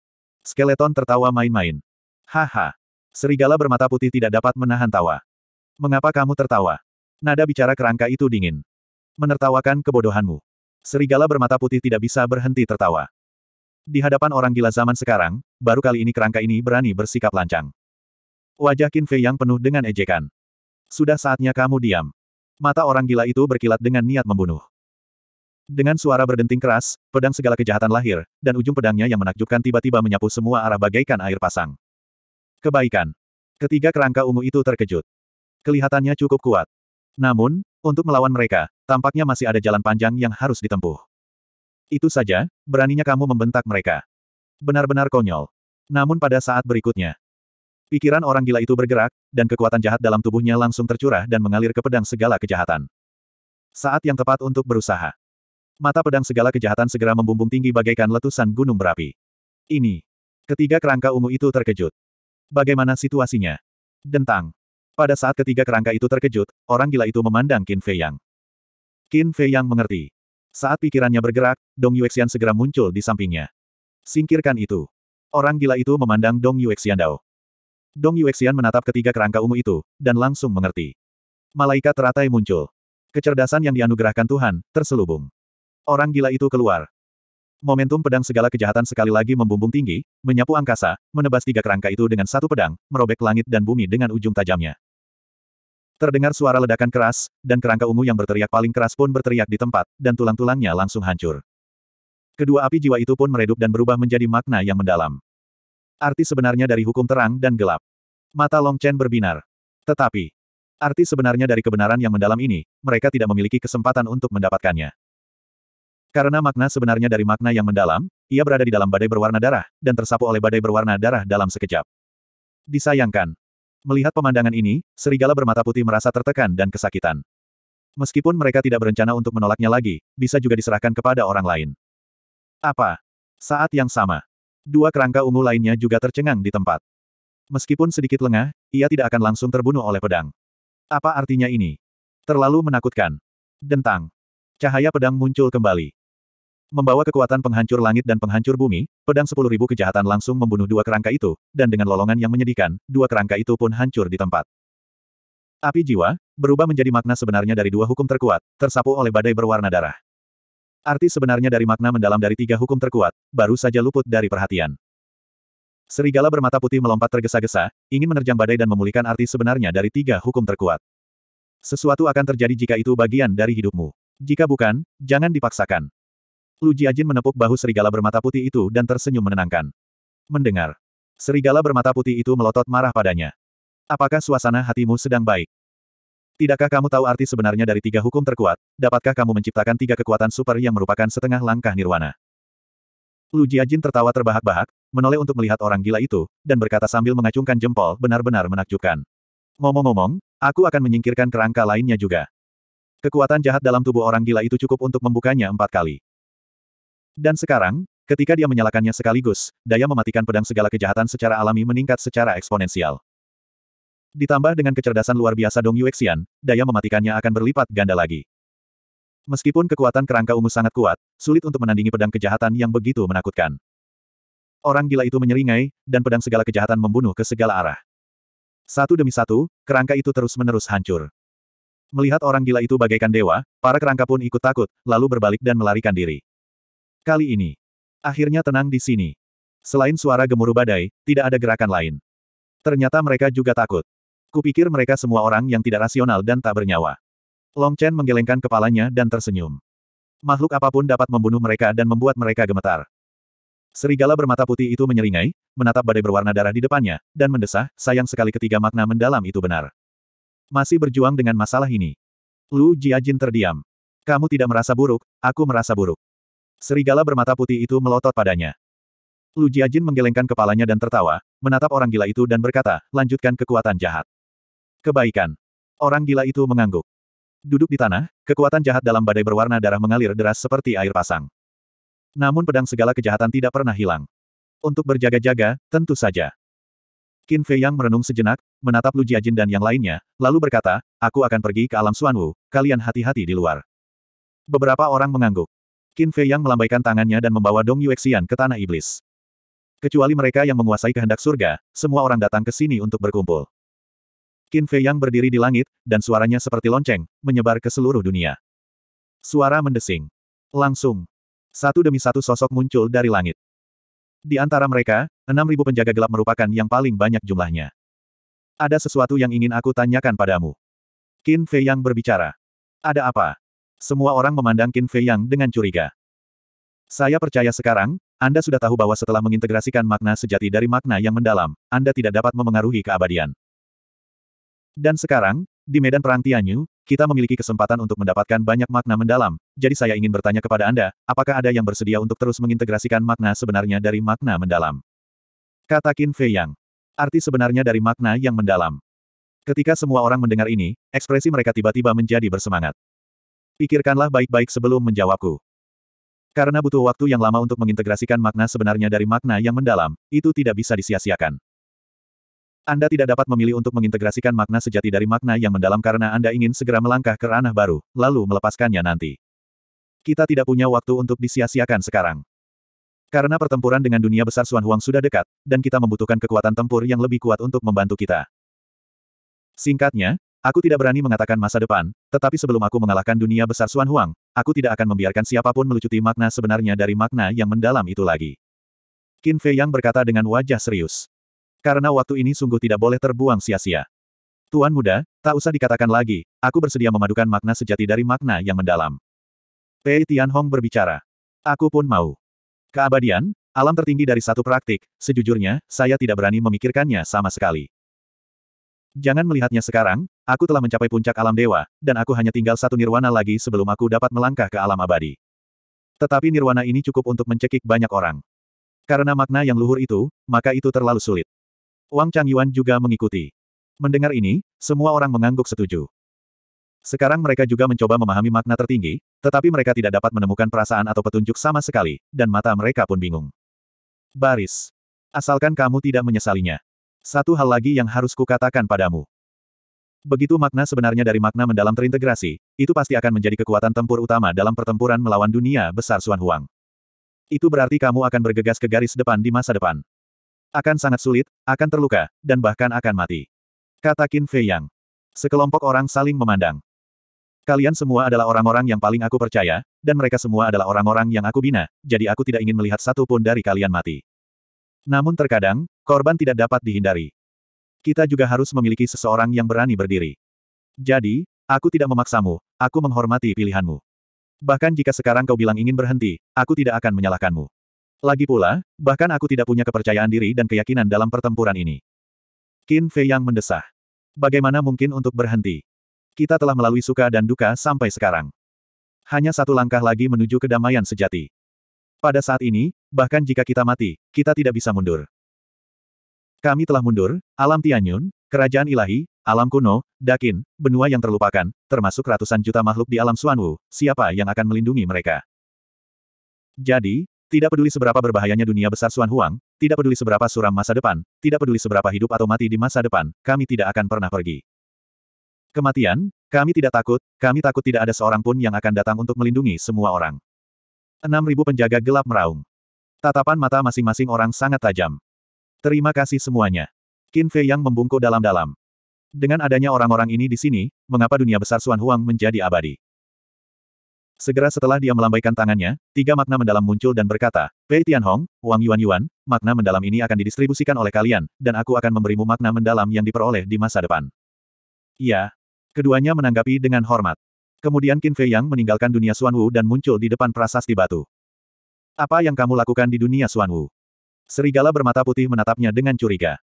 Skeleton tertawa main-main. Haha. Serigala bermata putih tidak dapat menahan tawa. Mengapa kamu tertawa? Nada bicara kerangka itu dingin. Menertawakan kebodohanmu. Serigala bermata putih tidak bisa berhenti tertawa. Di hadapan orang gila zaman sekarang, baru kali ini kerangka ini berani bersikap lancang. Wajah Qin Fei yang penuh dengan ejekan. Sudah saatnya kamu diam. Mata orang gila itu berkilat dengan niat membunuh. Dengan suara berdenting keras, pedang segala kejahatan lahir, dan ujung pedangnya yang menakjubkan tiba-tiba menyapu semua arah bagaikan air pasang. Kebaikan. Ketiga kerangka ungu itu terkejut. Kelihatannya cukup kuat. Namun, untuk melawan mereka, tampaknya masih ada jalan panjang yang harus ditempuh. Itu saja, beraninya kamu membentak mereka. Benar-benar konyol. Namun pada saat berikutnya, pikiran orang gila itu bergerak, dan kekuatan jahat dalam tubuhnya langsung tercurah dan mengalir ke pedang segala kejahatan. Saat yang tepat untuk berusaha. Mata pedang segala kejahatan segera membumbung tinggi bagaikan letusan gunung berapi. Ini. Ketiga kerangka ungu itu terkejut. Bagaimana situasinya? Dentang. Pada saat ketiga kerangka itu terkejut, orang gila itu memandang Qin Fei Yang. Qin Fei Yang mengerti. Saat pikirannya bergerak, Dong Yuexian segera muncul di sampingnya. Singkirkan itu. Orang gila itu memandang Dong Yuexian Dao. Dong Yuexian menatap ketiga kerangka ungu itu, dan langsung mengerti. Malaikat teratai muncul. Kecerdasan yang dianugerahkan Tuhan, terselubung. Orang gila itu keluar. Momentum pedang segala kejahatan sekali lagi membumbung tinggi, menyapu angkasa, menebas tiga kerangka itu dengan satu pedang, merobek langit dan bumi dengan ujung tajamnya. Terdengar suara ledakan keras, dan kerangka ungu yang berteriak paling keras pun berteriak di tempat, dan tulang-tulangnya langsung hancur. Kedua api jiwa itu pun meredup dan berubah menjadi makna yang mendalam. Arti sebenarnya dari hukum terang dan gelap. Mata Long Chen berbinar. Tetapi, arti sebenarnya dari kebenaran yang mendalam ini, mereka tidak memiliki kesempatan untuk mendapatkannya. Karena makna sebenarnya dari makna yang mendalam, ia berada di dalam badai berwarna darah, dan tersapu oleh badai berwarna darah dalam sekejap. Disayangkan. Melihat pemandangan ini, serigala bermata putih merasa tertekan dan kesakitan. Meskipun mereka tidak berencana untuk menolaknya lagi, bisa juga diserahkan kepada orang lain. Apa? Saat yang sama. Dua kerangka ungu lainnya juga tercengang di tempat. Meskipun sedikit lengah, ia tidak akan langsung terbunuh oleh pedang. Apa artinya ini? Terlalu menakutkan. Dentang. Cahaya pedang muncul kembali. Membawa kekuatan penghancur langit dan penghancur bumi, pedang sepuluh ribu kejahatan langsung membunuh dua kerangka itu, dan dengan lolongan yang menyedihkan, dua kerangka itu pun hancur di tempat. Api jiwa, berubah menjadi makna sebenarnya dari dua hukum terkuat, tersapu oleh badai berwarna darah. Arti sebenarnya dari makna mendalam dari tiga hukum terkuat, baru saja luput dari perhatian. Serigala bermata putih melompat tergesa-gesa, ingin menerjang badai dan memulihkan arti sebenarnya dari tiga hukum terkuat. Sesuatu akan terjadi jika itu bagian dari hidupmu. Jika bukan, jangan dipaksakan. Lu Jiajin menepuk bahu serigala bermata putih itu dan tersenyum menenangkan. Mendengar. Serigala bermata putih itu melotot marah padanya. Apakah suasana hatimu sedang baik? Tidakkah kamu tahu arti sebenarnya dari tiga hukum terkuat? Dapatkah kamu menciptakan tiga kekuatan super yang merupakan setengah langkah nirwana? Lu Jiajin tertawa terbahak-bahak, menoleh untuk melihat orang gila itu, dan berkata sambil mengacungkan jempol benar-benar menakjubkan. Ngomong-ngomong, aku akan menyingkirkan kerangka lainnya juga. Kekuatan jahat dalam tubuh orang gila itu cukup untuk membukanya empat kali. Dan sekarang, ketika dia menyalakannya sekaligus, daya mematikan pedang segala kejahatan secara alami meningkat secara eksponensial. Ditambah dengan kecerdasan luar biasa Dong Yuexian, daya mematikannya akan berlipat ganda lagi. Meskipun kekuatan kerangka ungu sangat kuat, sulit untuk menandingi pedang kejahatan yang begitu menakutkan. Orang gila itu menyeringai, dan pedang segala kejahatan membunuh ke segala arah. Satu demi satu, kerangka itu terus-menerus hancur. Melihat orang gila itu bagaikan dewa, para kerangka pun ikut takut, lalu berbalik dan melarikan diri. Kali ini, akhirnya tenang di sini. Selain suara gemuruh badai, tidak ada gerakan lain. Ternyata mereka juga takut. Kupikir mereka semua orang yang tidak rasional dan tak bernyawa. Long Chen menggelengkan kepalanya dan tersenyum. Makhluk apapun dapat membunuh mereka dan membuat mereka gemetar. Serigala bermata putih itu menyeringai, menatap badai berwarna darah di depannya, dan mendesah, sayang sekali ketiga makna mendalam itu benar. Masih berjuang dengan masalah ini. Lu Jiajin terdiam. Kamu tidak merasa buruk, aku merasa buruk. Serigala bermata putih itu melotot padanya. Lu Jiajin menggelengkan kepalanya dan tertawa, menatap orang gila itu dan berkata, lanjutkan kekuatan jahat. Kebaikan. Orang gila itu mengangguk. Duduk di tanah, kekuatan jahat dalam badai berwarna darah mengalir deras seperti air pasang. Namun pedang segala kejahatan tidak pernah hilang. Untuk berjaga-jaga, tentu saja. Qin Fei Yang merenung sejenak, menatap Lu Jiajin dan yang lainnya, lalu berkata, aku akan pergi ke alam Suan Wu. kalian hati-hati di luar. Beberapa orang mengangguk. Qin Fei Yang melambaikan tangannya dan membawa Dong Yuexian ke tanah iblis. Kecuali mereka yang menguasai kehendak surga, semua orang datang ke sini untuk berkumpul. Qin Fei Yang berdiri di langit, dan suaranya seperti lonceng, menyebar ke seluruh dunia. Suara mendesing. Langsung. Satu demi satu sosok muncul dari langit. Di antara mereka, enam ribu penjaga gelap merupakan yang paling banyak jumlahnya. Ada sesuatu yang ingin aku tanyakan padamu. Qin Fei Yang berbicara. Ada apa? Semua orang memandang Qin Fei Yang dengan curiga. Saya percaya sekarang, Anda sudah tahu bahwa setelah mengintegrasikan makna sejati dari makna yang mendalam, Anda tidak dapat memengaruhi keabadian. Dan sekarang, di medan perang Tianyu, kita memiliki kesempatan untuk mendapatkan banyak makna mendalam, jadi saya ingin bertanya kepada Anda, apakah ada yang bersedia untuk terus mengintegrasikan makna sebenarnya dari makna mendalam? Kata Qin Fei Yang. Arti sebenarnya dari makna yang mendalam. Ketika semua orang mendengar ini, ekspresi mereka tiba-tiba menjadi bersemangat. Pikirkanlah baik-baik sebelum menjawabku. Karena butuh waktu yang lama untuk mengintegrasikan makna sebenarnya dari makna yang mendalam, itu tidak bisa disia-siakan. Anda tidak dapat memilih untuk mengintegrasikan makna sejati dari makna yang mendalam karena Anda ingin segera melangkah ke ranah baru, lalu melepaskannya nanti. Kita tidak punya waktu untuk disia-siakan sekarang. Karena pertempuran dengan dunia besar Suan Huang sudah dekat, dan kita membutuhkan kekuatan tempur yang lebih kuat untuk membantu kita. Singkatnya, Aku tidak berani mengatakan masa depan, tetapi sebelum aku mengalahkan dunia besar Suan Huang, aku tidak akan membiarkan siapapun melucuti makna sebenarnya dari makna yang mendalam itu lagi. Qin Fei Yang berkata dengan wajah serius karena waktu ini sungguh tidak boleh terbuang sia-sia. Tuan muda, tak usah dikatakan lagi, aku bersedia memadukan makna sejati dari makna yang mendalam. Pei Tianhong berbicara. Aku pun mau. Keabadian, alam tertinggi dari satu praktik, sejujurnya, saya tidak berani memikirkannya sama sekali. Jangan melihatnya sekarang, aku telah mencapai puncak alam dewa, dan aku hanya tinggal satu nirwana lagi sebelum aku dapat melangkah ke alam abadi. Tetapi nirwana ini cukup untuk mencekik banyak orang. Karena makna yang luhur itu, maka itu terlalu sulit. Wang Changyuan juga mengikuti. Mendengar ini, semua orang mengangguk setuju. Sekarang mereka juga mencoba memahami makna tertinggi, tetapi mereka tidak dapat menemukan perasaan atau petunjuk sama sekali, dan mata mereka pun bingung. Baris. Asalkan kamu tidak menyesalinya. Satu hal lagi yang harus kukatakan padamu. Begitu makna sebenarnya dari makna mendalam terintegrasi, itu pasti akan menjadi kekuatan tempur utama dalam pertempuran melawan dunia besar Xuan Huang. Itu berarti kamu akan bergegas ke garis depan di masa depan. Akan sangat sulit, akan terluka, dan bahkan akan mati. Kata Qin Fei Yang. Sekelompok orang saling memandang. Kalian semua adalah orang-orang yang paling aku percaya, dan mereka semua adalah orang-orang yang aku bina, jadi aku tidak ingin melihat satu pun dari kalian mati. Namun terkadang, korban tidak dapat dihindari. Kita juga harus memiliki seseorang yang berani berdiri. Jadi, aku tidak memaksamu, aku menghormati pilihanmu. Bahkan jika sekarang kau bilang ingin berhenti, aku tidak akan menyalahkanmu. Lagi pula, bahkan aku tidak punya kepercayaan diri dan keyakinan dalam pertempuran ini. Qin Fei yang mendesah. Bagaimana mungkin untuk berhenti? Kita telah melalui suka dan duka sampai sekarang. Hanya satu langkah lagi menuju kedamaian sejati. Pada saat ini, bahkan jika kita mati, kita tidak bisa mundur. Kami telah mundur, alam Tianyun, kerajaan ilahi, alam kuno, dakin, benua yang terlupakan, termasuk ratusan juta makhluk di alam Suanwu, siapa yang akan melindungi mereka? Jadi, tidak peduli seberapa berbahayanya dunia besar Suan Huang, tidak peduli seberapa suram masa depan, tidak peduli seberapa hidup atau mati di masa depan, kami tidak akan pernah pergi. Kematian, kami tidak takut, kami takut tidak ada seorang pun yang akan datang untuk melindungi semua orang. 6.000 penjaga gelap meraung. Tatapan mata masing-masing orang sangat tajam. Terima kasih semuanya. Qin Fei yang membungkuk dalam-dalam. Dengan adanya orang-orang ini di sini, mengapa dunia besar Suan Huang menjadi abadi? Segera setelah dia melambaikan tangannya, tiga makna mendalam muncul dan berkata, Pei Tianhong, Wang Yuan Yuan, makna mendalam ini akan didistribusikan oleh kalian, dan aku akan memberimu makna mendalam yang diperoleh di masa depan. Iya. Keduanya menanggapi dengan hormat. Kemudian Qin Fei Yang meninggalkan dunia Xuan Wu dan muncul di depan prasasti batu. Apa yang kamu lakukan di dunia Xuan Wu? Serigala bermata putih menatapnya dengan curiga.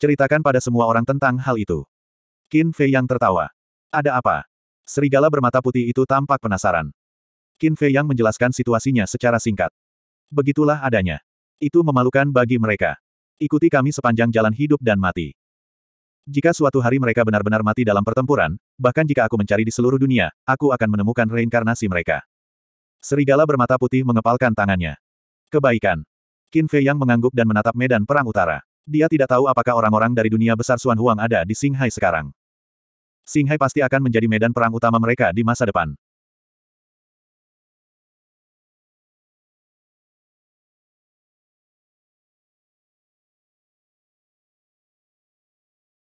Ceritakan pada semua orang tentang hal itu. Qin Fei Yang tertawa. Ada apa? Serigala bermata putih itu tampak penasaran. Qin Fei yang menjelaskan situasinya secara singkat. Begitulah adanya. Itu memalukan bagi mereka. Ikuti kami sepanjang jalan hidup dan mati. Jika suatu hari mereka benar-benar mati dalam pertempuran, bahkan jika aku mencari di seluruh dunia, aku akan menemukan reinkarnasi mereka. Serigala bermata putih mengepalkan tangannya. Kebaikan. Qin Fei yang mengangguk dan menatap medan perang utara. Dia tidak tahu apakah orang-orang dari dunia besar Xuan Huang ada di Shanghai sekarang. Shanghai pasti akan menjadi medan perang utama mereka di masa depan.